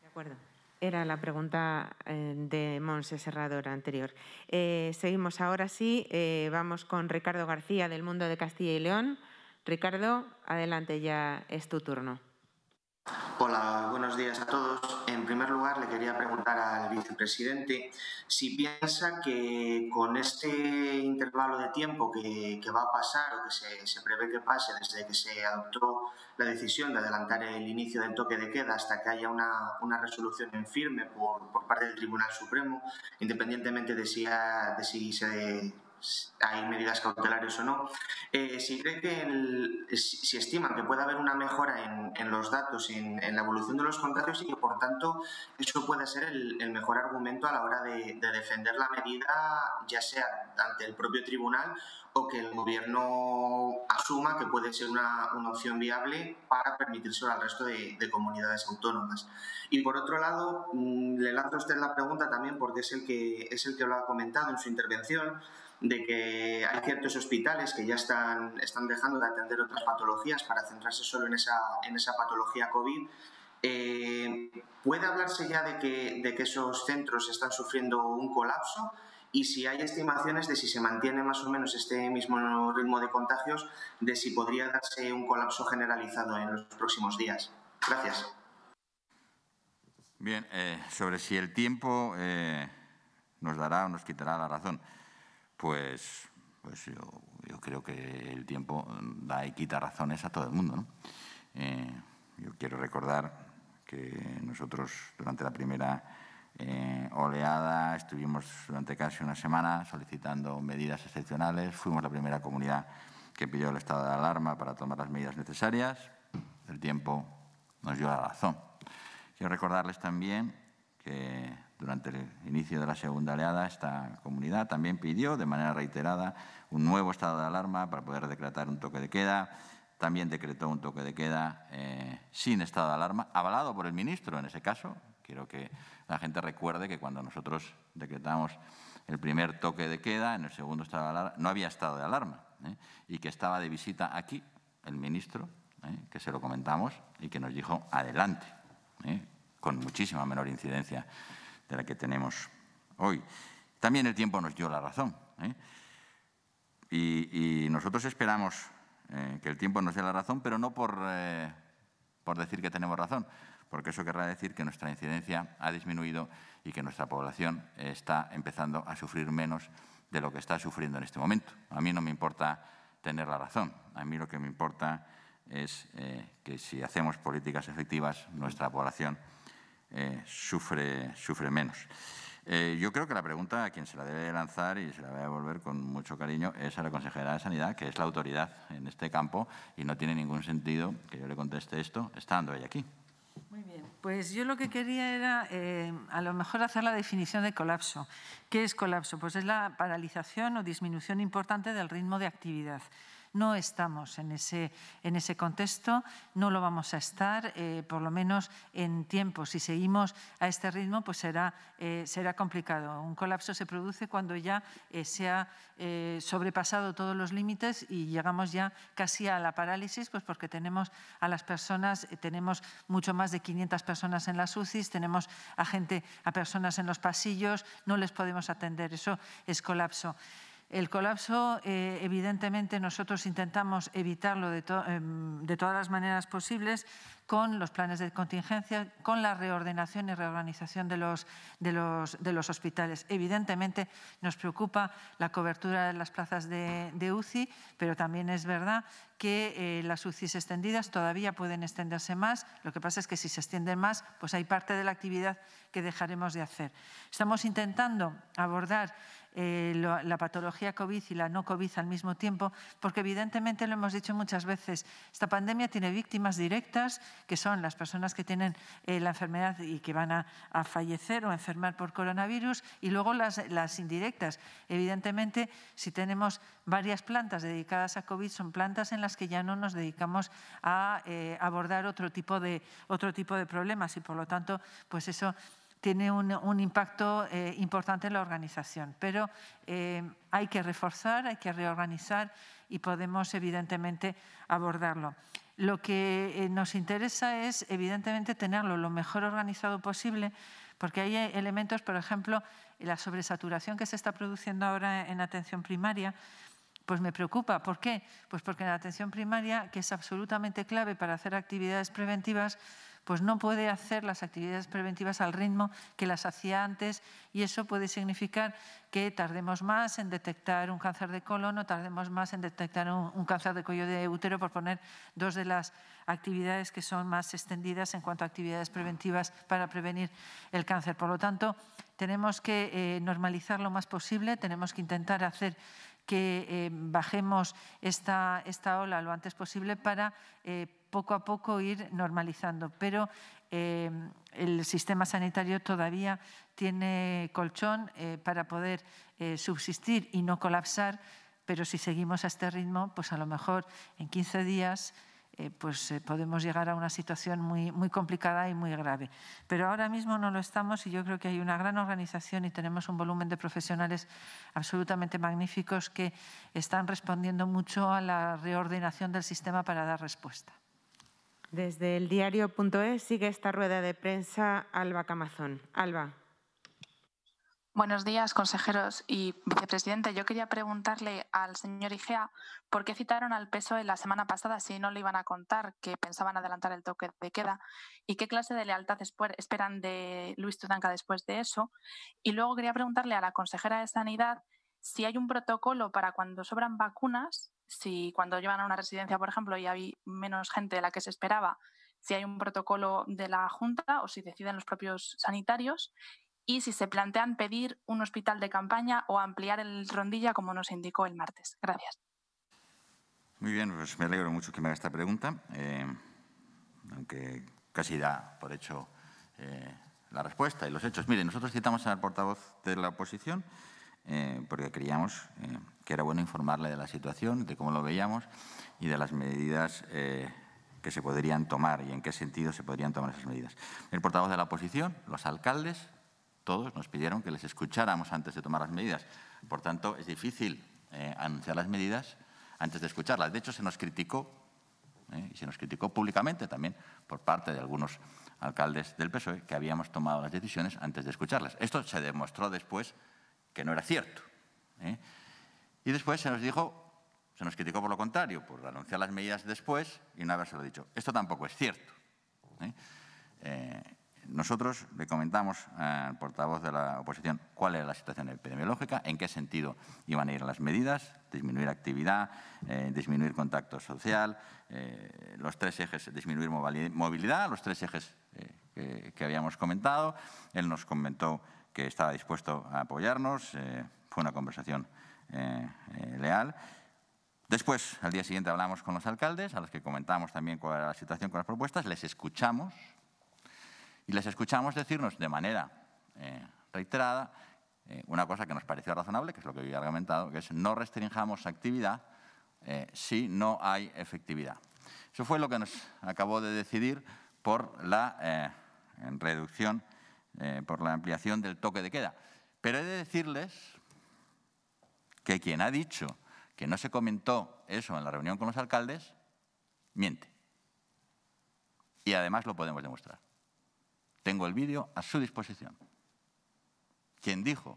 De acuerdo. Era la pregunta de Monse Serrador anterior. seguimos ahora sí, vamos con Ricardo García del Mundo de Castilla y León. Ricardo, adelante, ya es tu turno. Hola, buenos días a todos. En primer lugar, le quería preguntar al vicepresidente si piensa que con este intervalo de tiempo que, va a pasar o que se, prevé que pase desde que se adoptó la decisión de adelantar el inicio del toque de queda hasta que haya una, resolución en firme por, parte del Tribunal Supremo, independientemente de si, ha, de si se pues, hay medidas cautelares o no, eh, si cree que si, estiman que puede haber una mejora en, los datos, en, en, la evolución de los contagios y que por tanto eso puede ser el, mejor argumento a la hora de, defender la medida, ya sea ante el propio tribunal o que el gobierno asuma que puede ser una, opción viable para permitírselo al resto de, comunidades autónomas. Y por otro lado, mm, le lanzo a usted la pregunta también porque es el que es el que lo ha comentado en su intervención de que hay ciertos hospitales que ya están, están dejando de atender otras patologías para centrarse solo en esa, patología COVID. Eh, ¿Puede hablarse ya de que, de que esos centros están sufriendo un colapso? y si hay estimaciones de si se mantiene más o menos este mismo ritmo de contagios, de si podría darse un colapso generalizado en los próximos días. Gracias. Bien, eh, sobre si el tiempo eh, nos dará o nos quitará la razón pues, pues yo, creo que el tiempo mm, da y quita razones a todo el mundo. Eh, yo quiero recordar que nosotros durante la primera eh, oleada estuvimos durante casi una semana solicitando medidas excepcionales. Fuimos la primera comunidad que pidió el estado de alarma para tomar las medidas necesarias. El tiempo nos dio la razón. Quiero recordarles también que durante el inicio de la segunda oleada, esta comunidad también pidió de manera reiterada un nuevo estado de alarma para poder decretar un toque de queda. También decretó un toque de queda eh, sin estado de alarma, avalado por el ministro en ese caso. Quiero que la gente recuerde que cuando nosotros decretamos el primer toque de queda, en el segundo estado de alarma, no había estado de alarma eh, y que estaba de visita aquí el ministro, eh, que se lo comentamos y que nos dijo adelante, con muchísima menor incidencia de la que tenemos hoy. También el tiempo nos dio la razón. ¿eh? Y, nosotros esperamos eh, que el tiempo nos dé la razón, pero no eh, por, decir que tenemos razón, porque eso querrá decir que nuestra incidencia ha disminuido y que nuestra población está empezando a sufrir menos de lo que está sufriendo en este momento. A mí no me importa tener la razón, a mí lo que me importa es que si hacemos políticas efectivas, nuestra población eh, sufre, sufre menos. Eh, yo creo que la pregunta a quien se la debe lanzar y se la voy a devolver con mucho cariño es a la consejera de Sanidad, que es la autoridad en este campo y no tiene ningún sentido que yo le conteste esto estando ella aquí. Muy bien, pues yo lo que quería era eh, a lo mejor hacer la definición de colapso. ¿Qué es colapso? Pues es la paralización o disminución importante del ritmo de actividad. No estamos en ese, en ese contexto, no lo vamos a estar, eh, por lo menos en tiempo. Si seguimos a este ritmo, pues será, eh, será complicado. Un colapso se produce cuando ya eh, se ha sobrepasado todos los límites y llegamos ya casi a la parálisis, pues porque tenemos a las personas, tenemos mucho más de 500 personas en las UCIs, tenemos a gente, a personas en los pasillos, no les podemos atender. Eso es colapso. El colapso, eh, evidentemente, nosotros intentamos evitarlo em, de, todas las maneras posibles con los planes de contingencia, con la reordenación y reorganización de los, hospitales. Evidentemente, nos preocupa la cobertura de las plazas de, UCI, pero también es verdad que eh, las UCIs extendidas todavía pueden extenderse más. Lo que pasa es que si se extienden más, pues hay parte de la actividad que dejaremos de hacer. Estamos intentando abordar eh, la patología COVID y la no COVID al mismo tiempo, porque evidentemente lo hemos dicho muchas veces, esta pandemia tiene víctimas directas, que son las personas que tienen eh, la enfermedad y que van a, fallecer o enfermar por coronavirus, y luego las, las indirectas. Evidentemente, si tenemos varias plantas dedicadas a COVID, son plantas en las que ya no nos dedicamos a eh, abordar otro tipo, de, otro tipo de problemas y, por lo tanto, pues eso tiene un, impacto eh, importante en la organización. Pero eh, hay que reforzar, hay que reorganizar y podemos evidentemente abordarlo. Lo que eh, nos interesa es evidentemente tenerlo lo mejor organizado posible porque hay elementos, por ejemplo, la sobresaturación que se está produciendo ahora en atención primaria, pues me preocupa. ¿Por qué? Pues porque en la atención primaria, que es absolutamente clave para hacer actividades preventivas, pues no puede hacer las actividades preventivas al ritmo que las hacía antes y eso puede significar que tardemos más en detectar un cáncer de colon o tardemos más en detectar un, cáncer de cuello de útero, por poner dos de las actividades que son más extendidas en cuanto a actividades preventivas para prevenir el cáncer. Por lo tanto, tenemos que eh, normalizar lo más posible, tenemos que intentar hacer que eh, bajemos esta, esta, ola lo antes posible para eh, poco a poco ir normalizando. Pero eh, el sistema sanitario todavía tiene colchón eh, para poder eh, subsistir y no colapsar, pero si seguimos a este ritmo, pues a lo mejor en 15 días pues podemos llegar a una situación muy, muy complicada y muy grave. Pero ahora mismo no lo estamos y yo creo que hay una gran organización y tenemos un volumen de profesionales absolutamente magníficos que están respondiendo mucho a la reordenación del sistema para dar respuesta. Desde el diario.es sigue esta rueda de prensa Alba Camazón. Alba. Buenos días, consejeros y vicepresidente. Yo quería preguntarle al señor Igea por qué citaron al PSOE la semana pasada si no le iban a contar que pensaban adelantar el toque de queda y qué clase de lealtad esperan de Luis Tudanca después de eso. Y luego quería preguntarle a la consejera de Sanidad si hay un protocolo para cuando sobran vacunas si cuando llevan a una residencia, por ejemplo, y hay menos gente de la que se esperaba, si hay un protocolo de la Junta o si deciden los propios sanitarios y si se plantean pedir un hospital de campaña o ampliar el rondilla como nos indicó el martes. Gracias. Muy bien, pues me alegro mucho que me haga esta pregunta, eh, aunque casi da por hecho eh, la respuesta y los hechos. Mire, nosotros citamos al portavoz de la oposición eh, porque creíamos eh, que era bueno informarle de la situación, de cómo lo veíamos y de las medidas eh, que se podrían tomar y en qué sentido se podrían tomar esas medidas. El portavoz de la oposición, los alcaldes, todos nos pidieron que les escucháramos antes de tomar las medidas. Por tanto, es difícil anunciar las medidas antes de escucharlas. De hecho, se nos criticó, y se nos criticó públicamente también por parte de algunos alcaldes del PSOE, que habíamos tomado las decisiones antes de escucharlas. Esto se demostró después que no era cierto. ¿eh? Y después se nos dijo, se nos criticó por lo contrario, por anunciar las medidas después y no lo dicho. Esto tampoco es cierto. ¿eh? Eh, nosotros le comentamos al portavoz de la oposición cuál era la situación epidemiológica, en qué sentido iban a ir las medidas, disminuir actividad, disminuir contacto social, los tres ejes, disminuir movilidad, los tres ejes que, que habíamos comentado. Él nos comentó que estaba dispuesto a apoyarnos. Eh, fue una conversación eh, eh, leal. Después, al día siguiente, hablamos con los alcaldes, a los que comentamos también cuál era la situación con las propuestas, les escuchamos y les escuchamos decirnos de manera reiterada una cosa que nos pareció razonable, que es lo que yo he argumentado, que es no restringamos actividad si no hay efectividad. Eso fue lo que nos acabó de decidir por la reducción eh, por la ampliación del toque de queda. Pero he de decirles que quien ha dicho que no se comentó eso en la reunión con los alcaldes, miente. Y además lo podemos demostrar. Tengo el vídeo a su disposición. Quien dijo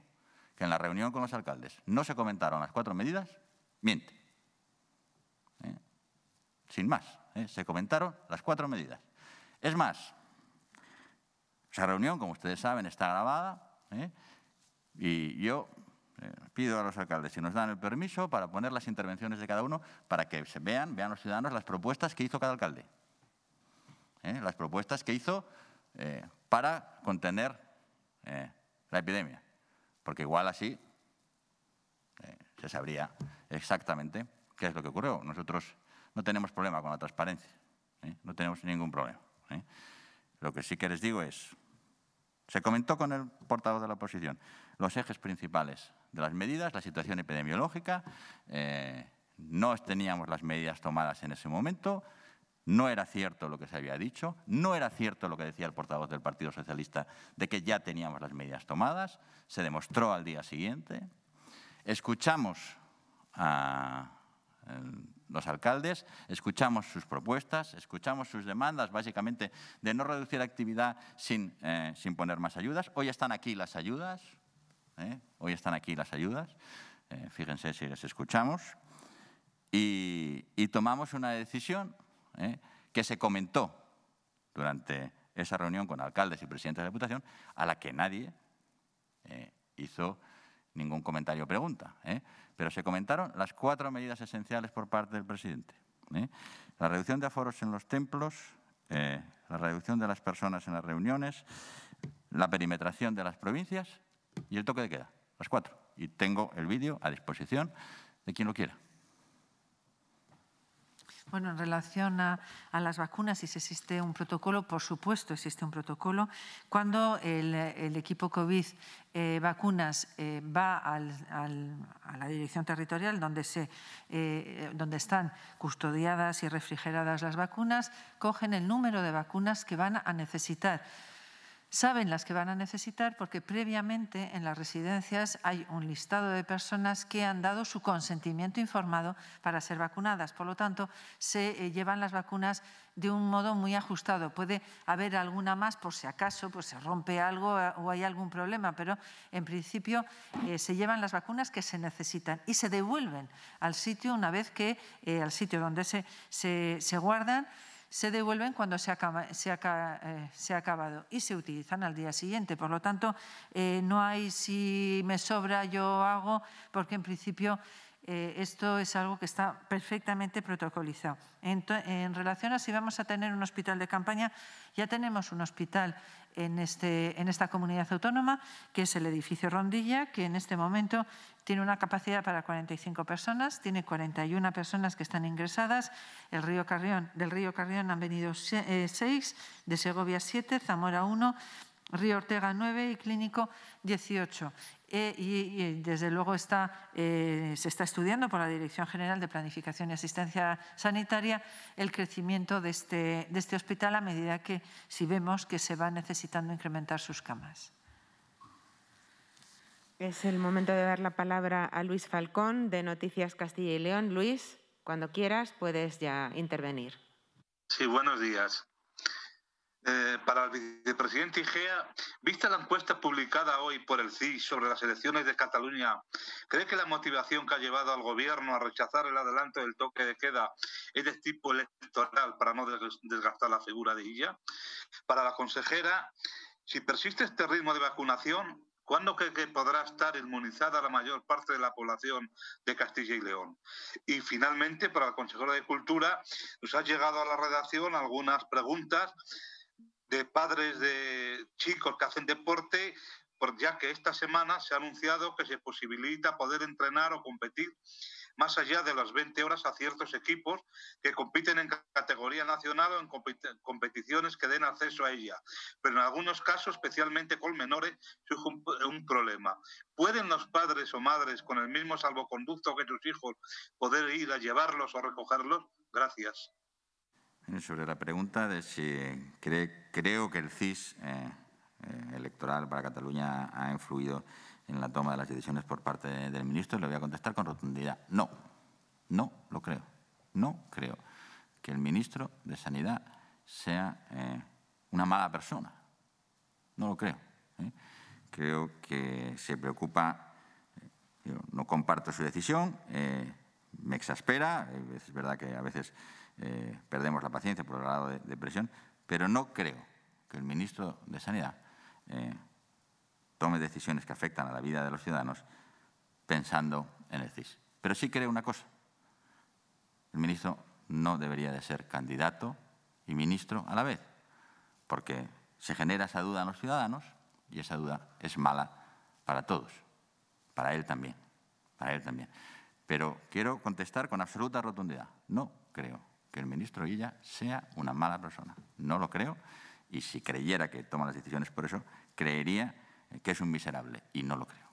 que en la reunión con los alcaldes no se comentaron las cuatro medidas, miente. Eh, sin más, eh, se comentaron las cuatro medidas. Es más, esa reunión, como ustedes saben, está grabada ¿eh? y yo eh, pido a los alcaldes si nos dan el permiso para poner las intervenciones de cada uno para que se vean, vean los ciudadanos las propuestas que hizo cada alcalde. ¿eh? Las propuestas que hizo para contener la epidemia. Porque igual así se sabría exactamente qué es lo que ocurrió. Nosotros no tenemos problema con la transparencia. No tenemos ningún problema. Lo que sí que les digo es, se comentó con el portavoz de la oposición los ejes principales de las medidas, la situación epidemiológica, eh, no teníamos las medidas tomadas en ese momento, no era cierto lo que se había dicho, no era cierto lo que decía el portavoz del Partido Socialista de que ya teníamos las medidas tomadas, se demostró al día siguiente. Escuchamos a, los alcaldes, escuchamos sus propuestas, escuchamos sus demandas, básicamente de no reducir actividad eh, sin, poner más ayudas. Hoy están aquí las ayudas, ¿eh? hoy están aquí las ayudas, eh, fíjense si les escuchamos, y, tomamos una decisión que se comentó durante esa reunión con alcaldes y presidentes de la Diputación, a la que nadie hizo ningún comentario o pregunta, ¿eh? pero se comentaron las cuatro medidas esenciales por parte del presidente. ¿eh? La reducción de aforos en los templos, eh, la reducción de las personas en las reuniones, la perimetración de las provincias y el toque de queda, las cuatro. Y tengo el vídeo a disposición de quien lo quiera. Bueno, en relación a, las vacunas, si existe un protocolo, por supuesto existe un protocolo. Cuando el, equipo COVID eh, vacunas eh, va a la dirección territorial donde, se, eh, donde están custodiadas y refrigeradas las vacunas, cogen el número de vacunas que van a necesitar Saben las que van a necesitar porque previamente en las residencias hay un listado de personas que han dado su consentimiento informado para ser vacunadas. Por lo tanto, se eh, llevan las vacunas de un modo muy ajustado. Puede haber alguna más por si acaso pues se rompe algo eh, o hay algún problema, pero en principio eh, se llevan las vacunas que se necesitan y se devuelven al sitio una vez que, al sitio donde se guardan, se devuelven cuando eh, se, ha acabado y se utilizan al día siguiente. Por lo tanto, eh, no hay si me sobra yo hago, porque en principio eh, esto es algo que está perfectamente protocolizado. En, relación a si vamos a tener un hospital de campaña, ya tenemos un hospital en este, esta comunidad autónoma, que es el edificio Rondilla, que en este momento tiene una capacidad para 45 personas, tiene 41 personas que están ingresadas, el río Carrión, del río Carrión han venido 6, eh, de Segovia 7, Zamora 1, Río Ortega 9 y Clínico 18. Eh, y, desde luego eh, se está estudiando por la Dirección General de Planificación y Asistencia Sanitaria el crecimiento de este, de este hospital a medida que si vemos que se va necesitando incrementar sus camas. Es el momento de dar la palabra a Luis Falcón de Noticias Castilla y León. Luis, cuando quieras puedes ya intervenir. Sí, buenos días. Eh, para el vicepresidente Igea, vista la encuesta publicada hoy por el CIS sobre las elecciones de Cataluña, ¿cree que la motivación que ha llevado al gobierno a rechazar el adelanto del toque de queda es de tipo electoral para no desgastar la figura de ella? Para la consejera, si persiste este ritmo de vacunación, ¿Cuándo cree que podrá estar inmunizada la mayor parte de la población de Castilla y León? Y finalmente, para la consejera de Cultura, nos ha llegado a la redacción algunas preguntas de padres de chicos que hacen deporte, ya que esta semana se ha anunciado que se posibilita poder entrenar o competir más allá de las 20 horas a ciertos equipos que compiten en categoría nacional o en competiciones que den acceso a ella. Pero en algunos casos, especialmente con menores, surge un, problema. ¿Pueden los padres o madres con el mismo salvoconducto que sus hijos poder ir a llevarlos o recogerlos? Gracias. Sobre la pregunta de si creo que el CIS eh, eh, electoral para Cataluña ha influido en la toma de las decisiones por parte del ministro, le voy a contestar con rotundidad. No, no lo creo. No creo que el ministro de Sanidad sea eh, una mala persona. No lo creo. ¿eh? Creo que se preocupa, eh, no comparto su decisión, me exaspera, es verdad que a veces perdemos la paciencia por el grado de, de, presión, pero no creo que el ministro de Sanidad tome decisiones que afectan a la vida de los ciudadanos pensando en el CIS. Pero sí creo una cosa. El ministro no debería de ser candidato y ministro a la vez, porque se genera esa duda en los ciudadanos y esa duda es mala para todos, para él también, para él también. Pero quiero contestar con absoluta rotundidad. No creo que el ministro Illa sea una mala persona. No lo creo. Y si creyera que toma las decisiones por eso, creería que es un miserable, y no lo creo.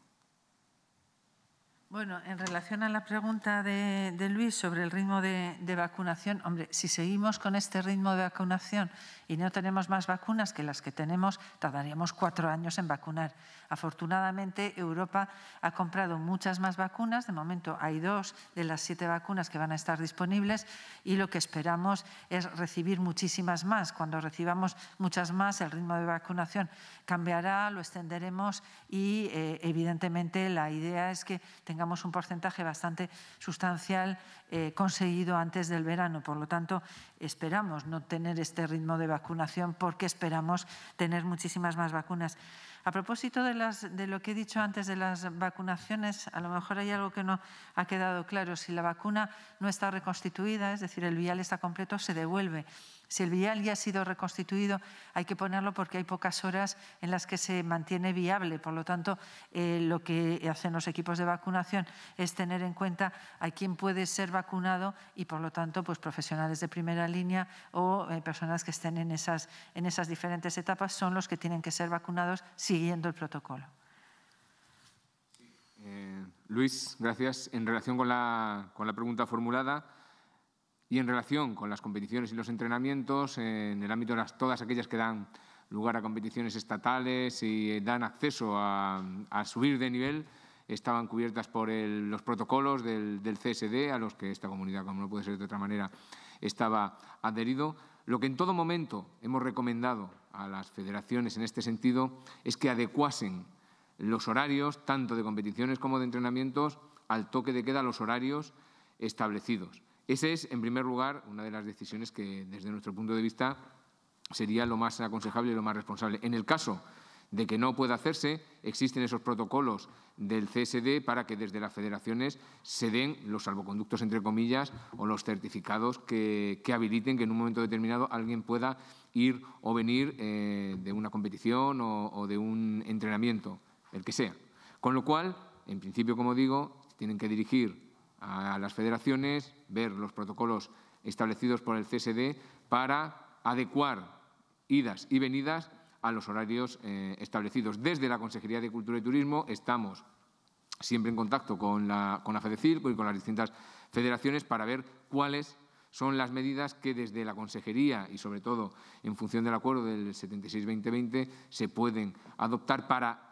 Bueno, en relación a la pregunta de, Luis sobre el ritmo de, vacunación, hombre, si seguimos con este ritmo de vacunación y no tenemos más vacunas que las que tenemos, tardaríamos cuatro años en vacunar. Afortunadamente, Europa ha comprado muchas más vacunas. De momento hay dos de las siete vacunas que van a estar disponibles y lo que esperamos es recibir muchísimas más. Cuando recibamos muchas más, el ritmo de vacunación cambiará, lo extenderemos y, eh, evidentemente, la idea es que tengamos tengamos un porcentaje bastante sustancial eh, conseguido antes del verano. Por lo tanto, esperamos no tener este ritmo de vacunación porque esperamos tener muchísimas más vacunas. A propósito de, las, de lo que he dicho antes de las vacunaciones, a lo mejor hay algo que no ha quedado claro. Si la vacuna no está reconstituida, es decir, el vial está completo, se devuelve. Si el vial ya ha sido reconstituido, hay que ponerlo porque hay pocas horas en las que se mantiene viable. Por lo tanto, eh, lo que hacen los equipos de vacunación es tener en cuenta a quién puede ser vacunado y, por lo tanto, pues, profesionales de primera línea o eh, personas que estén en esas, en esas diferentes etapas son los que tienen que ser vacunados siguiendo el protocolo. Eh, Luis, gracias. En relación con la, con la pregunta formulada, y en relación con las competiciones y los entrenamientos, en el ámbito de todas aquellas que dan lugar a competiciones estatales y eh, dan acceso a, subir de nivel, estaban cubiertas por los protocolos del, del, CSD, a los que esta comunidad, como no puede ser de otra manera, estaba adherido. Lo que en todo momento hemos recomendado a las federaciones en este sentido es que adecuasen los horarios, tanto de competiciones como de entrenamientos, al toque de queda, los horarios establecidos. Esa es, en primer lugar, una de las decisiones que, desde nuestro punto de vista, sería lo más aconsejable y lo más responsable. En el caso de que no pueda hacerse, existen esos protocolos del CSD para que desde las federaciones se den los salvoconductos, entre comillas, o los certificados que, habiliten que en un momento determinado alguien pueda ir o venir eh, de una competición o de un entrenamiento, el que sea. Con lo cual, en principio, como digo, tienen que dirigir a las federaciones, ver los protocolos establecidos por el CSD para adecuar idas y venidas a los horarios eh, establecidos. Desde la Consejería de Cultura y Turismo estamos siempre en contacto con la, con la y con las distintas federaciones para ver cuáles son las medidas que desde la Consejería y sobre todo en función del acuerdo del 76-2020 se pueden adoptar para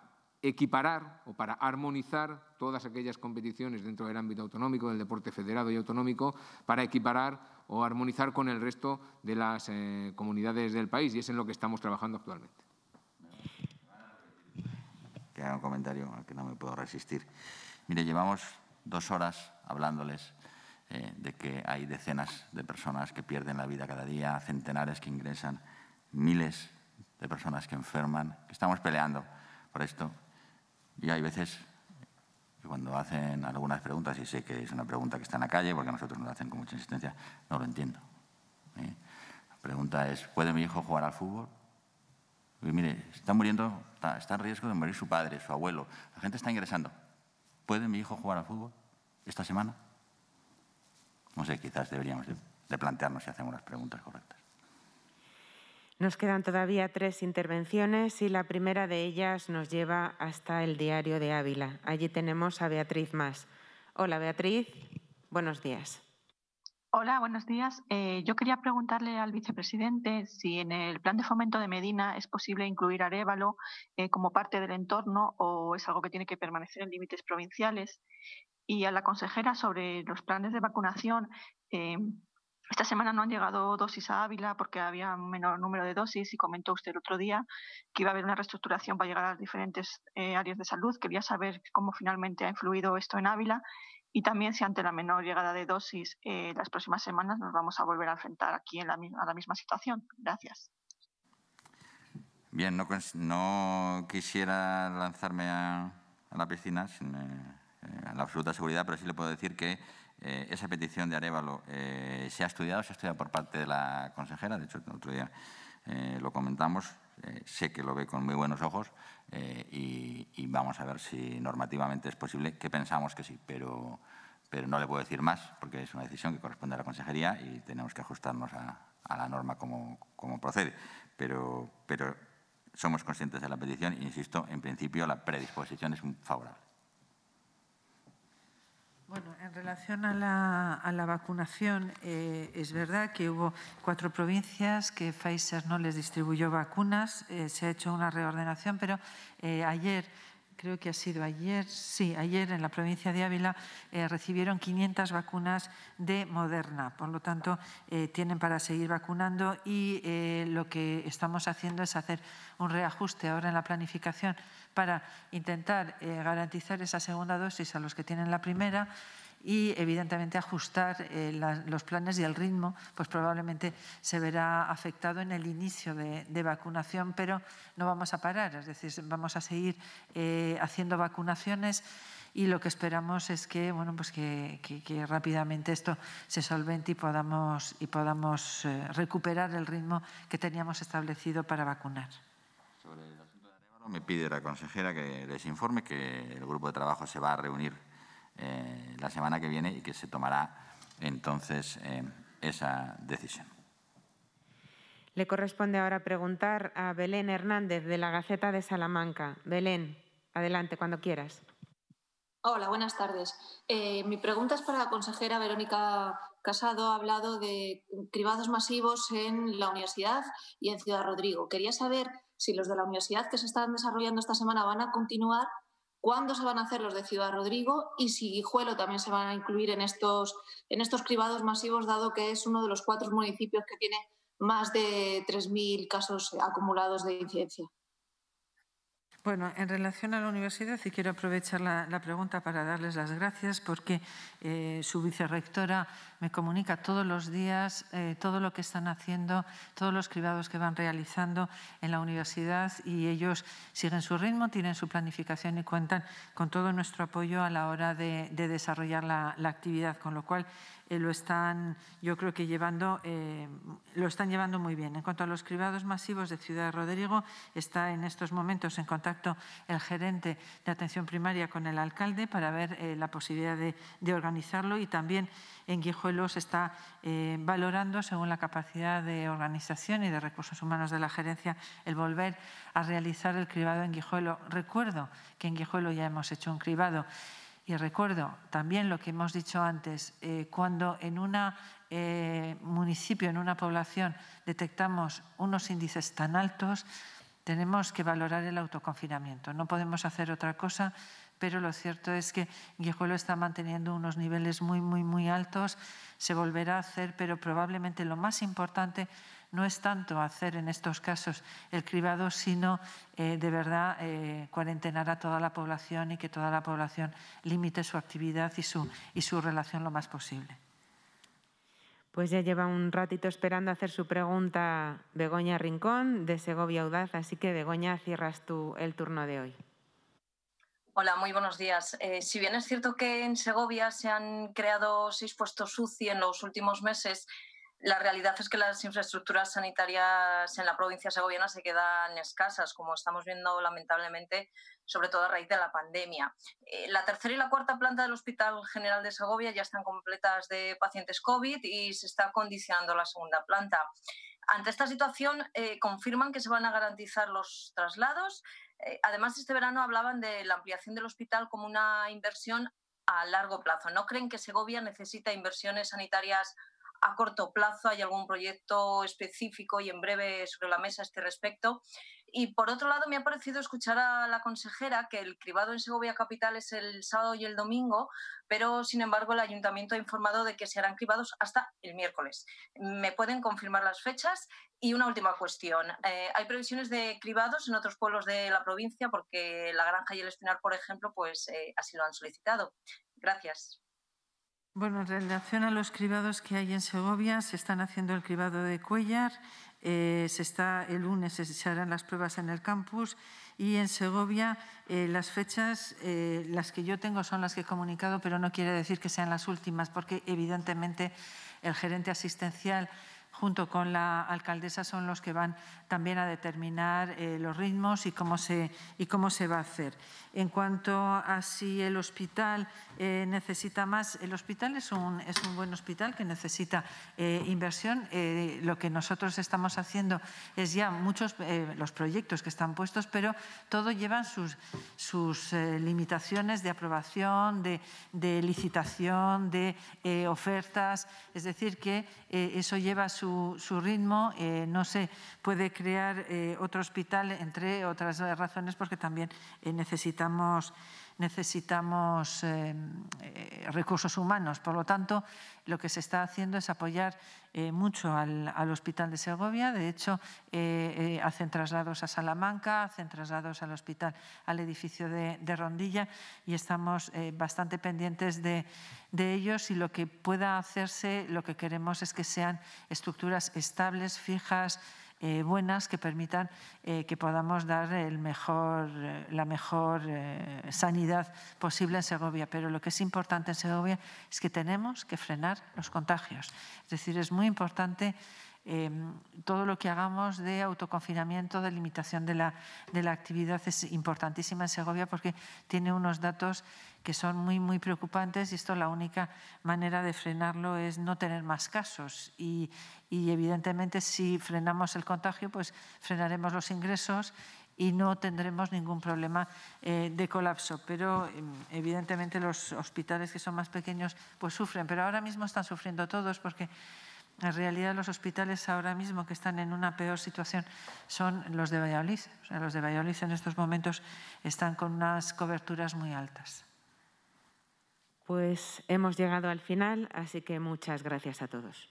equiparar o para armonizar todas aquellas competiciones dentro del ámbito autonómico, del deporte federado y autonómico, para equiparar o armonizar con el resto de las eh, comunidades del país y es en lo que estamos trabajando actualmente. Que un comentario que no me puedo resistir. Mire, llevamos dos horas hablándoles eh, de que hay decenas de personas que pierden la vida cada día, centenares que ingresan, miles de personas que enferman, estamos peleando por esto y hay veces que cuando hacen algunas preguntas, y sé que es una pregunta que está en la calle, porque a nosotros nos la hacen con mucha insistencia, no lo entiendo. ¿eh? La pregunta es, ¿puede mi hijo jugar al fútbol? Y mire, está muriendo, está, en riesgo de morir su padre, su abuelo. La gente está ingresando. ¿Puede mi hijo jugar al fútbol esta semana? No sé, quizás deberíamos de, plantearnos si hacemos las preguntas correctas. Nos quedan todavía tres intervenciones y la primera de ellas nos lleva hasta el diario de Ávila. Allí tenemos a Beatriz Más. Hola Beatriz, buenos días. Hola, buenos días. Eh, yo quería preguntarle al vicepresidente si en el plan de fomento de Medina es posible incluir Arevalo eh, como parte del entorno o es algo que tiene que permanecer en límites provinciales. Y a la consejera sobre los planes de vacunación. Eh, esta semana no han llegado dosis a Ávila porque había un menor número de dosis y comentó usted el otro día que iba a haber una reestructuración para llegar a diferentes eh, áreas de salud. Quería saber cómo finalmente ha influido esto en Ávila y también si ante la menor llegada de dosis eh, las próximas semanas nos vamos a volver a enfrentar aquí en la, a la misma situación. Gracias. Bien, no, quisiera lanzarme a, la piscina sin eh, la absoluta seguridad, pero sí le puedo decir que eh, esa petición de Arevalo eh, se ha estudiado, se ha estudiado por parte de la consejera, de hecho el otro día eh, lo comentamos, sé que lo ve con muy buenos ojos y, vamos a ver si normativamente es posible, que pensamos que sí, pero, pero no le puedo decir más porque es una decisión que corresponde a la consejería y tenemos que ajustarnos a, la norma como, procede. Pero, pero somos conscientes de la petición e insisto, en principio la predisposición es favorable. Bueno, en relación a la, vacunación, eh, es verdad que hubo cuatro provincias que Pfizer no les distribuyó vacunas, eh, se ha hecho una reordenación, pero eh, ayer creo que ha sido ayer, sí, ayer en la provincia de Ávila recibieron 500 vacunas de Moderna. Por lo tanto, tienen para seguir vacunando y lo que estamos haciendo es hacer un reajuste ahora en la planificación para intentar eh, garantizar esa segunda dosis a los que tienen la primera y evidentemente ajustar eh, los planes y el ritmo, pues probablemente se verá afectado en el inicio de, vacunación, pero no vamos a parar, es decir, vamos a seguir eh, haciendo vacunaciones y lo que esperamos es que, bueno, pues que, rápidamente esto se solvente y podamos, y podamos recuperar el ritmo que teníamos establecido para vacunar. Me pide la consejera que les informe que el grupo de trabajo se va a reunir eh, la semana que viene y que se tomará entonces eh, esa decisión. Le corresponde ahora preguntar a Belén Hernández de la Gaceta de Salamanca. Belén, adelante cuando quieras. Hola, buenas tardes. Eh, mi pregunta es para la consejera Verónica Casado ha hablado de cribados masivos en la universidad y en Ciudad Rodrigo. Quería saber si los de la universidad que se están desarrollando esta semana van a continuar, cuándo se van a hacer los de Ciudad Rodrigo y si Guijuelo también se van a incluir en estos, en estos cribados masivos, dado que es uno de los cuatro municipios que tiene más de 3.000 casos acumulados de incidencia. Bueno, en relación a la universidad, y quiero aprovechar la, pregunta para darles las gracias porque eh, su vicerrectora me comunica todos los días eh, todo lo que están haciendo, todos los cribados que van realizando en la universidad y ellos siguen su ritmo, tienen su planificación y cuentan con todo nuestro apoyo a la hora de, desarrollar la, la actividad, con lo cual eh, lo están, yo creo que llevando, eh, lo están llevando muy bien. En cuanto a los cribados masivos de Ciudad Rodrigo, está en estos momentos en contacto el gerente de atención primaria con el alcalde para ver eh, la posibilidad de, de, organizarlo y también en Guijuelo se está valorando, según la capacidad de organización y de recursos humanos de la gerencia, el volver a realizar el cribado en Guijuelo. Recuerdo que en Guijuelo ya hemos hecho un cribado. Y recuerdo también lo que hemos dicho antes, eh, cuando en un eh, municipio, en una población, detectamos unos índices tan altos, tenemos que valorar el autoconfinamiento. No podemos hacer otra cosa pero lo cierto es que Guijuelo está manteniendo unos niveles muy, muy, muy altos. Se volverá a hacer, pero probablemente lo más importante no es tanto hacer en estos casos el cribado, sino eh, de verdad eh, cuarentenar a toda la población y que toda la población limite su actividad y su, y su relación lo más posible. Pues ya lleva un ratito esperando hacer su pregunta Begoña Rincón de Segovia Audaz, así que Begoña, cierras tú el turno de hoy. Hola, muy buenos días. Eh, si bien es cierto que en Segovia se han creado seis puestos UCI en los últimos meses, la realidad es que las infraestructuras sanitarias en la provincia segoviana se quedan escasas, como estamos viendo lamentablemente, sobre todo a raíz de la pandemia. Eh, la tercera y la cuarta planta del Hospital General de Segovia ya están completas de pacientes COVID y se está condicionando la segunda planta. Ante esta situación, eh, confirman que se van a garantizar los traslados eh, además, este verano hablaban de la ampliación del hospital como una inversión a largo plazo. ¿No creen que Segovia necesita inversiones sanitarias a corto plazo? ¿Hay algún proyecto específico y en breve sobre la mesa a este respecto? y por otro lado, me ha parecido escuchar a la consejera que el cribado en Segovia Capital es el sábado y el domingo, pero sin embargo el ayuntamiento ha informado de que se harán cribados hasta el miércoles. ¿Me pueden confirmar las fechas? Y una última cuestión. Eh, ¿Hay previsiones de cribados en otros pueblos de la provincia? Porque La Granja y El Espinar, por ejemplo, pues eh, así lo han solicitado. Gracias. Bueno, en relación a los cribados que hay en Segovia, se están haciendo el cribado de Cuellar eh, se está, el lunes se harán las pruebas en el campus y en Segovia eh, las fechas, eh, las que yo tengo son las que he comunicado, pero no quiere decir que sean las últimas, porque evidentemente el gerente asistencial junto con la alcaldesa son los que van también a determinar los ritmos y cómo, se, y cómo se va a hacer. En cuanto a si el hospital eh, necesita más. El hospital es un, es un buen hospital que necesita eh, inversión. Eh, lo que nosotros estamos haciendo es ya muchos los proyectos que están puestos, pero todo llevan sus, sus limitaciones de aprobación, de, licitación, de ofertas. Es decir, que eso lleva su, su ritmo. no se puede crear otro hospital, entre otras razones, porque también necesitamos necesitamos eh, eh, recursos humanos. Por lo tanto, lo que se está haciendo es apoyar eh, mucho al, Hospital de Segovia. De hecho, hacen traslados a Salamanca, hacen traslados al hospital, al edificio de, Rondilla y estamos bastante pendientes de ellos y lo que pueda hacerse, lo que queremos es que sean estructuras estables, fijas, eh, buenas que permitan eh, que podamos dar el mejor, eh, la mejor sanidad posible en Segovia. Pero lo que es importante en Segovia es que tenemos que frenar los contagios. Es decir, es muy importante em, todo lo que hagamos de autoconfinamiento, de limitación de la, de la actividad es importantísima en Segovia porque tiene unos datos que son muy, muy preocupantes y esto la única manera de frenarlo es no tener más casos. Y, evidentemente si frenamos el contagio, pues frenaremos los ingresos y no tendremos ningún problema eh, de colapso. Pero em, evidentemente los hospitales que son más pequeños pues sufren, pero ahora mismo están sufriendo todos porque en realidad los hospitales ahora mismo que están en una peor situación son los de Valladolid. O sea, los de Valladolid en estos momentos están con unas coberturas muy altas. Pues hemos llegado al final, así que muchas gracias a todos.